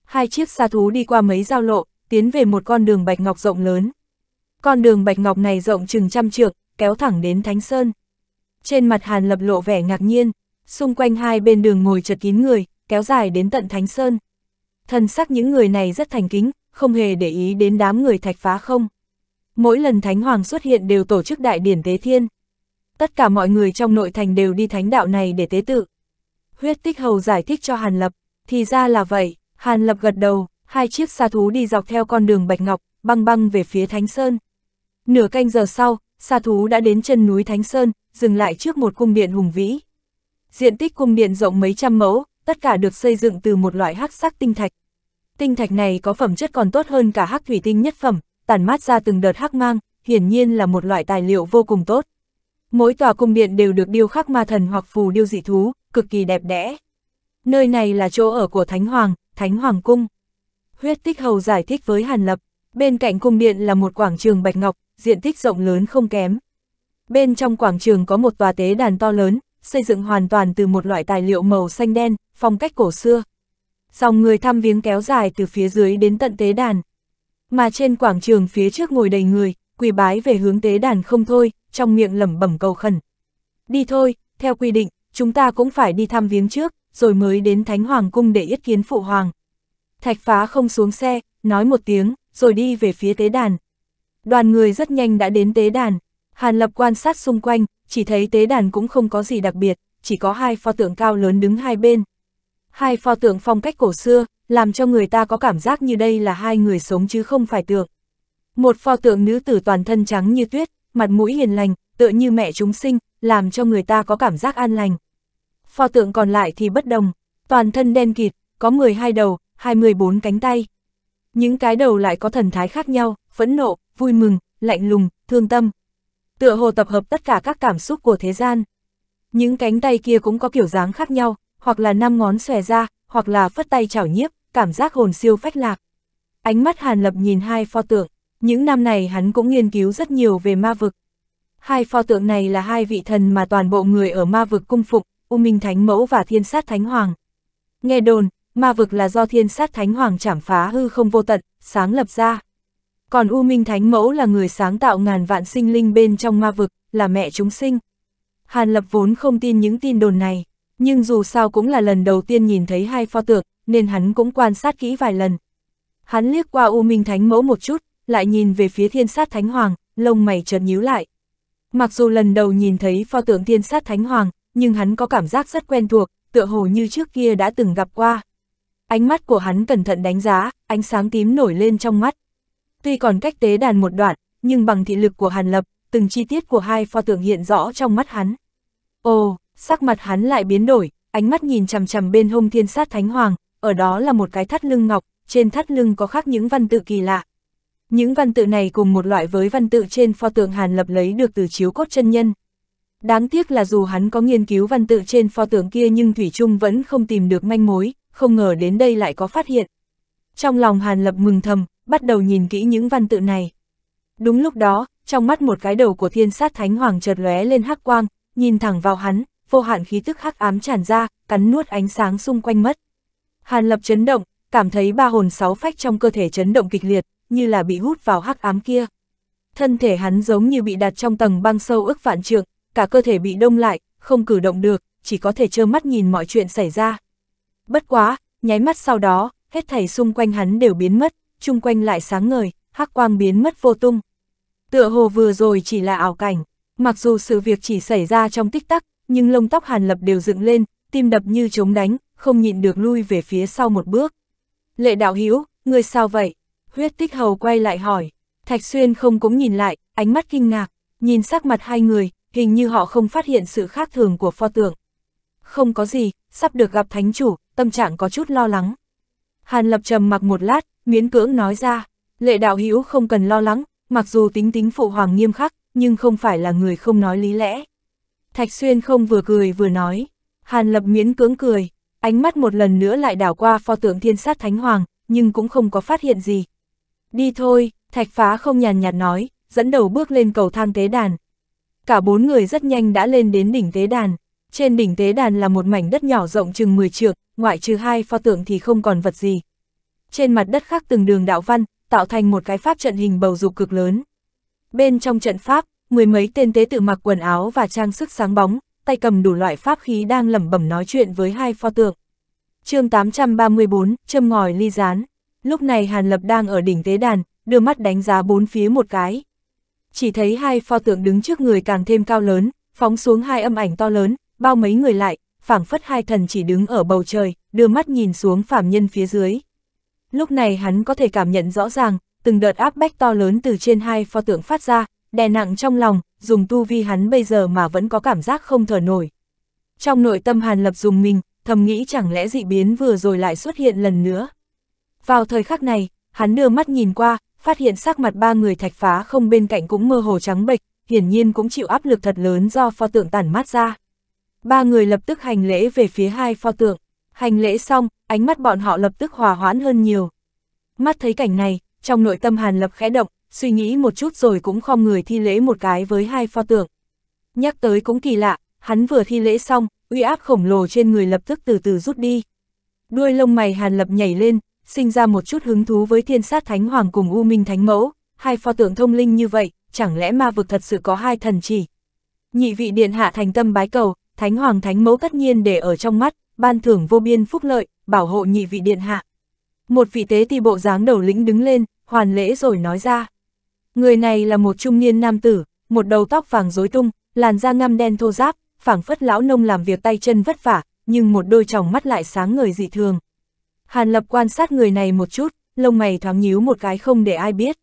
Hai chiếc xa thú đi qua mấy giao lộ, tiến về một con đường bạch ngọc rộng lớn. Con đường bạch ngọc này rộng chừng trăm trượng, kéo thẳng đến Thánh Sơn trên mặt Hàn Lập lộ vẻ ngạc nhiên, xung quanh hai bên đường ngồi chật kín người, kéo dài đến tận Thánh Sơn. Thần sắc những người này rất thành kính, không hề để ý đến đám người thạch phá không. Mỗi lần Thánh Hoàng xuất hiện đều tổ chức đại điển tế thiên. Tất cả mọi người trong nội thành đều đi thánh đạo này để tế tự. Huyết tích hầu giải thích cho Hàn Lập, thì ra là vậy, Hàn Lập gật đầu, hai chiếc xa thú đi dọc theo con đường Bạch Ngọc, băng băng về phía Thánh Sơn. Nửa canh giờ sau, xa thú đã đến chân núi Thánh Sơn, dừng lại trước một cung điện hùng vĩ. Diện tích cung điện rộng mấy trăm mẫu, tất cả được xây dựng từ một loại hắc sắc tinh thạch. Tinh thạch này có phẩm chất còn tốt hơn cả hắc thủy tinh nhất phẩm, tản mát ra từng đợt hắc mang, hiển nhiên là một loại tài liệu vô cùng tốt. Mỗi tòa cung điện đều được điêu khắc ma thần hoặc phù điêu dị thú, cực kỳ đẹp đẽ. Nơi này là chỗ ở của Thánh Hoàng, Thánh Hoàng Cung. Huyết Tích Hầu giải thích với Hàn Lập, bên cạnh cung điện là một quảng trường bạch ngọc, diện tích rộng lớn không kém. Bên trong quảng trường có một tòa tế đàn to lớn, xây dựng hoàn toàn từ một loại tài liệu màu xanh đen, phong cách cổ xưa. Dòng người thăm viếng kéo dài từ phía dưới đến tận tế đàn. Mà trên quảng trường phía trước ngồi đầy người, quỳ bái về hướng tế đàn không thôi, trong miệng lẩm bẩm cầu khẩn. Đi thôi, theo quy định, chúng ta cũng phải đi thăm viếng trước, rồi mới đến Thánh Hoàng Cung để yết kiến Phụ Hoàng. Thạch phá không xuống xe, nói một tiếng, rồi đi về phía tế đàn, Đoàn người rất nhanh đã đến tế đàn, Hàn Lập quan sát xung quanh, chỉ thấy tế đàn cũng không có gì đặc biệt, chỉ có hai pho tượng cao lớn đứng hai bên. Hai pho tượng phong cách cổ xưa, làm cho người ta có cảm giác như đây là hai người sống chứ không phải tượng. Một pho tượng nữ tử toàn thân trắng như tuyết, mặt mũi hiền lành, tựa như mẹ chúng sinh, làm cho người ta có cảm giác an lành. Pho tượng còn lại thì bất đồng, toàn thân đen kịt, có 12 đầu, 24 cánh tay. Những cái đầu lại có thần thái khác nhau, phẫn nộ, vui mừng, lạnh lùng, thương tâm. Tựa hồ tập hợp tất cả các cảm xúc của thế gian. Những cánh tay kia cũng có kiểu dáng khác nhau, hoặc là năm ngón xòe ra, hoặc là phất tay chảo nhiếp, cảm giác hồn siêu phách lạc. Ánh mắt Hàn Lập nhìn hai pho tượng, những năm này hắn cũng nghiên cứu rất nhiều về ma vực. Hai pho tượng này là hai vị thần mà toàn bộ người ở ma vực cung phục, U Minh Thánh Mẫu và Thiên Sát Thánh Hoàng. Nghe đồn, ma vực là do Thiên Sát Thánh Hoàng chảm phá hư không vô tận, sáng lập ra. Còn U Minh Thánh Mẫu là người sáng tạo ngàn vạn sinh linh bên trong ma vực, là mẹ chúng sinh. Hàn Lập vốn không tin những tin đồn này, nhưng dù sao cũng là lần đầu tiên nhìn thấy hai pho tượng, nên hắn cũng quan sát kỹ vài lần. Hắn liếc qua U Minh Thánh Mẫu một chút, lại nhìn về phía Thiên Sát Thánh Hoàng, lông mày chợt nhíu lại. Mặc dù lần đầu nhìn thấy pho tượng Thiên Sát Thánh Hoàng, nhưng hắn có cảm giác rất quen thuộc, tựa hồ như trước kia đã từng gặp qua. Ánh mắt của hắn cẩn thận đánh giá, ánh sáng tím nổi lên trong mắt, Tuy còn cách tế đàn một đoạn, nhưng bằng thị lực của Hàn Lập, từng chi tiết của hai pho tượng hiện rõ trong mắt hắn. Ồ, sắc mặt hắn lại biến đổi, ánh mắt nhìn chằm chằm bên hông thiên sát thánh hoàng, ở đó là một cái thắt lưng ngọc, trên thắt lưng có khắc những văn tự kỳ lạ. Những văn tự này cùng một loại với văn tự trên pho tượng Hàn Lập lấy được từ chiếu cốt chân nhân. Đáng tiếc là dù hắn có nghiên cứu văn tự trên pho tượng kia nhưng Thủy Trung vẫn không tìm được manh mối, không ngờ đến đây lại có phát hiện. Trong lòng Hàn Lập mừng thầm, bắt đầu nhìn kỹ những văn tự này. Đúng lúc đó, trong mắt một cái đầu của thiên sát thánh hoàng chợt lóe lên hắc quang, nhìn thẳng vào hắn, vô hạn khí tức hắc ám tràn ra, cắn nuốt ánh sáng xung quanh mất. Hàn Lập chấn động, cảm thấy ba hồn sáu phách trong cơ thể chấn động kịch liệt, như là bị hút vào hắc ám kia. Thân thể hắn giống như bị đặt trong tầng băng sâu ức vạn trượng, cả cơ thể bị đông lại, không cử động được, chỉ có thể trơ mắt nhìn mọi chuyện xảy ra. Bất quá, nháy mắt sau đó, hết thảy xung quanh hắn đều biến mất, chung quanh lại sáng ngời, hắc quang biến mất vô tung. Tựa hồ vừa rồi chỉ là ảo cảnh, mặc dù sự việc chỉ xảy ra trong tích tắc, nhưng lông tóc Hàn Lập đều dựng lên, tim đập như chống đánh, không nhịn được lui về phía sau một bước. Lệ đạo Hiếu, ngươi sao vậy? Huyết tích hầu quay lại hỏi, Thạch Xuyên không cũng nhìn lại, ánh mắt kinh ngạc, nhìn sắc mặt hai người, hình như họ không phát hiện sự khác thường của pho tượng. Không có gì, sắp được gặp thánh chủ, tâm trạng có chút lo lắng. Hàn Lập trầm mặc một lát, miễn cưỡng nói ra, lệ đạo hữu không cần lo lắng, mặc dù tính tính phụ hoàng nghiêm khắc, nhưng không phải là người không nói lý lẽ. Thạch Xuyên không vừa cười vừa nói, Hàn Lập miễn cưỡng cười, ánh mắt một lần nữa lại đảo qua pho tượng thiên sát thánh hoàng, nhưng cũng không có phát hiện gì. Đi thôi, Thạch Phá không nhàn nhạt nói, dẫn đầu bước lên cầu thang tế đàn. Cả bốn người rất nhanh đã lên đến đỉnh tế đàn. Trên đỉnh tế đàn là một mảnh đất nhỏ rộng chừng 10 trượng, ngoại trừ hai pho tượng thì không còn vật gì. Trên mặt đất khác từng đường đạo văn, tạo thành một cái pháp trận hình bầu dục cực lớn. Bên trong trận pháp, mười mấy tên tế tự mặc quần áo và trang sức sáng bóng, tay cầm đủ loại pháp khí đang lẩm bẩm nói chuyện với hai pho tượng. chương 834, châm ngòi ly gián. Lúc này Hàn Lập đang ở đỉnh tế đàn, đưa mắt đánh giá bốn phía một cái. Chỉ thấy hai pho tượng đứng trước người càng thêm cao lớn, phóng xuống hai âm ảnh to lớn, bao mấy người lại, phảng phất hai thần chỉ đứng ở bầu trời, đưa mắt nhìn xuống phàm nhân phía dưới. Lúc này hắn có thể cảm nhận rõ ràng, từng đợt áp bách to lớn từ trên hai pho tượng phát ra, đè nặng trong lòng, dùng tu vi hắn bây giờ mà vẫn có cảm giác không thở nổi. Trong nội tâm Hàn Lập dùng mình, thầm nghĩ chẳng lẽ dị biến vừa rồi lại xuất hiện lần nữa. Vào thời khắc này, hắn đưa mắt nhìn qua, phát hiện sắc mặt ba người thạch phá không bên cạnh cũng mơ hồ trắng bệch, hiển nhiên cũng chịu áp lực thật lớn do pho tượng tản mát ra. Ba người lập tức hành lễ về phía hai pho tượng. Hành lễ xong, ánh mắt bọn họ lập tức hòa hoãn hơn nhiều. Mắt thấy cảnh này, trong nội tâm Hàn Lập khẽ động, suy nghĩ một chút rồi cũng khom người thi lễ một cái với hai pho tượng. Nhắc tới cũng kỳ lạ, hắn vừa thi lễ xong, uy áp khổng lồ trên người lập tức từ từ rút đi. Đuôi lông mày Hàn Lập nhảy lên, sinh ra một chút hứng thú với thiên sát thánh hoàng cùng U Minh thánh mẫu, hai pho tượng thông linh như vậy, chẳng lẽ ma vực thật sự có hai thần chỉ. Nhị vị điện hạ thành tâm bái cầu, Thánh Hoàng Thánh Mẫu tất nhiên để ở trong mắt, ban thưởng vô biên phúc lợi, bảo hộ nhị vị điện hạ. Một vị tế thì bộ dáng đầu lĩnh đứng lên, hoàn lễ rồi nói ra. Người này là một trung niên nam tử, một đầu tóc vàng rối tung, làn da ngăm đen thô ráp, phảng phất lão nông làm việc tay chân vất vả, nhưng một đôi tròng mắt lại sáng ngời dị thường. Hàn Lập quan sát người này một chút, lông mày thoáng nhíu một cái không để ai biết.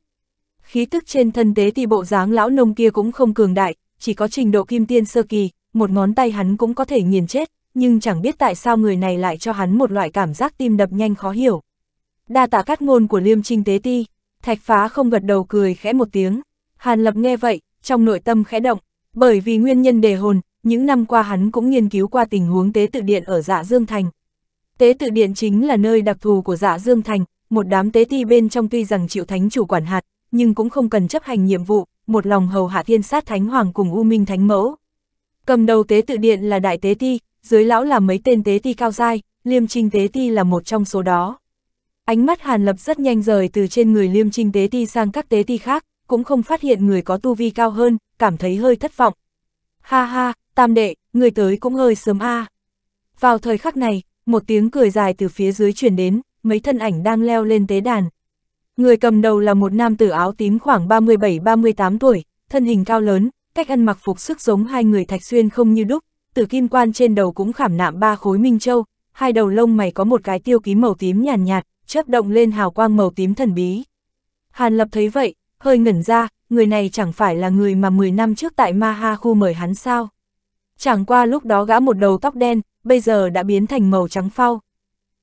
Khí tức trên thân tế thì bộ dáng lão nông kia cũng không cường đại, chỉ có trình độ kim tiên sơ kỳ, một ngón tay hắn cũng có thể nghiền chết, nhưng chẳng biết tại sao người này lại cho hắn một loại cảm giác tim đập nhanh khó hiểu. Đa tạ cát ngôn của Liêm Trinh Tế Ti, thạch phá không gật đầu cười khẽ một tiếng. Hàn Lập nghe vậy, trong nội tâm khẽ động, bởi vì nguyên nhân đề hồn, những năm qua hắn cũng nghiên cứu qua tình huống tế tự điện ở Dạ Dương Thành. Tế tự điện chính là nơi đặc thù của Dạ Dương Thành, một đám tế ti bên trong tuy rằng chịu thánh chủ quản hạt, nhưng cũng không cần chấp hành nhiệm vụ, một lòng hầu hạ thiên sát thánh hoàng cùng U Minh Thánh Mẫu, Cầm đầu tế tự điện là đại tế ti, dưới lão là mấy tên tế ti cao giai, liêm trinh tế ti là một trong số đó. Ánh mắt Hàn Lập rất nhanh rời từ trên người liêm trinh tế ti sang các tế ti khác, cũng không phát hiện người có tu vi cao hơn, cảm thấy hơi thất vọng. Ha ha, tam đệ, người tới cũng hơi sớm a. À. Vào thời khắc này, một tiếng cười dài từ phía dưới chuyển đến, mấy thân ảnh đang leo lên tế đàn. Người cầm đầu là một nam tử áo tím khoảng 37-38 tuổi, thân hình cao lớn, cách ăn mặc phục sức giống hai người Thạch Xuyên không như đúc, tử kim quan trên đầu cũng khảm nạm ba khối minh châu, hai đầu lông mày có một cái tiêu ký màu tím nhàn nhạt, nhạt, chớp động lên hào quang màu tím thần bí. Hàn Lập thấy vậy, hơi ngẩn ra, người này chẳng phải là người mà 10 năm trước tại Ma Ha khu mời hắn sao. Chẳng qua lúc đó gã một đầu tóc đen, bây giờ đã biến thành màu trắng phau.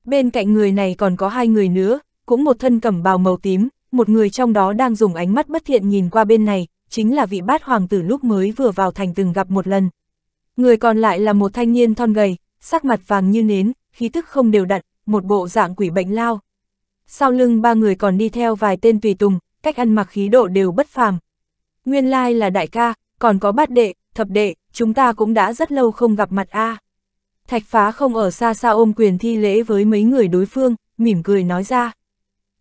Bên cạnh người này còn có hai người nữa, cũng một thân cẩm bào màu tím, một người trong đó đang dùng ánh mắt bất thiện nhìn qua bên này, chính là vị bát hoàng tử lúc mới vừa vào thành từng gặp một lần. Người còn lại là một thanh niên thon gầy, sắc mặt vàng như nến, khí tức không đều đặn, một bộ dạng quỷ bệnh lao. Sau lưng ba người còn đi theo vài tên tùy tùng, cách ăn mặc khí độ đều bất phàm. Nguyên lai là đại ca, còn có bát đệ, thập đệ, chúng ta cũng đã rất lâu không gặp mặt a. Thạch phá không ở xa xa ôm quyền thi lễ với mấy người đối phương, mỉm cười nói ra.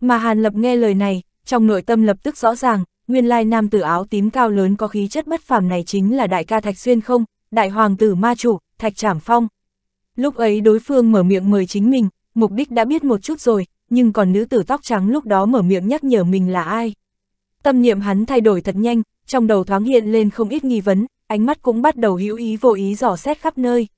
Mà Hàn Lập nghe lời này, trong nội tâm lập tức rõ ràng, nguyên lai nam tử áo tím cao lớn có khí chất bất phàm này chính là đại ca Thạch Xuyên không, đại hoàng tử ma chủ, Thạch Trảm Phong. Lúc ấy đối phương mở miệng mời chính mình, mục đích đã biết một chút rồi, nhưng còn nữ tử tóc trắng lúc đó mở miệng nhắc nhở mình là ai. Tâm niệm hắn thay đổi thật nhanh, trong đầu thoáng hiện lên không ít nghi vấn, ánh mắt cũng bắt đầu hữu ý vô ý dò xét khắp nơi.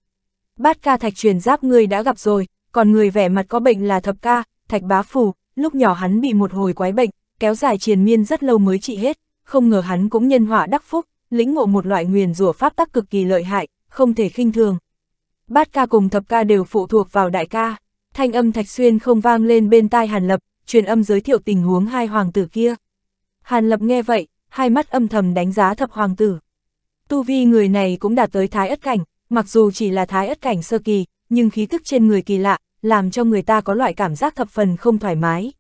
Bát ca thạch truyền giáp người đã gặp rồi, còn người vẻ mặt có bệnh là thập ca, thạch bá phù, lúc nhỏ hắn bị một hồi quái bệnh, kéo dài triền miên rất lâu mới trị hết, không ngờ hắn cũng nhân họa đắc phúc, lĩnh ngộ một loại nguyền rủa pháp tắc cực kỳ lợi hại, không thể khinh thường. Bát ca cùng thập ca đều phụ thuộc vào đại ca, thanh âm thạch xuyên không vang lên bên tai Hàn Lập, truyền âm giới thiệu tình huống hai hoàng tử kia. Hàn Lập nghe vậy, hai mắt âm thầm đánh giá thập hoàng tử. Tu vi người này cũng đạt tới thái ất cảnh, mặc dù chỉ là thái ất cảnh sơ kỳ, nhưng khí tức trên người kỳ lạ, làm cho người ta có loại cảm giác thập phần không thoải mái.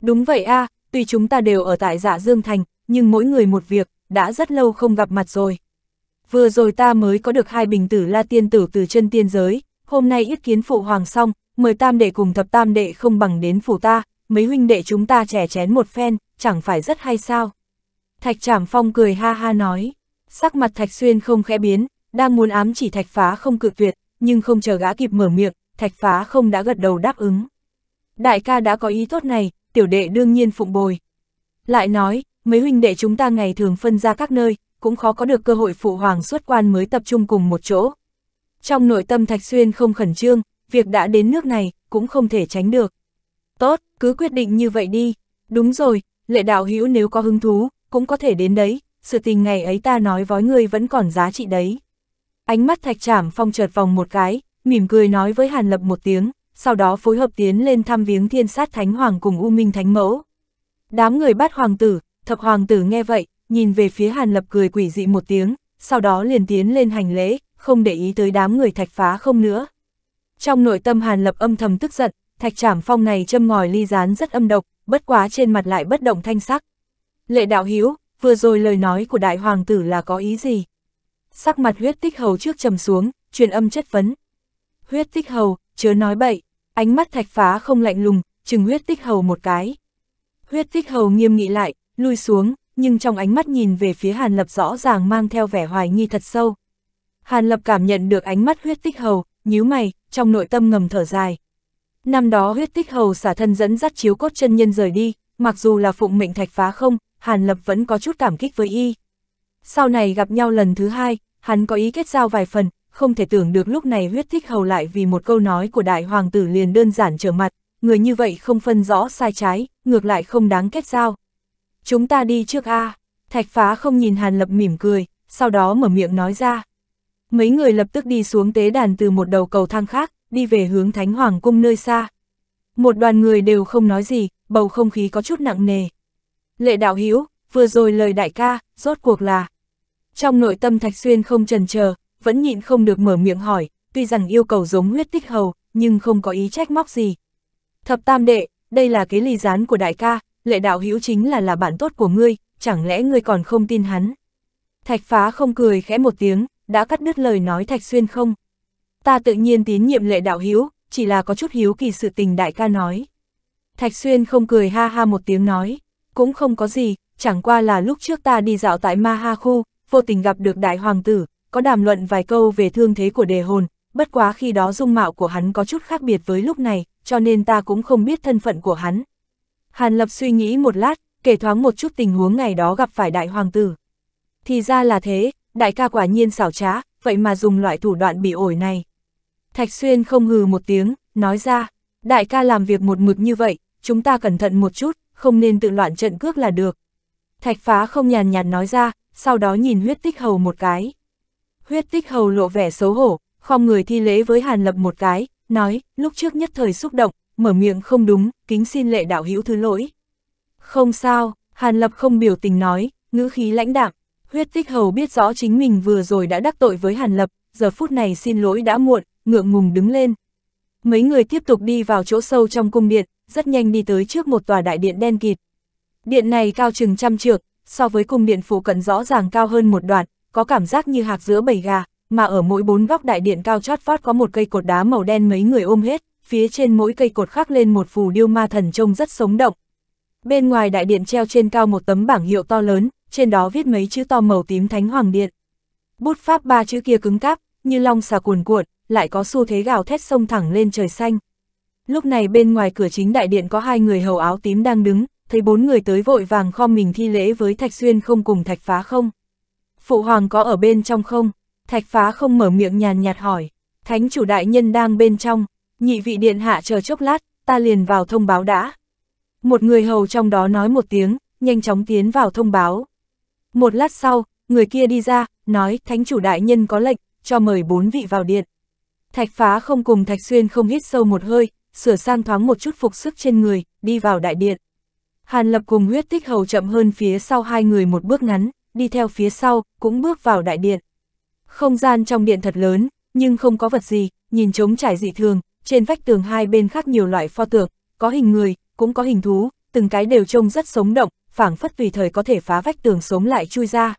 Đúng vậy a à, tuy chúng ta đều ở tại dạ Dương Thành, nhưng mỗi người một việc, đã rất lâu không gặp mặt rồi. Vừa rồi ta mới có được hai bình tử la tiên tử từ chân tiên giới, hôm nay yết kiến phụ hoàng xong, mời tam đệ cùng thập tam đệ không bằng đến phủ ta, mấy huynh đệ chúng ta trẻ chén một phen, chẳng phải rất hay sao. Thạch Trảm Phong cười ha ha nói, sắc mặt Thạch Xuyên không khẽ biến, đang muốn ám chỉ Thạch Phá không cự tuyệt, nhưng không chờ gã kịp mở miệng, Thạch Phá không đã gật đầu đáp ứng. Đại ca đã có ý tốt này, tiểu đệ đương nhiên phụng bồi. Lại nói, mấy huynh đệ chúng ta ngày thường phân ra các nơi, cũng khó có được cơ hội phụ hoàng xuất quan mới tập trung cùng một chỗ. Trong nội tâm Thạch Xuyên không khẩn trương, việc đã đến nước này, cũng không thể tránh được. Tốt, cứ quyết định như vậy đi. Đúng rồi, lệ đạo hữu nếu có hứng thú, cũng có thể đến đấy, sự tình ngày ấy ta nói với ngươi vẫn còn giá trị đấy. Ánh mắt Thạch Trảm Phong chợt vòng một cái, mỉm cười nói với Hàn Lập một tiếng sau đó phối hợp tiến lên thăm viếng thiên sát thánh hoàng cùng U Minh Thánh Mẫu. Đám người bắt hoàng tử, thập hoàng tử nghe vậy, nhìn về phía Hàn Lập cười quỷ dị một tiếng, sau đó liền tiến lên hành lễ, không để ý tới đám người thạch phá không nữa. Trong nội tâm Hàn Lập âm thầm tức giận, thạch trảm phong này châm ngòi ly rán rất âm độc, bất quá trên mặt lại bất động thanh sắc. Lệ đạo hiếu, vừa rồi lời nói của đại hoàng tử là có ý gì? Sắc mặt huyết tích hầu trước trầm xuống, truyền âm chất vấn. Huyết tích hầu, chớ nói bậy. Ánh mắt thạch phá không lạnh lùng, chừng huyết tích hầu một cái. Huyết tích hầu nghiêm nghị lại, lui xuống, nhưng trong ánh mắt nhìn về phía Hàn Lập rõ ràng mang theo vẻ hoài nghi thật sâu. Hàn Lập cảm nhận được ánh mắt huyết tích hầu, nhíu mày, trong nội tâm ngầm thở dài. Năm đó huyết tích hầu xả thân dẫn dắt chiếu cốt chân nhân rời đi, mặc dù là phụng mệnh thạch phá không, Hàn Lập vẫn có chút cảm kích với y. Sau này gặp nhau lần thứ hai, hắn có ý kết giao vài phần, không thể tưởng được lúc này huyết thích hầu lại vì một câu nói của đại hoàng tử liền đơn giản trở mặt, người như vậy không phân rõ sai trái, ngược lại không đáng kết giao. Chúng ta đi trước A, thạch phá không nhìn Hàn Lập mỉm cười, sau đó mở miệng nói ra. Mấy người lập tức đi xuống tế đàn từ một đầu cầu thang khác, đi về hướng Thánh Hoàng cung nơi xa. Một đoàn người đều không nói gì, bầu không khí có chút nặng nề. Lệ đạo Hiếu vừa rồi lời đại ca, rốt cuộc là. Trong nội tâm Thạch Xuyên không trần chờ vẫn nhịn không được mở miệng hỏi, tuy rằng yêu cầu giống huyết tích hầu, nhưng không có ý trách móc gì. Thập tam đệ, đây là cái ly gián của đại ca, lệ đạo hữu chính là là bạn tốt của ngươi, chẳng lẽ ngươi còn không tin hắn. Thạch phá không cười khẽ một tiếng, đã cắt đứt lời nói Thạch Xuyên không. Ta tự nhiên tín nhiệm lệ đạo hữu, chỉ là có chút hiếu kỳ sự tình đại ca nói. Thạch Xuyên không cười ha ha một tiếng nói, cũng không có gì, chẳng qua là lúc trước ta đi dạo tại Ma Ha Khu, vô tình gặp được đại hoàng tử, có đàm luận vài câu về thương thế của đề hồn, bất quá khi đó dung mạo của hắn có chút khác biệt với lúc này, cho nên ta cũng không biết thân phận của hắn. Hàn Lập suy nghĩ một lát, kể thoáng một chút tình huống ngày đó gặp phải đại hoàng tử. Thì ra là thế, đại ca quả nhiên xảo trá, vậy mà dùng loại thủ đoạn bị ổi này. Thạch Xuyên không hừ một tiếng, nói ra, đại ca làm việc một mực như vậy, chúng ta cẩn thận một chút, không nên tự loạn trận cước là được. Thạch phá không nhàn nhạt nói ra, sau đó nhìn huyết tích hầu một cái huyết tích hầu lộ vẻ xấu hổ, không người thi lễ với Hàn Lập một cái, nói, lúc trước nhất thời xúc động, mở miệng không đúng, kính xin lệ đạo hữu thứ lỗi. Không sao, Hàn Lập không biểu tình nói, ngữ khí lãnh đạm, huyết tích hầu biết rõ chính mình vừa rồi đã đắc tội với Hàn Lập, giờ phút này xin lỗi đã muộn, ngượng ngùng đứng lên. Mấy người tiếp tục đi vào chỗ sâu trong cung điện, rất nhanh đi tới trước một tòa đại điện đen kịt. Điện này cao chừng trăm trượng, so với cung điện phụ cận rõ ràng cao hơn một đoạn, có cảm giác như hạc giữa bầy gà, mà ở mỗi bốn góc đại điện cao chót vót có một cây cột đá màu đen mấy người ôm hết, phía trên mỗi cây cột khắc lên một phù điêu ma thần trông rất sống động. Bên ngoài đại điện treo trên cao một tấm bảng hiệu to lớn, trên đó viết mấy chữ to màu tím Thánh Hoàng Điện. Bút pháp ba chữ kia cứng cáp, như long xà cuồn cuộn, lại có xu thế gào thét sông thẳng lên trời xanh. Lúc này bên ngoài cửa chính đại điện có hai người hầu áo tím đang đứng, thấy bốn người tới vội vàng kho mình thi lễ với Thạch Xuyên không cùng Thạch Phá không. Phụ hoàng có ở bên trong không? Thạch phá không mở miệng nhàn nhạt hỏi. Thánh chủ đại nhân đang bên trong, nhị vị điện hạ chờ chốc lát, ta liền vào thông báo đã. Một người hầu trong đó nói một tiếng, nhanh chóng tiến vào thông báo. Một lát sau, người kia đi ra, nói thánh chủ đại nhân có lệnh, cho mời bốn vị vào điện. Thạch phá không cùng thạch xuyên không hít sâu một hơi, sửa sang thoáng một chút phục sức trên người, đi vào đại điện. Hàn lập cùng huyết tích hầu chậm hơn phía sau hai người một bước ngắn, đi theo phía sau, cũng bước vào đại điện. Không gian trong điện thật lớn, nhưng không có vật gì, nhìn trống trải dị thường, trên vách tường hai bên khác nhiều loại pho tượng, có hình người, cũng có hình thú, từng cái đều trông rất sống động, phảng phất tùy thời có thể phá vách tường sống lại chui ra.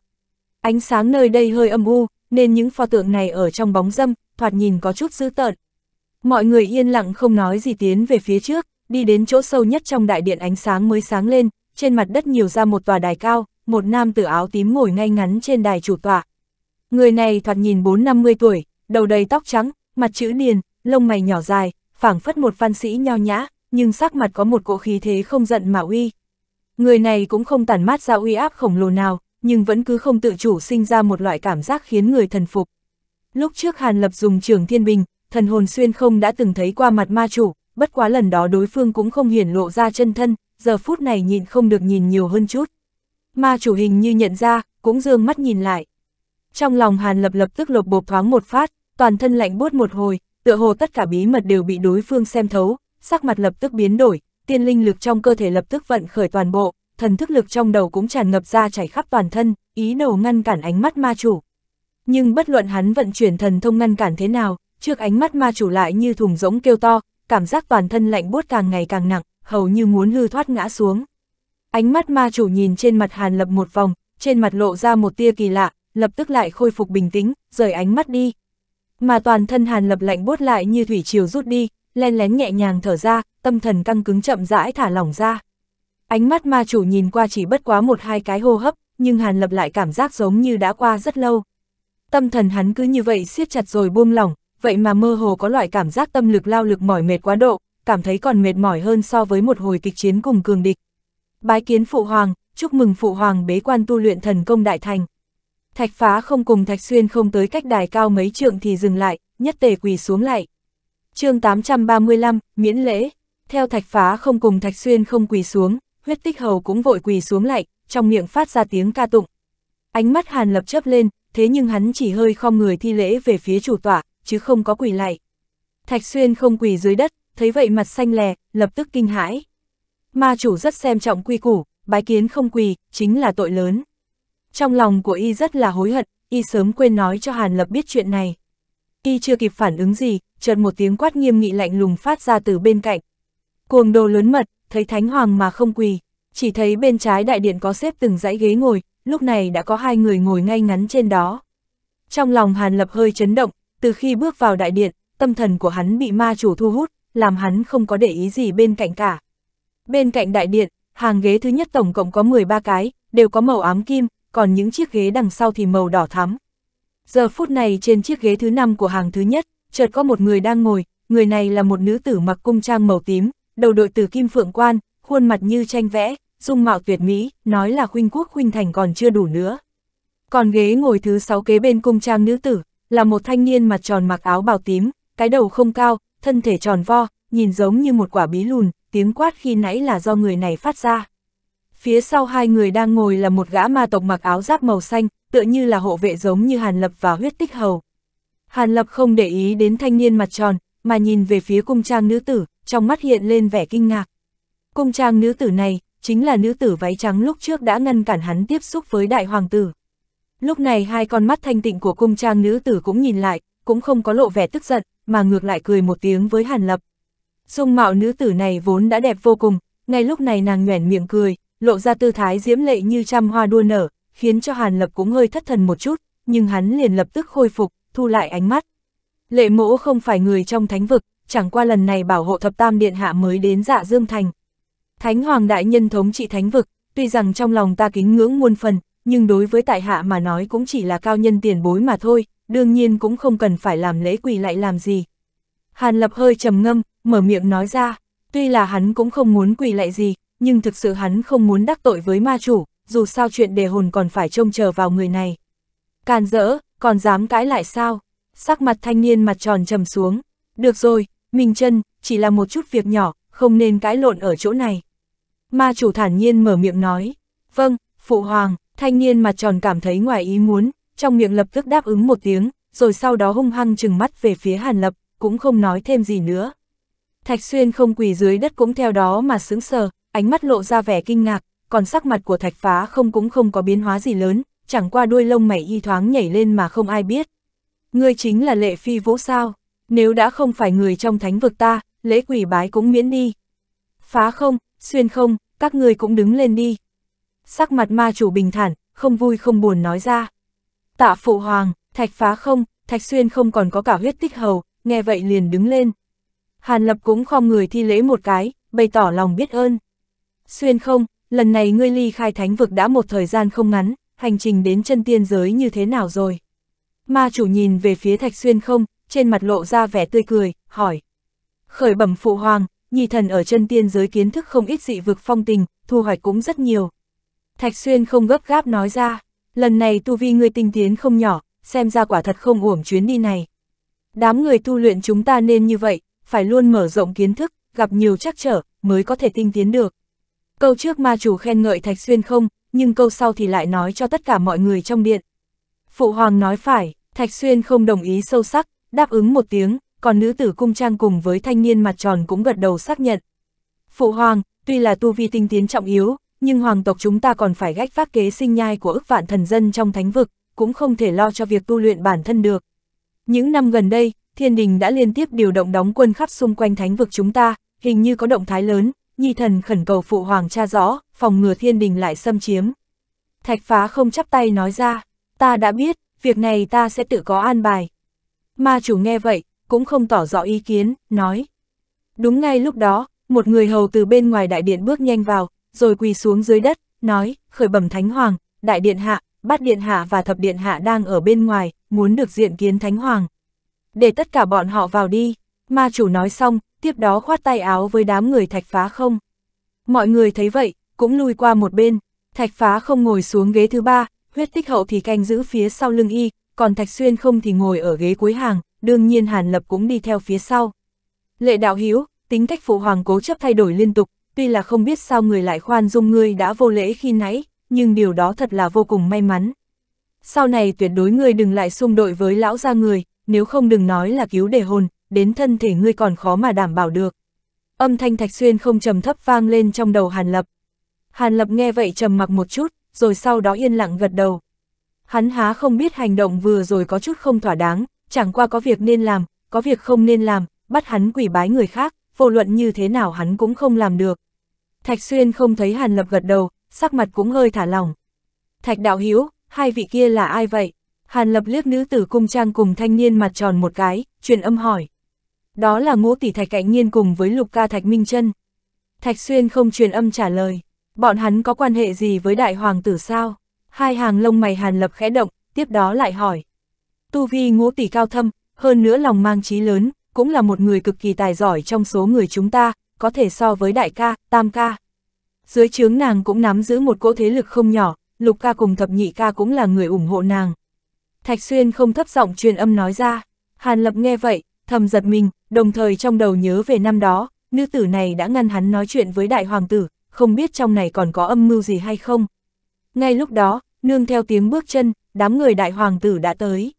Ánh sáng nơi đây hơi âm u, nên những pho tượng này ở trong bóng dâm, thoạt nhìn có chút dữ tợn. Mọi người yên lặng không nói gì tiến về phía trước, đi đến chỗ sâu nhất trong đại điện ánh sáng mới sáng lên, trên mặt đất nhiều ra một tòa đài cao, một nam tử áo tím ngồi ngay ngắn trên đài chủ tọa. Người này thoạt nhìn 4-50 tuổi, đầu đầy tóc trắng, mặt chữ điền, lông mày nhỏ dài, phảng phất một văn sĩ nho nhã, nhưng sắc mặt có một cỗ khí thế không giận mà uy. Người này cũng không tản mát ra uy áp khổng lồ nào, nhưng vẫn cứ không tự chủ sinh ra một loại cảm giác khiến người thần phục. Lúc trước Hàn Lập dùng trường thiên bình, thần hồn xuyên không đã từng thấy qua mặt ma chủ, bất quá lần đó đối phương cũng không hiển lộ ra chân thân, giờ phút này nhìn không được nhìn nhiều hơn chút. Ma chủ hình như nhận ra, cũng dương mắt nhìn lại. Trong lòng Hàn Lập lập tức lột bột thoáng một phát, toàn thân lạnh buốt một hồi, tựa hồ tất cả bí mật đều bị đối phương xem thấu, sắc mặt lập tức biến đổi, tiên linh lực trong cơ thể lập tức vận khởi toàn bộ, thần thức lực trong đầu cũng tràn ngập ra chảy khắp toàn thân, ý đồ ngăn cản ánh mắt ma chủ. Nhưng bất luận hắn vận chuyển thần thông ngăn cản thế nào, trước ánh mắt ma chủ lại như thùng rỗng kêu to, cảm giác toàn thân lạnh buốt càng ngày càng nặng, hầu như muốn hư thoát ngã xuống. Ánh mắt ma chủ nhìn trên mặt Hàn Lập một vòng, trên mặt lộ ra một tia kỳ lạ, lập tức lại khôi phục bình tĩnh, rời ánh mắt đi. Mà toàn thân Hàn Lập lạnh buốt lại như thủy triều rút đi, len lén nhẹ nhàng thở ra, tâm thần căng cứng chậm rãi thả lỏng ra. Ánh mắt ma chủ nhìn qua chỉ bất quá một hai cái hô hấp, nhưng Hàn Lập lại cảm giác giống như đã qua rất lâu. Tâm thần hắn cứ như vậy siết chặt rồi buông lỏng, vậy mà mơ hồ có loại cảm giác tâm lực lao lực mỏi mệt quá độ, cảm thấy còn mệt mỏi hơn so với một hồi kịch chiến cùng cường địch bái kiến phụ hoàng, chúc mừng phụ hoàng bế quan tu luyện thần công đại thành. Thạch phá không cùng thạch xuyên không tới cách đài cao mấy trượng thì dừng lại, nhất tề quỳ xuống lại. chương 835, miễn lễ, theo thạch phá không cùng thạch xuyên không quỳ xuống, huyết tích hầu cũng vội quỳ xuống lại, trong miệng phát ra tiếng ca tụng. Ánh mắt hàn lập chớp lên, thế nhưng hắn chỉ hơi khom người thi lễ về phía chủ tọa, chứ không có quỳ lại. Thạch xuyên không quỳ dưới đất, thấy vậy mặt xanh lè, lập tức kinh hãi. Ma chủ rất xem trọng quy củ, bái kiến không quỳ, chính là tội lớn. Trong lòng của y rất là hối hận, y sớm quên nói cho Hàn Lập biết chuyện này. Y chưa kịp phản ứng gì, chợt một tiếng quát nghiêm nghị lạnh lùng phát ra từ bên cạnh. Cuồng đồ lớn mật, thấy thánh hoàng mà không quỳ, chỉ thấy bên trái đại điện có xếp từng dãy ghế ngồi, lúc này đã có hai người ngồi ngay ngắn trên đó. Trong lòng Hàn Lập hơi chấn động, từ khi bước vào đại điện, tâm thần của hắn bị ma chủ thu hút, làm hắn không có để ý gì bên cạnh cả. Bên cạnh đại điện, hàng ghế thứ nhất tổng cộng có 13 cái, đều có màu ám kim, còn những chiếc ghế đằng sau thì màu đỏ thắm. Giờ phút này trên chiếc ghế thứ năm của hàng thứ nhất, chợt có một người đang ngồi, người này là một nữ tử mặc cung trang màu tím, đầu đội tử kim phượng quan, khuôn mặt như tranh vẽ, dung mạo tuyệt mỹ, nói là huynh quốc huynh thành còn chưa đủ nữa. Còn ghế ngồi thứ sáu kế bên cung trang nữ tử, là một thanh niên mặt tròn mặc áo bào tím, cái đầu không cao, thân thể tròn vo, nhìn giống như một quả bí lùn, tiếng quát khi nãy là do người này phát ra. Phía sau hai người đang ngồi là một gã ma tộc mặc áo giáp màu xanh, tựa như là hộ vệ giống như Hàn Lập và huyết tích hầu. Hàn Lập không để ý đến thanh niên mặt tròn, mà nhìn về phía cung trang nữ tử, trong mắt hiện lên vẻ kinh ngạc. Cung trang nữ tử này, chính là nữ tử váy trắng lúc trước đã ngăn cản hắn tiếp xúc với đại hoàng tử. Lúc này hai con mắt thanh tịnh của cung trang nữ tử cũng nhìn lại, cũng không có lộ vẻ tức giận, mà ngược lại cười một tiếng với Hàn Lập. Dung mạo nữ tử này vốn đã đẹp vô cùng, ngay lúc này nàng nhoẻn miệng cười, lộ ra tư thái diễm lệ như trăm hoa đua nở, khiến cho Hàn Lập cũng hơi thất thần một chút, nhưng hắn liền lập tức khôi phục, thu lại ánh mắt. Lệ mỗ không phải người trong thánh vực, chẳng qua lần này bảo hộ thập tam điện hạ mới đến dạ Dương Thành. Thánh Hoàng Đại Nhân thống trị thánh vực, tuy rằng trong lòng ta kính ngưỡng muôn phần, nhưng đối với tại hạ mà nói cũng chỉ là cao nhân tiền bối mà thôi, đương nhiên cũng không cần phải làm lễ quỳ lại làm gì. Hàn Lập hơi trầm ngâm, mở miệng nói ra, tuy là hắn cũng không muốn quỳ lại gì, nhưng thực sự hắn không muốn đắc tội với ma chủ, dù sao chuyện đề hồn còn phải trông chờ vào người này. Càn rỡ, còn dám cãi lại sao? Sắc mặt thanh niên mặt tròn trầm xuống. Được rồi, Minh chân chỉ là một chút việc nhỏ, không nên cãi lộn ở chỗ này. Ma chủ thản nhiên mở miệng nói. Vâng, Phụ Hoàng, thanh niên mặt tròn cảm thấy ngoài ý muốn, trong miệng lập tức đáp ứng một tiếng, rồi sau đó hung hăng chừng mắt về phía Hàn Lập, cũng không nói thêm gì nữa. Thạch Xuyên không quỳ dưới đất cũng theo đó mà sững sờ, ánh mắt lộ ra vẻ kinh ngạc, còn sắc mặt của thạch phá không cũng không có biến hóa gì lớn, chẳng qua đuôi lông mày y thoáng nhảy lên mà không ai biết. Ngươi chính là lệ phi vũ sao, nếu đã không phải người trong thánh vực ta, lễ quỳ bái cũng miễn đi. Phá không, xuyên không, các ngươi cũng đứng lên đi. Sắc mặt ma chủ bình thản, không vui không buồn nói ra. Tạ phụ hoàng, thạch phá không, thạch xuyên không còn có cả huyết tích hầu, nghe vậy liền đứng lên. Hàn Lập cũng khom người thi lễ một cái, bày tỏ lòng biết ơn. Xuyên không, lần này ngươi ly khai thánh vực đã một thời gian không ngắn, hành trình đến chân tiên giới như thế nào rồi? Ma chủ nhìn về phía Thạch Xuyên không, trên mặt lộ ra vẻ tươi cười, hỏi. Khởi bẩm phụ hoàng, nhị thần ở chân tiên giới kiến thức không ít dị vực phong tình, thu hoạch cũng rất nhiều. Thạch Xuyên không gấp gáp nói ra, lần này tu vi ngươi tinh tiến không nhỏ, xem ra quả thật không uổng chuyến đi này. Đám người tu luyện chúng ta nên như vậy, phải luôn mở rộng kiến thức, gặp nhiều trắc trở, mới có thể tinh tiến được. Câu trước ma chủ khen ngợi Thạch Xuyên không, nhưng câu sau thì lại nói cho tất cả mọi người trong điện. Phụ hoàng nói phải, Thạch Xuyên không đồng ý sâu sắc, đáp ứng một tiếng, còn nữ tử cung trang cùng với thanh niên mặt tròn cũng gật đầu xác nhận. Phụ hoàng, tuy là tu vi tinh tiến trọng yếu, nhưng hoàng tộc chúng ta còn phải gách vác kế sinh nhai của ức vạn thần dân trong thánh vực, cũng không thể lo cho việc tu luyện bản thân được. Những năm gần đây, thiên đình đã liên tiếp điều động đóng quân khắp xung quanh thánh vực chúng ta, hình như có động thái lớn, nhi thần khẩn cầu phụ hoàng cha rõ, phòng ngừa thiên đình lại xâm chiếm. Thạch phá không chắp tay nói ra, ta đã biết, việc này ta sẽ tự có an bài. Ma chủ nghe vậy, cũng không tỏ rõ ý kiến, nói. Đúng ngay lúc đó, một người hầu từ bên ngoài đại điện bước nhanh vào, rồi quỳ xuống dưới đất, nói, khởi bẩm thánh hoàng, đại điện hạ, bát điện hạ và thập điện hạ đang ở bên ngoài, muốn được diện kiến thánh hoàng. Để tất cả bọn họ vào đi, ma chủ nói xong, tiếp đó khoát tay áo với đám người thạch phá không. Mọi người thấy vậy, cũng lui qua một bên, thạch phá không ngồi xuống ghế thứ ba, huyết tích hậu thì canh giữ phía sau lưng y, còn thạch xuyên không thì ngồi ở ghế cuối hàng, đương nhiên hàn lập cũng đi theo phía sau. Lệ đạo hiếu, tính cách phụ hoàng cố chấp thay đổi liên tục, tuy là không biết sao người lại khoan dung ngươi đã vô lễ khi nãy, nhưng điều đó thật là vô cùng may mắn. Sau này tuyệt đối ngươi đừng lại xung đội với lão gia người, nếu không đừng nói là cứu đề hồn, đến thân thể ngươi còn khó mà đảm bảo được. Âm thanh Thạch Xuyên không trầm thấp vang lên trong đầu Hàn Lập. Hàn Lập nghe vậy trầm mặc một chút, rồi sau đó yên lặng gật đầu. Hắn há không biết hành động vừa rồi có chút không thỏa đáng, chẳng qua có việc nên làm, có việc không nên làm, bắt hắn quỷ bái người khác, vô luận như thế nào hắn cũng không làm được. Thạch Xuyên không thấy Hàn Lập gật đầu, sắc mặt cũng hơi thả lỏng. Thạch đạo hiếu, hai vị kia là ai vậy? Hàn lập liếc nữ tử cung trang cùng thanh niên mặt tròn một cái, truyền âm hỏi. Đó là ngũ tỷ thạch Cảnh nhiên cùng với lục ca thạch minh chân. Thạch xuyên không truyền âm trả lời. Bọn hắn có quan hệ gì với đại hoàng tử sao? Hai hàng lông mày hàn lập khẽ động, tiếp đó lại hỏi. Tu vi ngũ tỷ cao thâm, hơn nữa lòng mang trí lớn, cũng là một người cực kỳ tài giỏi trong số người chúng ta, có thể so với đại ca, tam ca. Dưới chướng nàng cũng nắm giữ một cỗ thế lực không nhỏ, Lục ca cùng thập nhị ca cũng là người ủng hộ nàng. Thạch Xuyên không thấp giọng truyền âm nói ra, Hàn Lập nghe vậy, thầm giật mình, đồng thời trong đầu nhớ về năm đó, nữ tử này đã ngăn hắn nói chuyện với đại hoàng tử, không biết trong này còn có âm mưu gì hay không. Ngay lúc đó, nương theo tiếng bước chân, đám người đại hoàng tử đã tới.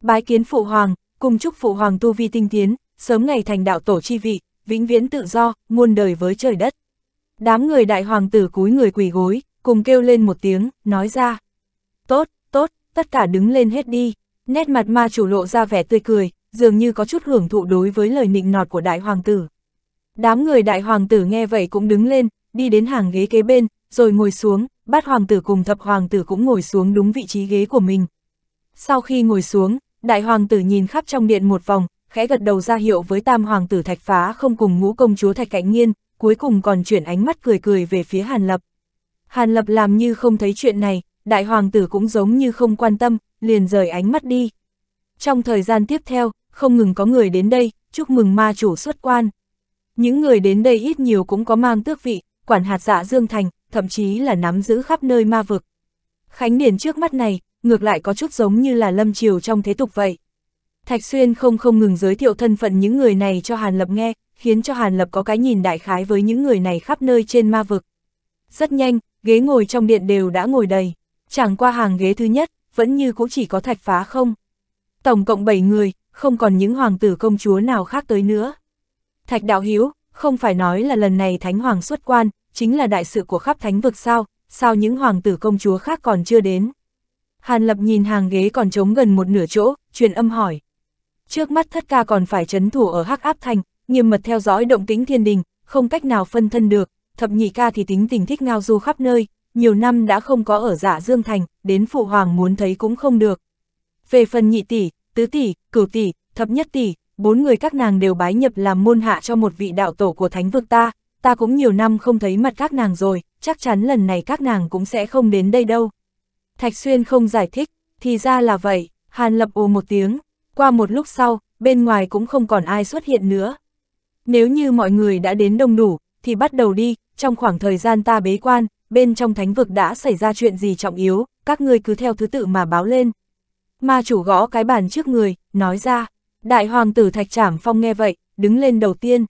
Bái kiến phụ hoàng, cùng chúc phụ hoàng tu vi tinh tiến, sớm ngày thành đạo tổ chi vị, vĩnh viễn tự do, muôn đời với trời đất. Đám người đại hoàng tử cúi người quỳ gối, cùng kêu lên một tiếng, nói ra. Tốt, tốt, tất cả đứng lên hết đi. Nét mặt ma chủ lộ ra vẻ tươi cười, dường như có chút hưởng thụ đối với lời nịnh nọt của đại hoàng tử. Đám người đại hoàng tử nghe vậy cũng đứng lên, đi đến hàng ghế kế bên, rồi ngồi xuống, bát hoàng tử cùng thập hoàng tử cũng ngồi xuống đúng vị trí ghế của mình. Sau khi ngồi xuống, đại hoàng tử nhìn khắp trong điện một vòng, khẽ gật đầu ra hiệu với tam hoàng tử thạch phá không cùng ngũ công chúa thạch cảnh nghiên, cuối cùng còn chuyển ánh mắt cười cười về phía Hàn Lập. Hàn Lập làm như không thấy chuyện này, đại hoàng tử cũng giống như không quan tâm, liền rời ánh mắt đi. Trong thời gian tiếp theo, không ngừng có người đến đây, chúc mừng ma chủ xuất quan. Những người đến đây ít nhiều cũng có mang tước vị, quản hạt dạ Dương Thành, thậm chí là nắm giữ khắp nơi ma vực. Khánh điển trước mắt này, ngược lại có chút giống như là lâm triều trong thế tục vậy. Thạch Xuyên không không ngừng giới thiệu thân phận những người này cho Hàn Lập nghe, khiến cho Hàn Lập có cái nhìn đại khái với những người này khắp nơi trên ma vực. Rất nhanh, ghế ngồi trong điện đều đã ngồi đầy, chẳng qua hàng ghế thứ nhất, vẫn như cũng chỉ có thạch phá không. Tổng cộng 7 người, không còn những hoàng tử công chúa nào khác tới nữa. Thạch đạo hiếu, không phải nói là lần này thánh hoàng xuất quan, chính là đại sự của khắp thánh vực sao, sao những hoàng tử công chúa khác còn chưa đến. Hàn lập nhìn hàng ghế còn trống gần một nửa chỗ, truyền âm hỏi. Trước mắt thất ca còn phải chấn thủ ở hắc áp thành, nghiêm mật theo dõi động tính thiên đình, không cách nào phân thân được, thập nhị ca thì tính tình thích ngao du khắp nơi, nhiều năm đã không có ở giả dạ Dương Thành, đến phụ hoàng muốn thấy cũng không được. Về phần nhị tỷ, tứ tỷ, cửu tỷ, thập nhất tỷ, bốn người các nàng đều bái nhập làm môn hạ cho một vị đạo tổ của thánh vực ta, ta cũng nhiều năm không thấy mặt các nàng rồi, chắc chắn lần này các nàng cũng sẽ không đến đây đâu. Thạch Xuyên không giải thích, thì ra là vậy, Hàn Lập ồ một tiếng, qua một lúc sau, bên ngoài cũng không còn ai xuất hiện nữa. Nếu như mọi người đã đến đông đủ, thì bắt đầu đi, trong khoảng thời gian ta bế quan, bên trong thánh vực đã xảy ra chuyện gì trọng yếu, các ngươi cứ theo thứ tự mà báo lên. Ma chủ gõ cái bàn trước người, nói ra, đại hoàng tử Thạch Trảm Phong nghe vậy, đứng lên đầu tiên.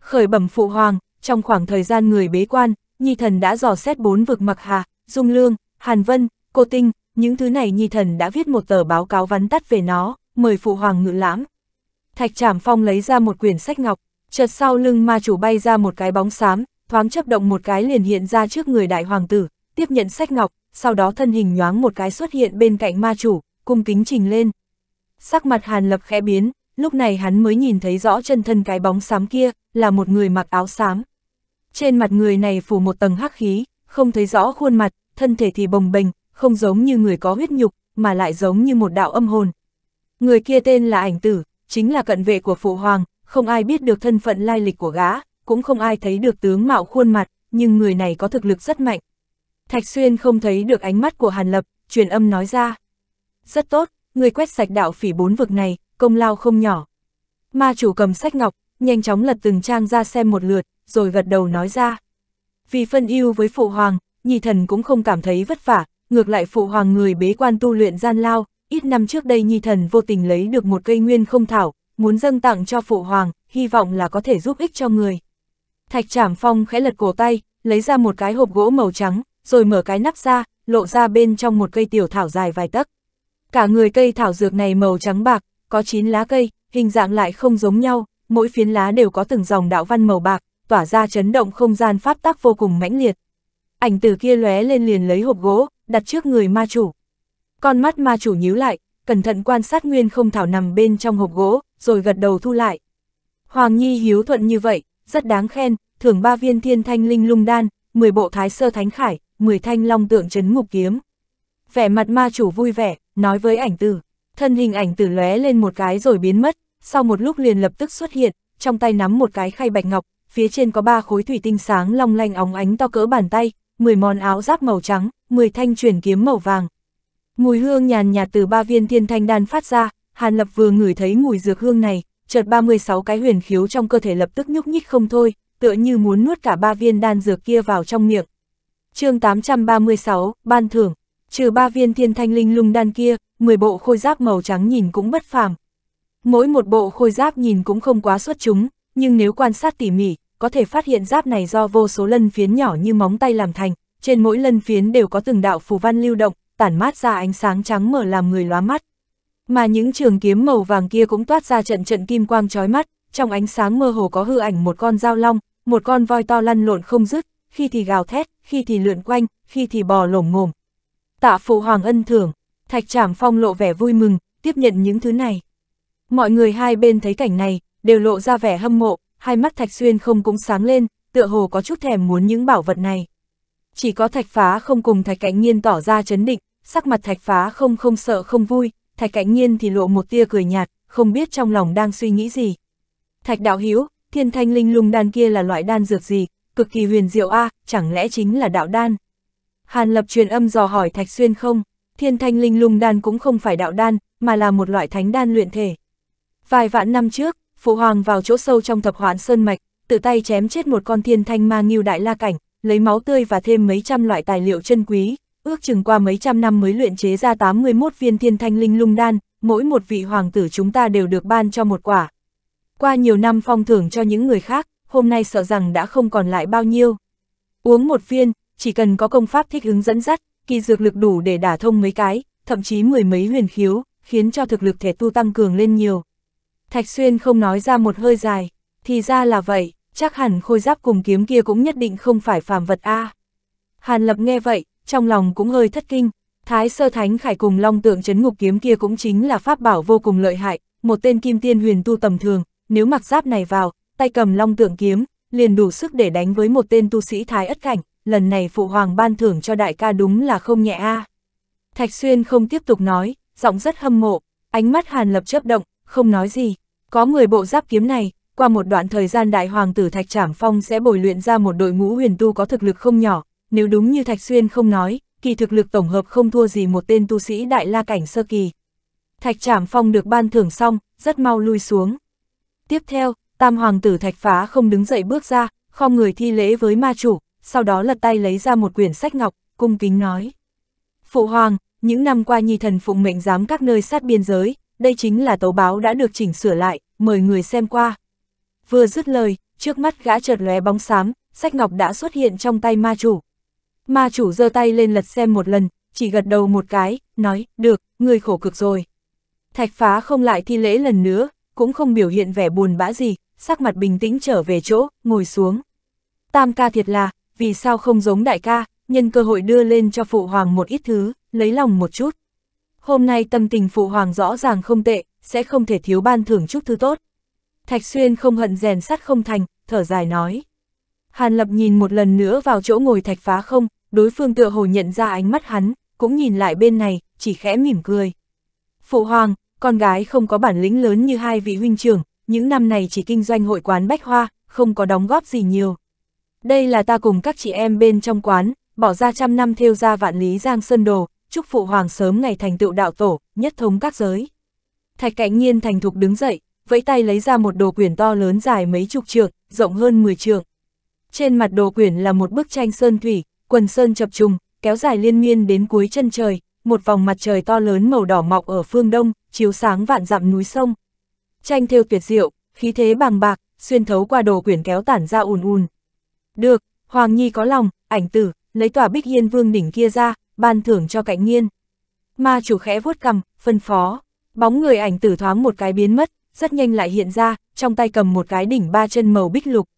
Khởi bẩm phụ hoàng, trong khoảng thời gian người bế quan, Nhi thần đã dò xét bốn vực mặc hà, dung lương, hàn vân, cô tinh, những thứ này Nhi thần đã viết một tờ báo cáo vắn tắt về nó, mời phụ hoàng ngự lãm. Thạch Trảm Phong lấy ra một quyển sách ngọc, chợt sau lưng ma chủ bay ra một cái bóng xám, thoáng chấp động một cái liền hiện ra trước người đại hoàng tử, tiếp nhận sách ngọc, sau đó thân hình nhoáng một cái xuất hiện bên cạnh ma chủ, cung kính trình lên. Sắc mặt Hàn Lập khẽ biến, lúc này hắn mới nhìn thấy rõ chân thân cái bóng xám kia, là một người mặc áo xám. Trên mặt người này phủ một tầng hắc khí, không thấy rõ khuôn mặt, thân thể thì bồng bềnh, không giống như người có huyết nhục, mà lại giống như một đạo âm hồn. Người kia tên là Ảnh Tử, chính là cận vệ của phụ hoàng, không ai biết được thân phận lai lịch của gã, cũng không ai thấy được tướng mạo khuôn mặt, nhưng người này có thực lực rất mạnh. Thạch Xuyên không thấy được ánh mắt của Hàn Lập, truyền âm nói ra. Rất tốt, người quét sạch đạo phỉ bốn vực này, công lao không nhỏ. Ma chủ cầm sách ngọc, nhanh chóng lật từng trang ra xem một lượt, rồi gật đầu nói ra. Vì phân yêu với phụ hoàng, nhị thần cũng không cảm thấy vất vả, ngược lại phụ hoàng người bế quan tu luyện gian lao, ít năm trước đây nhi thần vô tình lấy được một cây nguyên không thảo, muốn dâng tặng cho phụ hoàng, hy vọng là có thể giúp ích cho người. Thạch Trảm Phong khẽ lật cổ tay, lấy ra một cái hộp gỗ màu trắng, rồi mở cái nắp ra, lộ ra bên trong một cây tiểu thảo dài vài tấc. Cả người cây thảo dược này màu trắng bạc, có 9 lá cây, hình dạng lại không giống nhau, mỗi phiến lá đều có từng dòng đạo văn màu bạc, tỏa ra chấn động không gian pháp tắc vô cùng mãnh liệt. Ảnh tử kia lóe lên liền lấy hộp gỗ, đặt trước người ma chủ. Con mắt ma chủ nhíu lại, cẩn thận quan sát nguyên không thảo nằm bên trong hộp gỗ, rồi gật đầu thu lại. Hoàng Nhi hiếu thuận như vậy, rất đáng khen, thưởng ba viên thiên thanh linh lung đan, 10 bộ thái sơ thánh khải, 10 thanh long tượng trấn ngục kiếm. Vẻ mặt ma chủ vui vẻ, nói với ảnh tử, thân hình ảnh tử lóe lên một cái rồi biến mất, sau một lúc liền lập tức xuất hiện, trong tay nắm một cái khay bạch ngọc, phía trên có ba khối thủy tinh sáng long lanh óng ánh to cỡ bàn tay, 10 món áo giáp màu trắng, 10 thanh truyền kiếm màu vàng, Mùi hương nhàn nhạt từ ba viên thiên thanh đan phát ra, Hàn Lập vừa ngửi thấy mùi dược hương này, chợt 36 cái huyền khiếu trong cơ thể lập tức nhúc nhích không thôi, tựa như muốn nuốt cả ba viên đan dược kia vào trong miệng. chương 836, Ban Thưởng, trừ ba viên thiên thanh linh lung đan kia, 10 bộ khôi giáp màu trắng nhìn cũng bất phàm. Mỗi một bộ khôi giáp nhìn cũng không quá xuất chúng, nhưng nếu quan sát tỉ mỉ, có thể phát hiện giáp này do vô số lân phiến nhỏ như móng tay làm thành, trên mỗi lân phiến đều có từng đạo phù văn lưu động, tản mát ra ánh sáng trắng mở làm người lóa mắt. Mà những trường kiếm màu vàng kia cũng toát ra trận trận kim quang chói mắt, trong ánh sáng mơ hồ có hư ảnh một con dao long, một con voi to lăn lộn không dứt, khi thì gào thét, khi thì lượn quanh, khi thì bò lổm ngồm. Tạ phụ hoàng ân thưởng, thạch trảm phong lộ vẻ vui mừng, tiếp nhận những thứ này. Mọi người hai bên thấy cảnh này, đều lộ ra vẻ hâm mộ, hai mắt thạch xuyên không cũng sáng lên, tựa hồ có chút thèm muốn những bảo vật này. Chỉ có thạch phá không cùng thạch cảnh nhiên tỏ ra chấn định, sắc mặt thạch phá không không sợ không vui, thạch cảnh nhiên thì lộ một tia cười nhạt, không biết trong lòng đang suy nghĩ gì. Thạch đạo hiếu, thiên thanh linh lung đan kia là loại đan dược gì, cực kỳ huyền diệu a, à, chẳng lẽ chính là đạo đan? Hàn lập truyền âm dò hỏi thạch xuyên không, thiên thanh linh lung đan cũng không phải đạo đan, mà là một loại thánh đan luyện thể. Vài vạn năm trước, phụ hoàng vào chỗ sâu trong thập hoán sơn mạch, tự tay chém chết một con thiên thanh ma nghiêu đại la cảnh, lấy máu tươi và thêm mấy trăm loại tài liệu chân quý, ước chừng qua mấy trăm năm mới luyện chế ra 81 viên thiên thanh linh lung đan, mỗi một vị hoàng tử chúng ta đều được ban cho một quả. Qua nhiều năm phong thưởng cho những người khác, hôm nay sợ rằng đã không còn lại bao nhiêu. Uống một viên, chỉ cần có công pháp thích ứng dẫn dắt, kỳ dược lực đủ để đả thông mấy cái, thậm chí mười mấy huyền khiếu, khiến cho thực lực thể tu tăng cường lên nhiều. Thạch Xuyên không nói ra một hơi dài, thì ra là vậy, chắc hẳn khôi giáp cùng kiếm kia cũng nhất định không phải phàm vật a. Hàn Lập nghe vậy, trong lòng cũng hơi thất kinh. Thái sơ thánh khải cùng long tượng chấn ngục kiếm kia cũng chính là pháp bảo vô cùng lợi hại, một tên kim tiên huyền tu tầm thường, nếu mặc giáp này vào, tay cầm long tượng kiếm, liền đủ sức để đánh với một tên tu sĩ thái ất cảnh, lần này phụ hoàng ban thưởng cho đại ca đúng là không nhẹ a. À. Thạch Xuyên không tiếp tục nói, giọng rất hâm mộ, ánh mắt Hàn Lập chớp động, không nói gì. Có người bộ giáp kiếm này, qua một đoạn thời gian đại hoàng tử Thạch Trảm Phong sẽ bồi luyện ra một đội ngũ huyền tu có thực lực không nhỏ, nếu đúng như Thạch Xuyên không nói, kỳ thực lực tổng hợp không thua gì một tên tu sĩ đại la cảnh sơ kỳ. Thạch Trảm Phong được ban thưởng xong, rất mau lui xuống. Tiếp theo, tam hoàng tử Thạch Phá không đứng dậy bước ra, khom người thi lễ với ma chủ, sau đó lật tay lấy ra một quyển sách ngọc, cung kính nói. Phụ hoàng, những năm qua nhi thần phụng mệnh giám các nơi sát biên giới, đây chính là tố báo đã được chỉnh sửa lại, mời người xem qua. Vừa dứt lời, trước mắt gã chợt lóe bóng xám, sách ngọc đã xuất hiện trong tay ma chủ. Ma chủ giơ tay lên lật xem một lần, chỉ gật đầu một cái, nói, được, người khổ cực rồi. Thạch phá không lại thi lễ lần nữa, cũng không biểu hiện vẻ buồn bã gì, sắc mặt bình tĩnh trở về chỗ, ngồi xuống. Tam ca thiệt là, vì sao không giống đại ca, nhân cơ hội đưa lên cho phụ hoàng một ít thứ, lấy lòng một chút. Hôm nay tâm tình phụ hoàng rõ ràng không tệ, sẽ không thể thiếu ban thưởng chút thứ tốt. Thạch xuyên không hận rèn sắt không thành, thở dài nói. Hàn lập nhìn một lần nữa vào chỗ ngồi thạch phá không, đối phương tựa hồ nhận ra ánh mắt hắn, cũng nhìn lại bên này, chỉ khẽ mỉm cười. Phụ hoàng, con gái không có bản lĩnh lớn như hai vị huynh trưởng, những năm này chỉ kinh doanh hội quán bách hoa, không có đóng góp gì nhiều. Đây là ta cùng các chị em bên trong quán, bỏ ra trăm năm theo ra vạn lý giang sơn đồ, chúc phụ hoàng sớm ngày thành tựu đạo tổ, nhất thống các giới. Thạch cảnh nhiên thành thục đứng dậy, vẫy tay lấy ra một đồ quyển to lớn dài mấy chục trượng, rộng hơn 10 trượng. Trên mặt đồ quyển là một bức tranh sơn thủy, quần sơn chập trùng, kéo dài liên miên đến cuối chân trời, một vòng mặt trời to lớn màu đỏ mọc ở phương đông, chiếu sáng vạn dặm núi sông. Tranh theo tuyệt diệu, khí thế bàng bạc, xuyên thấu qua đồ quyển kéo tản ra ùn ùn. Được, Hoàng Nhi có lòng, ảnh tử, lấy tòa bích yên vương đỉnh kia ra, ban thưởng cho cạnh nghiên. Ma chủ khẽ vuốt cầm, phân phó, bóng người ảnh tử thoáng một cái biến mất, rất nhanh lại hiện ra, trong tay cầm một cái đỉnh ba chân màu bích lục.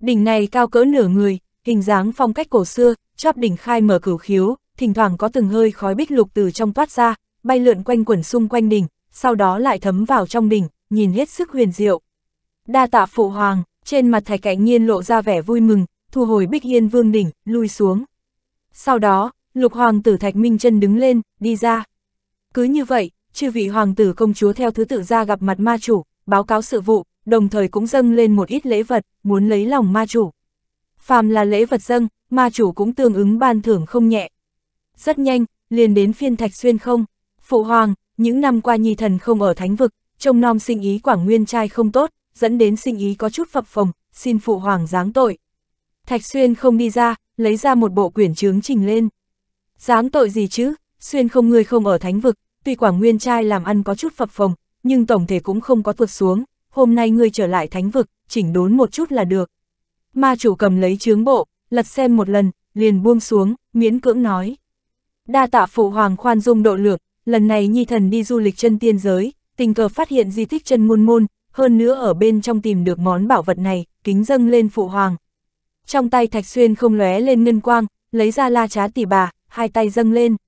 Đỉnh này cao cỡ nửa người, hình dáng phong cách cổ xưa, chóp đỉnh khai mở cửu khiếu, thỉnh thoảng có từng hơi khói bích lục từ trong toát ra, bay lượn quanh quẩn xung quanh đỉnh, sau đó lại thấm vào trong đỉnh, nhìn hết sức huyền diệu. Đa tạ phụ hoàng, trên mặt thạch cảnh nhiên lộ ra vẻ vui mừng, thu hồi bích yên vương đỉnh, lui xuống. Sau đó, lục hoàng tử thạch minh chân đứng lên, đi ra. Cứ như vậy, chư vị hoàng tử công chúa theo thứ tự ra gặp mặt ma chủ, báo cáo sự vụ, đồng thời cũng dâng lên một ít lễ vật, muốn lấy lòng ma chủ phàm là lễ vật dâng, ma chủ cũng tương ứng ban thưởng không nhẹ. Rất nhanh, liền đến phiên Thạch Xuyên không. Phụ hoàng, những năm qua nhi thần không ở thánh vực, trông nom sinh ý quảng nguyên trai không tốt, dẫn đến sinh ý có chút phập phồng, xin phụ hoàng giáng tội. Thạch Xuyên không đi ra, lấy ra một bộ quyển chướng trình lên. Giáng tội gì chứ, Xuyên không người không ở thánh vực, tuy quảng nguyên trai làm ăn có chút phập phồng, nhưng tổng thể cũng không có vượt xuống, hôm nay ngươi trở lại thánh vực, chỉnh đốn một chút là được. Ma chủ cầm lấy chướng bộ, lật xem một lần, liền buông xuống, miễn cưỡng nói. Đa tạ phụ hoàng khoan dung độ lượng, lần này nhi thần đi du lịch chân tiên giới, tình cờ phát hiện di tích chân môn môn, hơn nữa ở bên trong tìm được món bảo vật này, kính dâng lên phụ hoàng. Trong tay thạch xuyên không lóe lên ngân quang, lấy ra la trá tỷ bà, hai tay dâng lên.